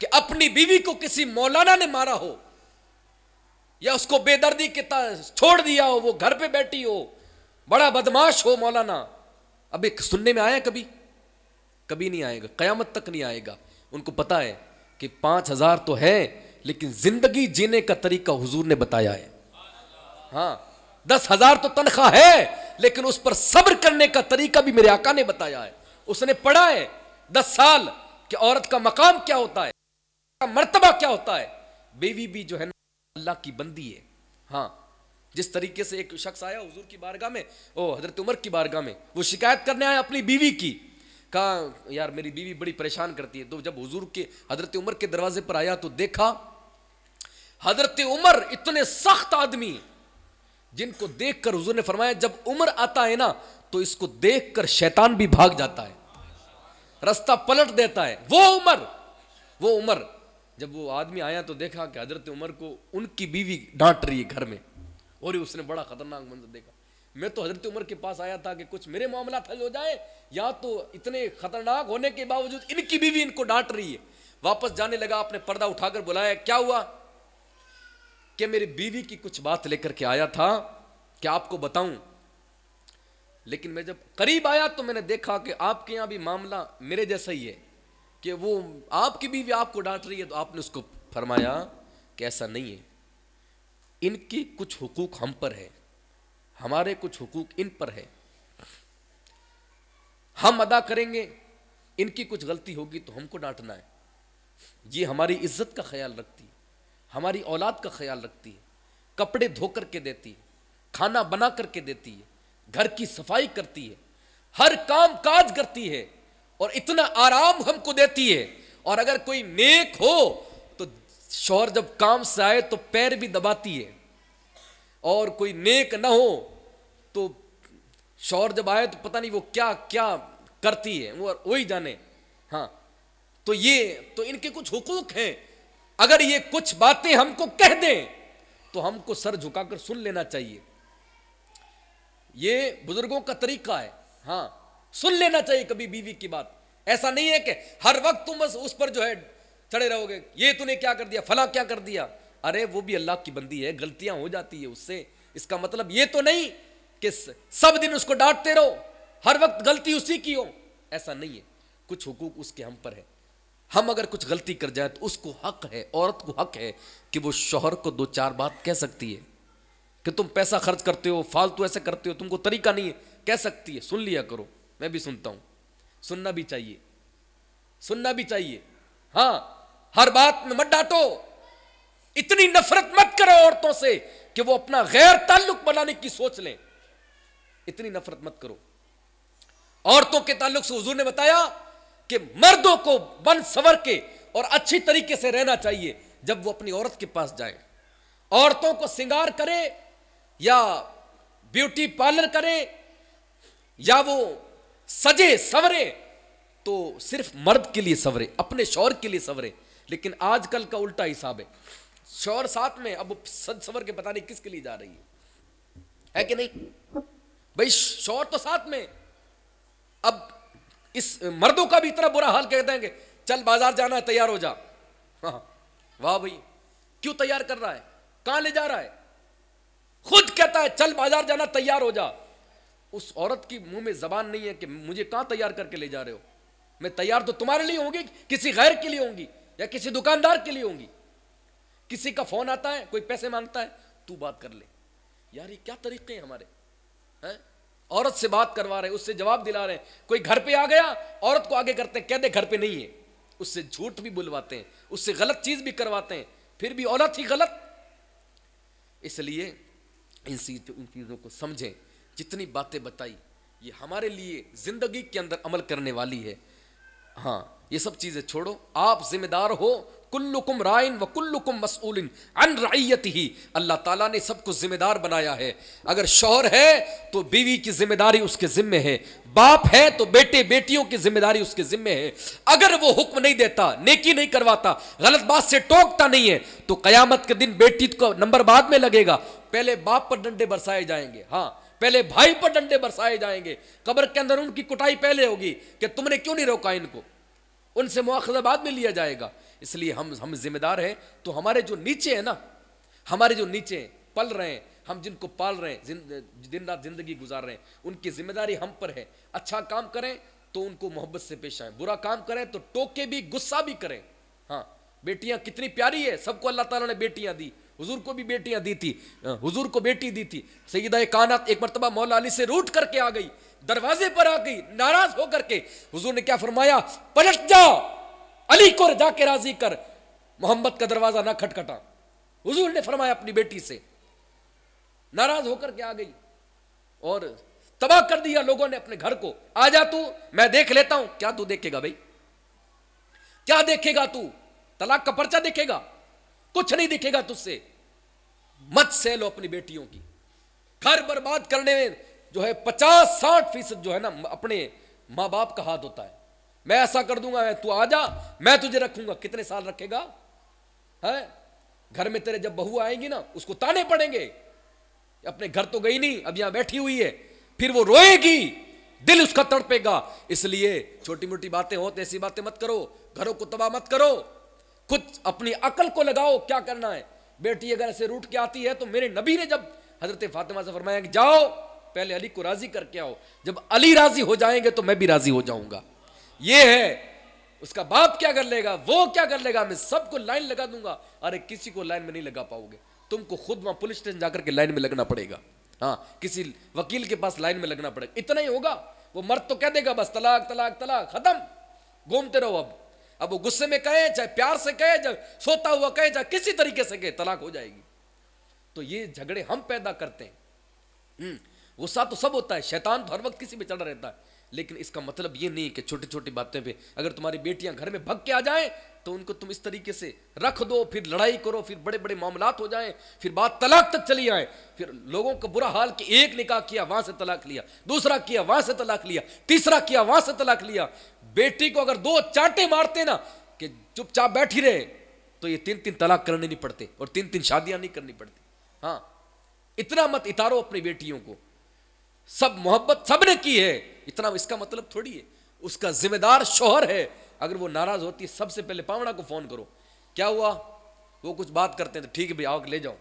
कि अपनी बीवी को किसी मौलाना ने मारा हो या उसको बेदर्दी के छोड़ दिया हो वो घर पे बैठी हो बड़ा बदमाश हो मौलाना अभी सुनने में आया कभी कभी नहीं आएगा कयामत तक नहीं आएगा उनको पता है कि पांच हजार तो है लेकिन जिंदगी जीने का तरीका हुजूर ने बताया है हाँ दस हजार तो तनख्वाह है लेकिन उस पर सब्र करने का तरीका भी मेरे आका ने बताया है उसने पढ़ा है दस साल कि औरत का मकाम क्या होता है का मर्तबा क्या होता है बेवी भी जो है ना अल्लाह की बंदी है हाँ जिस तरीके से एक शख्स आया हुजूर की बारगाह में ओ हजरत उमर की बारगाह में वो शिकायत करने आया अपनी बीवी की कहा यार मेरी बीवी बड़ी परेशान करती है तो जब हुजूर के हजरत उमर के दरवाजे पर आया तो देखा हजरत उमर इतने सख्त आदमी जिनको देखकर हुजूर ने फरमाया जब उम्र आता है ना तो इसको देखकर शैतान भी भाग जाता है रास्ता पलट देता है वो उम्र वो उम्र जब वो आदमी आया तो देखा कि हजरत उम्र को उनकी बीवी डांट रही है घर में और उसने बड़ा खतरनाक मंजर देखा मैं तो हजरत उम्र के पास आया था कि कुछ मेरे मामला हल हो जाए या तो इतने खतरनाक होने के बावजूद इनकी बीवी इनको डांट रही है वापस जाने लगा आपने पर्दा उठाकर बुलाया क्या हुआ कि मेरी बीवी की कुछ बात लेकर के आया था कि आपको बताऊं लेकिन मैं जब करीब आया तो मैंने देखा कि आपके यहां भी मामला मेरे जैसा ही है कि वो आपकी बीवी आपको डांट रही है तो आपने उसको फरमाया कि ऐसा नहीं है इनकी कुछ हुकूक हम पर है हमारे कुछ हुकूक इन पर है हम अदा करेंगे इनकी कुछ गलती होगी तो हमको डांटना है ये हमारी इज्जत का ख्याल रखती हमारी औलाद का ख्याल रखती है कपड़े धो करके देती है खाना बना करके देती है घर की सफाई करती है हर काम काज करती है और इतना आराम हमको देती है और अगर कोई नेक हो तो शोहर जब काम से आए तो पैर भी दबाती है और कोई नेक ना हो तो शोहर जब आए तो पता नहीं वो क्या क्या करती है वो वही जाने हाँ तो ये तो इनके कुछ हुकूक हैं अगर ये कुछ बातें हमको कह दें तो हमको सर झुकाकर सुन लेना चाहिए ये बुजुर्गों का तरीका है हाँ सुन लेना चाहिए कभी बीवी की बात ऐसा नहीं है कि हर वक्त तुम बस उस पर जो है चढ़े रहोगे ये तूने क्या कर दिया फला क्या कर दिया अरे वो भी अल्लाह की बंदी है गलतियां हो जाती है उससे इसका मतलब ये तो नहीं कि सब दिन उसको डांटते रहो हर वक्त गलती उसी की हो ऐसा नहीं है कुछ हुकूक उसके हम पर है हम अगर कुछ गलती कर जाए तो उसको हक है औरत को हक है कि वो शोहर को दो चार बात कह सकती है कि तुम पैसा खर्च करते हो फालतू ऐसे करते हो तुमको तरीका नहीं है कह सकती है सुन लिया करो मैं भी सुनता हूं सुनना भी चाहिए सुनना भी चाहिए हाँ हर बात में मत डांटो इतनी नफरत मत करो औरतों से कि वो अपना गैर ताल्लुक बनाने की सोच ले इतनी नफरत मत करो औरतों के ताल्लुक से हुजूर ने बताया कि मर्दों को बन सवर के और अच्छी तरीके से रहना चाहिए जब वो अपनी औरत के पास जाए औरतों को सिंगार करे या ब्यूटी पार्लर करे या वो सजे सवरे तो सिर्फ मर्द के लिए सवरे अपने शौर के लिए सवरे लेकिन आजकल का उल्टा हिसाब है शौर साथ में अब सज सवर के पता नहीं किसके लिए जा रही है है कि नहीं भाई शौर तो साथ में अब इस मर्दों का भी इतना बुरा हाल कह देंगे चल बाजार जाना है तैयार हो जा हाँ, हाँ। वाह भाई क्यों तैयार कर रहा है कहां ले जा रहा है खुद कहता है चल बाजार जाना तैयार हो जा उस औरत की मुंह में जबान नहीं है कि मुझे कहां तैयार करके ले जा रहे हो मैं तैयार तो तुम्हारे लिए होंगी किसी गैर के लिए होंगी या किसी दुकानदार के लिए होंगी किसी का फोन आता है कोई पैसे मांगता है तू बात कर ले यार ये क्या तरीके हैं हमारे हैं औरत से बात करवा रहे हैं उससे जवाब दिला रहे हैं कोई घर पे आ गया औरत को आगे करते हैं कहते घर पे नहीं है उससे झूठ भी बुलवाते हैं उससे गलत चीज भी करवाते हैं फिर भी औरत ही गलत इसलिए इन चीज उन चीज़ों को समझें जितनी बातें बताई ये हमारे लिए ज़िंदगी के अंदर अमल करने वाली है हाँ ये सब चीज़ें छोड़ो आप जिम्मेदार हो कुल्लुकुम राइन व कुल्लुकुम मसूल अन रईयत ही अल्लाह ताला ने सबको जिम्मेदार बनाया है अगर शोहर है तो बीवी की जिम्मेदारी उसके जिम्मे है बाप है तो बेटे बेटियों की जिम्मेदारी उसके जिम्मे है अगर वो हुक्म नहीं देता नेकी नहीं करवाता गलत बात से टोकता नहीं है तो कयामत के दिन बेटी को नंबर बाद में लगेगा पहले बाप पर डंडे बरसाए जाएंगे हाँ पहले भाई पर डंडे बरसाए जाएंगे कब्र के अंदर उनकी कुटाई पहले होगी कि तुमने क्यों नहीं रोका इनको उनसे मुआखजा बाद में लिया जाएगा इसलिए हम हम जिम्मेदार हैं तो हमारे जो नीचे हैं ना हमारे जो नीचे पल रहे हैं हम जिनको पाल रहे हैं जिन, दिन रात जिंदगी गुजार रहे हैं उनकी जिम्मेदारी हम पर है अच्छा काम करें तो उनको मोहब्बत से पेश आए बुरा काम करें तो टोके भी गुस्सा भी करें हाँ बेटियां कितनी प्यारी है सबको अल्लाह ताला ने बेटियां दी हुजूर को भी बेटियां दी थी हुजूर को बेटी दी थी सईदा कानात एक मरतबा मौला अली से रूट करके आ गई दरवाजे पर आ गई नाराज होकर के हुजूर ने क्या फरमाया पलट जाओ अली को रजा के राजी कर मोहम्मद का दरवाजा ना खटखटा हुजूर ने फरमाया अपनी बेटी से नाराज होकर के आ गई और तबाह कर दिया लोगों ने अपने घर को आ जा तू मैं देख लेता हूं क्या तू देखेगा भाई क्या देखेगा तू तलाक का पर्चा देखेगा कुछ नहीं दिखेगा तुझसे मत से लो अपनी बेटियों की घर बर्बाद करने में जो है पचास साठ फीसद जो है ना अपने मां बाप का हाथ होता है मैं ऐसा कर दूंगा मैं तू आ जा मैं तुझे रखूंगा कितने साल रखेगा है घर में तेरे जब बहू आएगी ना उसको ताने पड़ेंगे अपने घर तो गई नहीं अब यहां बैठी हुई है फिर वो रोएगी दिल उसका तड़पेगा इसलिए छोटी मोटी बातें हो तो ऐसी बातें मत करो घरों को तबाह मत करो कुछ अपनी अकल को लगाओ क्या करना है बेटी अगर ऐसे रूठ के आती है तो मेरे नबी ने जब हजरत फातिमा से फरमाया कि जाओ पहले अली को राजी करके आओ जब अली राजी हो जाएंगे तो मैं भी राजी हो जाऊंगा ये है उसका बाप क्या कर लेगा वो क्या कर लेगा मैं सबको लाइन लगा दूंगा अरे किसी को लाइन में नहीं लगा पाओगे तुमको खुद वहां पुलिस स्टेशन जाकर के लाइन में लगना पड़ेगा हाँ किसी वकील के पास लाइन में लगना पड़ेगा इतना ही होगा वो मर्द तो कह देगा बस तलाक तलाक तलाक खत्म घूमते रहो अब अब वो गुस्से में कहे चाहे प्यार से कहे चाहे सोता हुआ कहे चाहे किसी तरीके से कहे तलाक हो जाएगी तो ये झगड़े हम पैदा करते हैं गुस्सा हम्म, तो सब होता है शैतान तो हर वक्त किसी में चढ़ रहता है लेकिन इसका मतलब ये नहीं कि छोटी छोटी बातें पे अगर तुम्हारी बेटियां घर में भग के आ जाएं तो उनको तुम इस तरीके से रख दो फिर लड़ाई करो फिर बड़े बड़े मामला हो जाएं फिर बात तलाक तक चली आए फिर लोगों का बुरा हाल कि एक निकाह किया वहां से तलाक लिया दूसरा किया वहां से तलाक लिया तीसरा किया वहां से तलाक लिया बेटी को अगर दो चांटे मारते ना कि चुपचाप बैठी रहे तो ये तीन तीन तलाक करने नहीं पड़ते और तीन तीन शादियां नहीं करनी पड़ती हाँ इतना मत इतारो अपनी बेटियों को सब मोहब्बत सबने की है इतना इसका मतलब थोड़ी है उसका जिम्मेदार शोहर है अगर वो नाराज होती है सबसे पहले पावड़ा को फोन करो क्या हुआ वो कुछ बात करते हैं तो ठीक है भाई आओ ले जाओ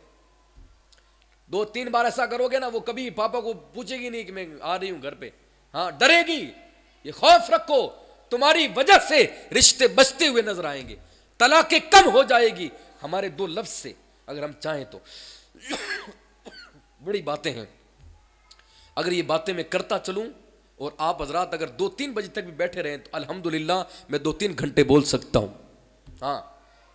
दो तीन बार ऐसा करोगे ना वो कभी पापा को पूछेगी नहीं कि मैं आ रही हूं घर पे हाँ डरेगी ये खौफ रखो तुम्हारी वजह से रिश्ते बचते हुए नजर आएंगे तलाकें कम हो जाएगी हमारे दो लफ्ज से अगर हम चाहें तो बड़ी बातें हैं अगर ये बातें मैं करता चलूं और आप हजरात अगर दो तीन बजे तक भी बैठे रहें तो अल्हम्दुलिल्लाह मैं दो तीन घंटे बोल सकता हूँ हाँ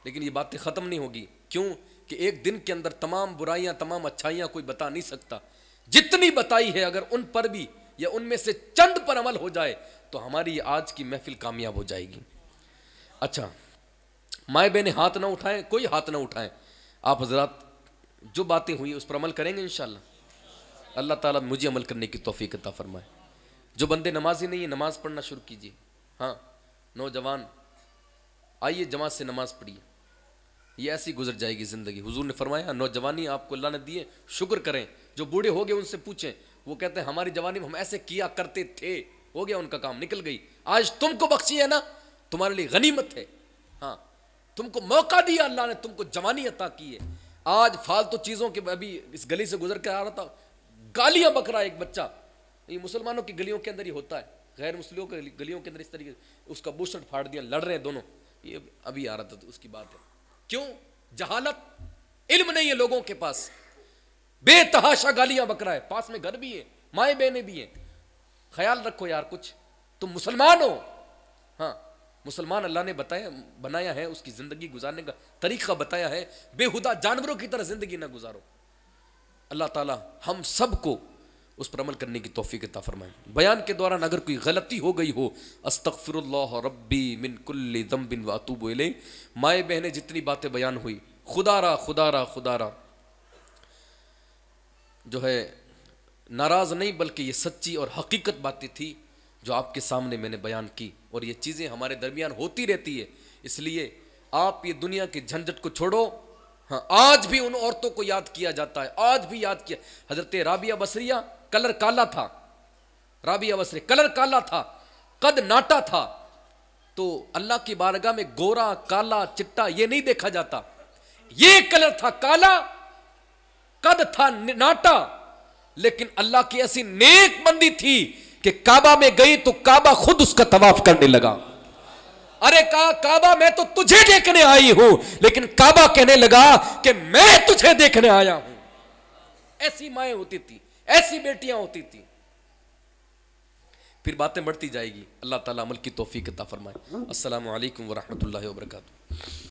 लेकिन ये बातें ख़त्म नहीं होगी क्यों कि एक दिन के अंदर तमाम बुराइयाँ तमाम अच्छाइयाँ कोई बता नहीं सकता जितनी बताई है अगर उन पर भी या उनमें से चंद पर अमल हो जाए तो हमारी आज की महफिल कामयाब हो जाएगी अच्छा माए बहने हाथ ना उठाएं कोई हाथ ना उठाएं आप हजरात जो बातें हुई उस पर अमल करेंगे इन अल्लाह ताला मुझे अमल करने की तोफ़ी अता फरमाए जो बंदे नमाजी नहीं है नमाज पढ़ना शुरू कीजिए हाँ नौजवान आइए जमात से नमाज पढ़िए ये ऐसी गुजर जाएगी ज़िंदगी हुजूर ने फरमाया नौजवानी आपको अल्लाह ने दिए शुक्र करें जो बूढ़े हो गए उनसे पूछें वो कहते हैं हमारी जवानी में हम ऐसे किया करते थे हो गया उनका काम निकल गई आज तुमको बख्शी है ना तुम्हारे लिए गनीमत है हाँ तुमको मौका दिया अल्लाह ने तुमको जवानी अता की है आज फालतू तो चीज़ों के अभी इस गली से गुजर कर आ रहा था गालियां बकरा एक बच्चा ये मुसलमानों की गलियों के अंदर ही होता है गैर मुस्लिमों के गलियों के अंदर इस तरीके उसका बुशट फाड़ दिया लड़ रहे हैं दोनों ये अभी आ रहा था तो उसकी बात है क्यों जहालत इल्म नहीं है लोगों के पास बेतहाशा गालियां बकरा है पास में घर भी है माए बहने भी हैं ख्याल रखो यार कुछ तुम मुसलमान हो हाँ मुसलमान अल्लाह ने बताया बनाया है उसकी ज़िंदगी गुजारने का तरीका बताया है बेहुदा जानवरों की तरह ज़िंदगी ना गुजारो अल्लाह ताला हम सबको उस पर अमल करने की तोफ़ी किता फ़रमाएँ बयान के दौरान अगर कोई गलती हो गई हो अस्तफ़िर रब्बी मिन दम बिन वातूब माए बहने जितनी बातें बयान हुई खुदारा खुदारा खुदारा जो है नाराज़ नहीं बल्कि ये सच्ची और हकीकत बातें थी जो आपके सामने मैंने बयान की और ये चीज़ें हमारे दरमियान होती रहती है इसलिए आप ये दुनिया के झंझट को छोड़ो हाँ आज भी उन औरतों को याद किया जाता है आज भी याद किया हजरत राबिया बसरिया कलर काला था राबिया अवसरे कलर काला था कद नाटा था तो अल्लाह की बारगाह में गोरा काला चिट्टा ये नहीं देखा जाता ये कलर था काला कद था नाटा लेकिन अल्लाह की ऐसी नेक बंदी थी कि काबा में गई तो काबा खुद उसका तवाफ करने लगा अरे का काबा मैं तो तुझे देखने आई हूं लेकिन काबा कहने लगा कि मैं तुझे देखने आया हूं ऐसी माए होती थी ऐसी बेटियां होती थी फिर बातें बढ़ती जाएगी अल्लाह ताला अमल की तोफ़ी कता फरमाए असल वरहमत वर्का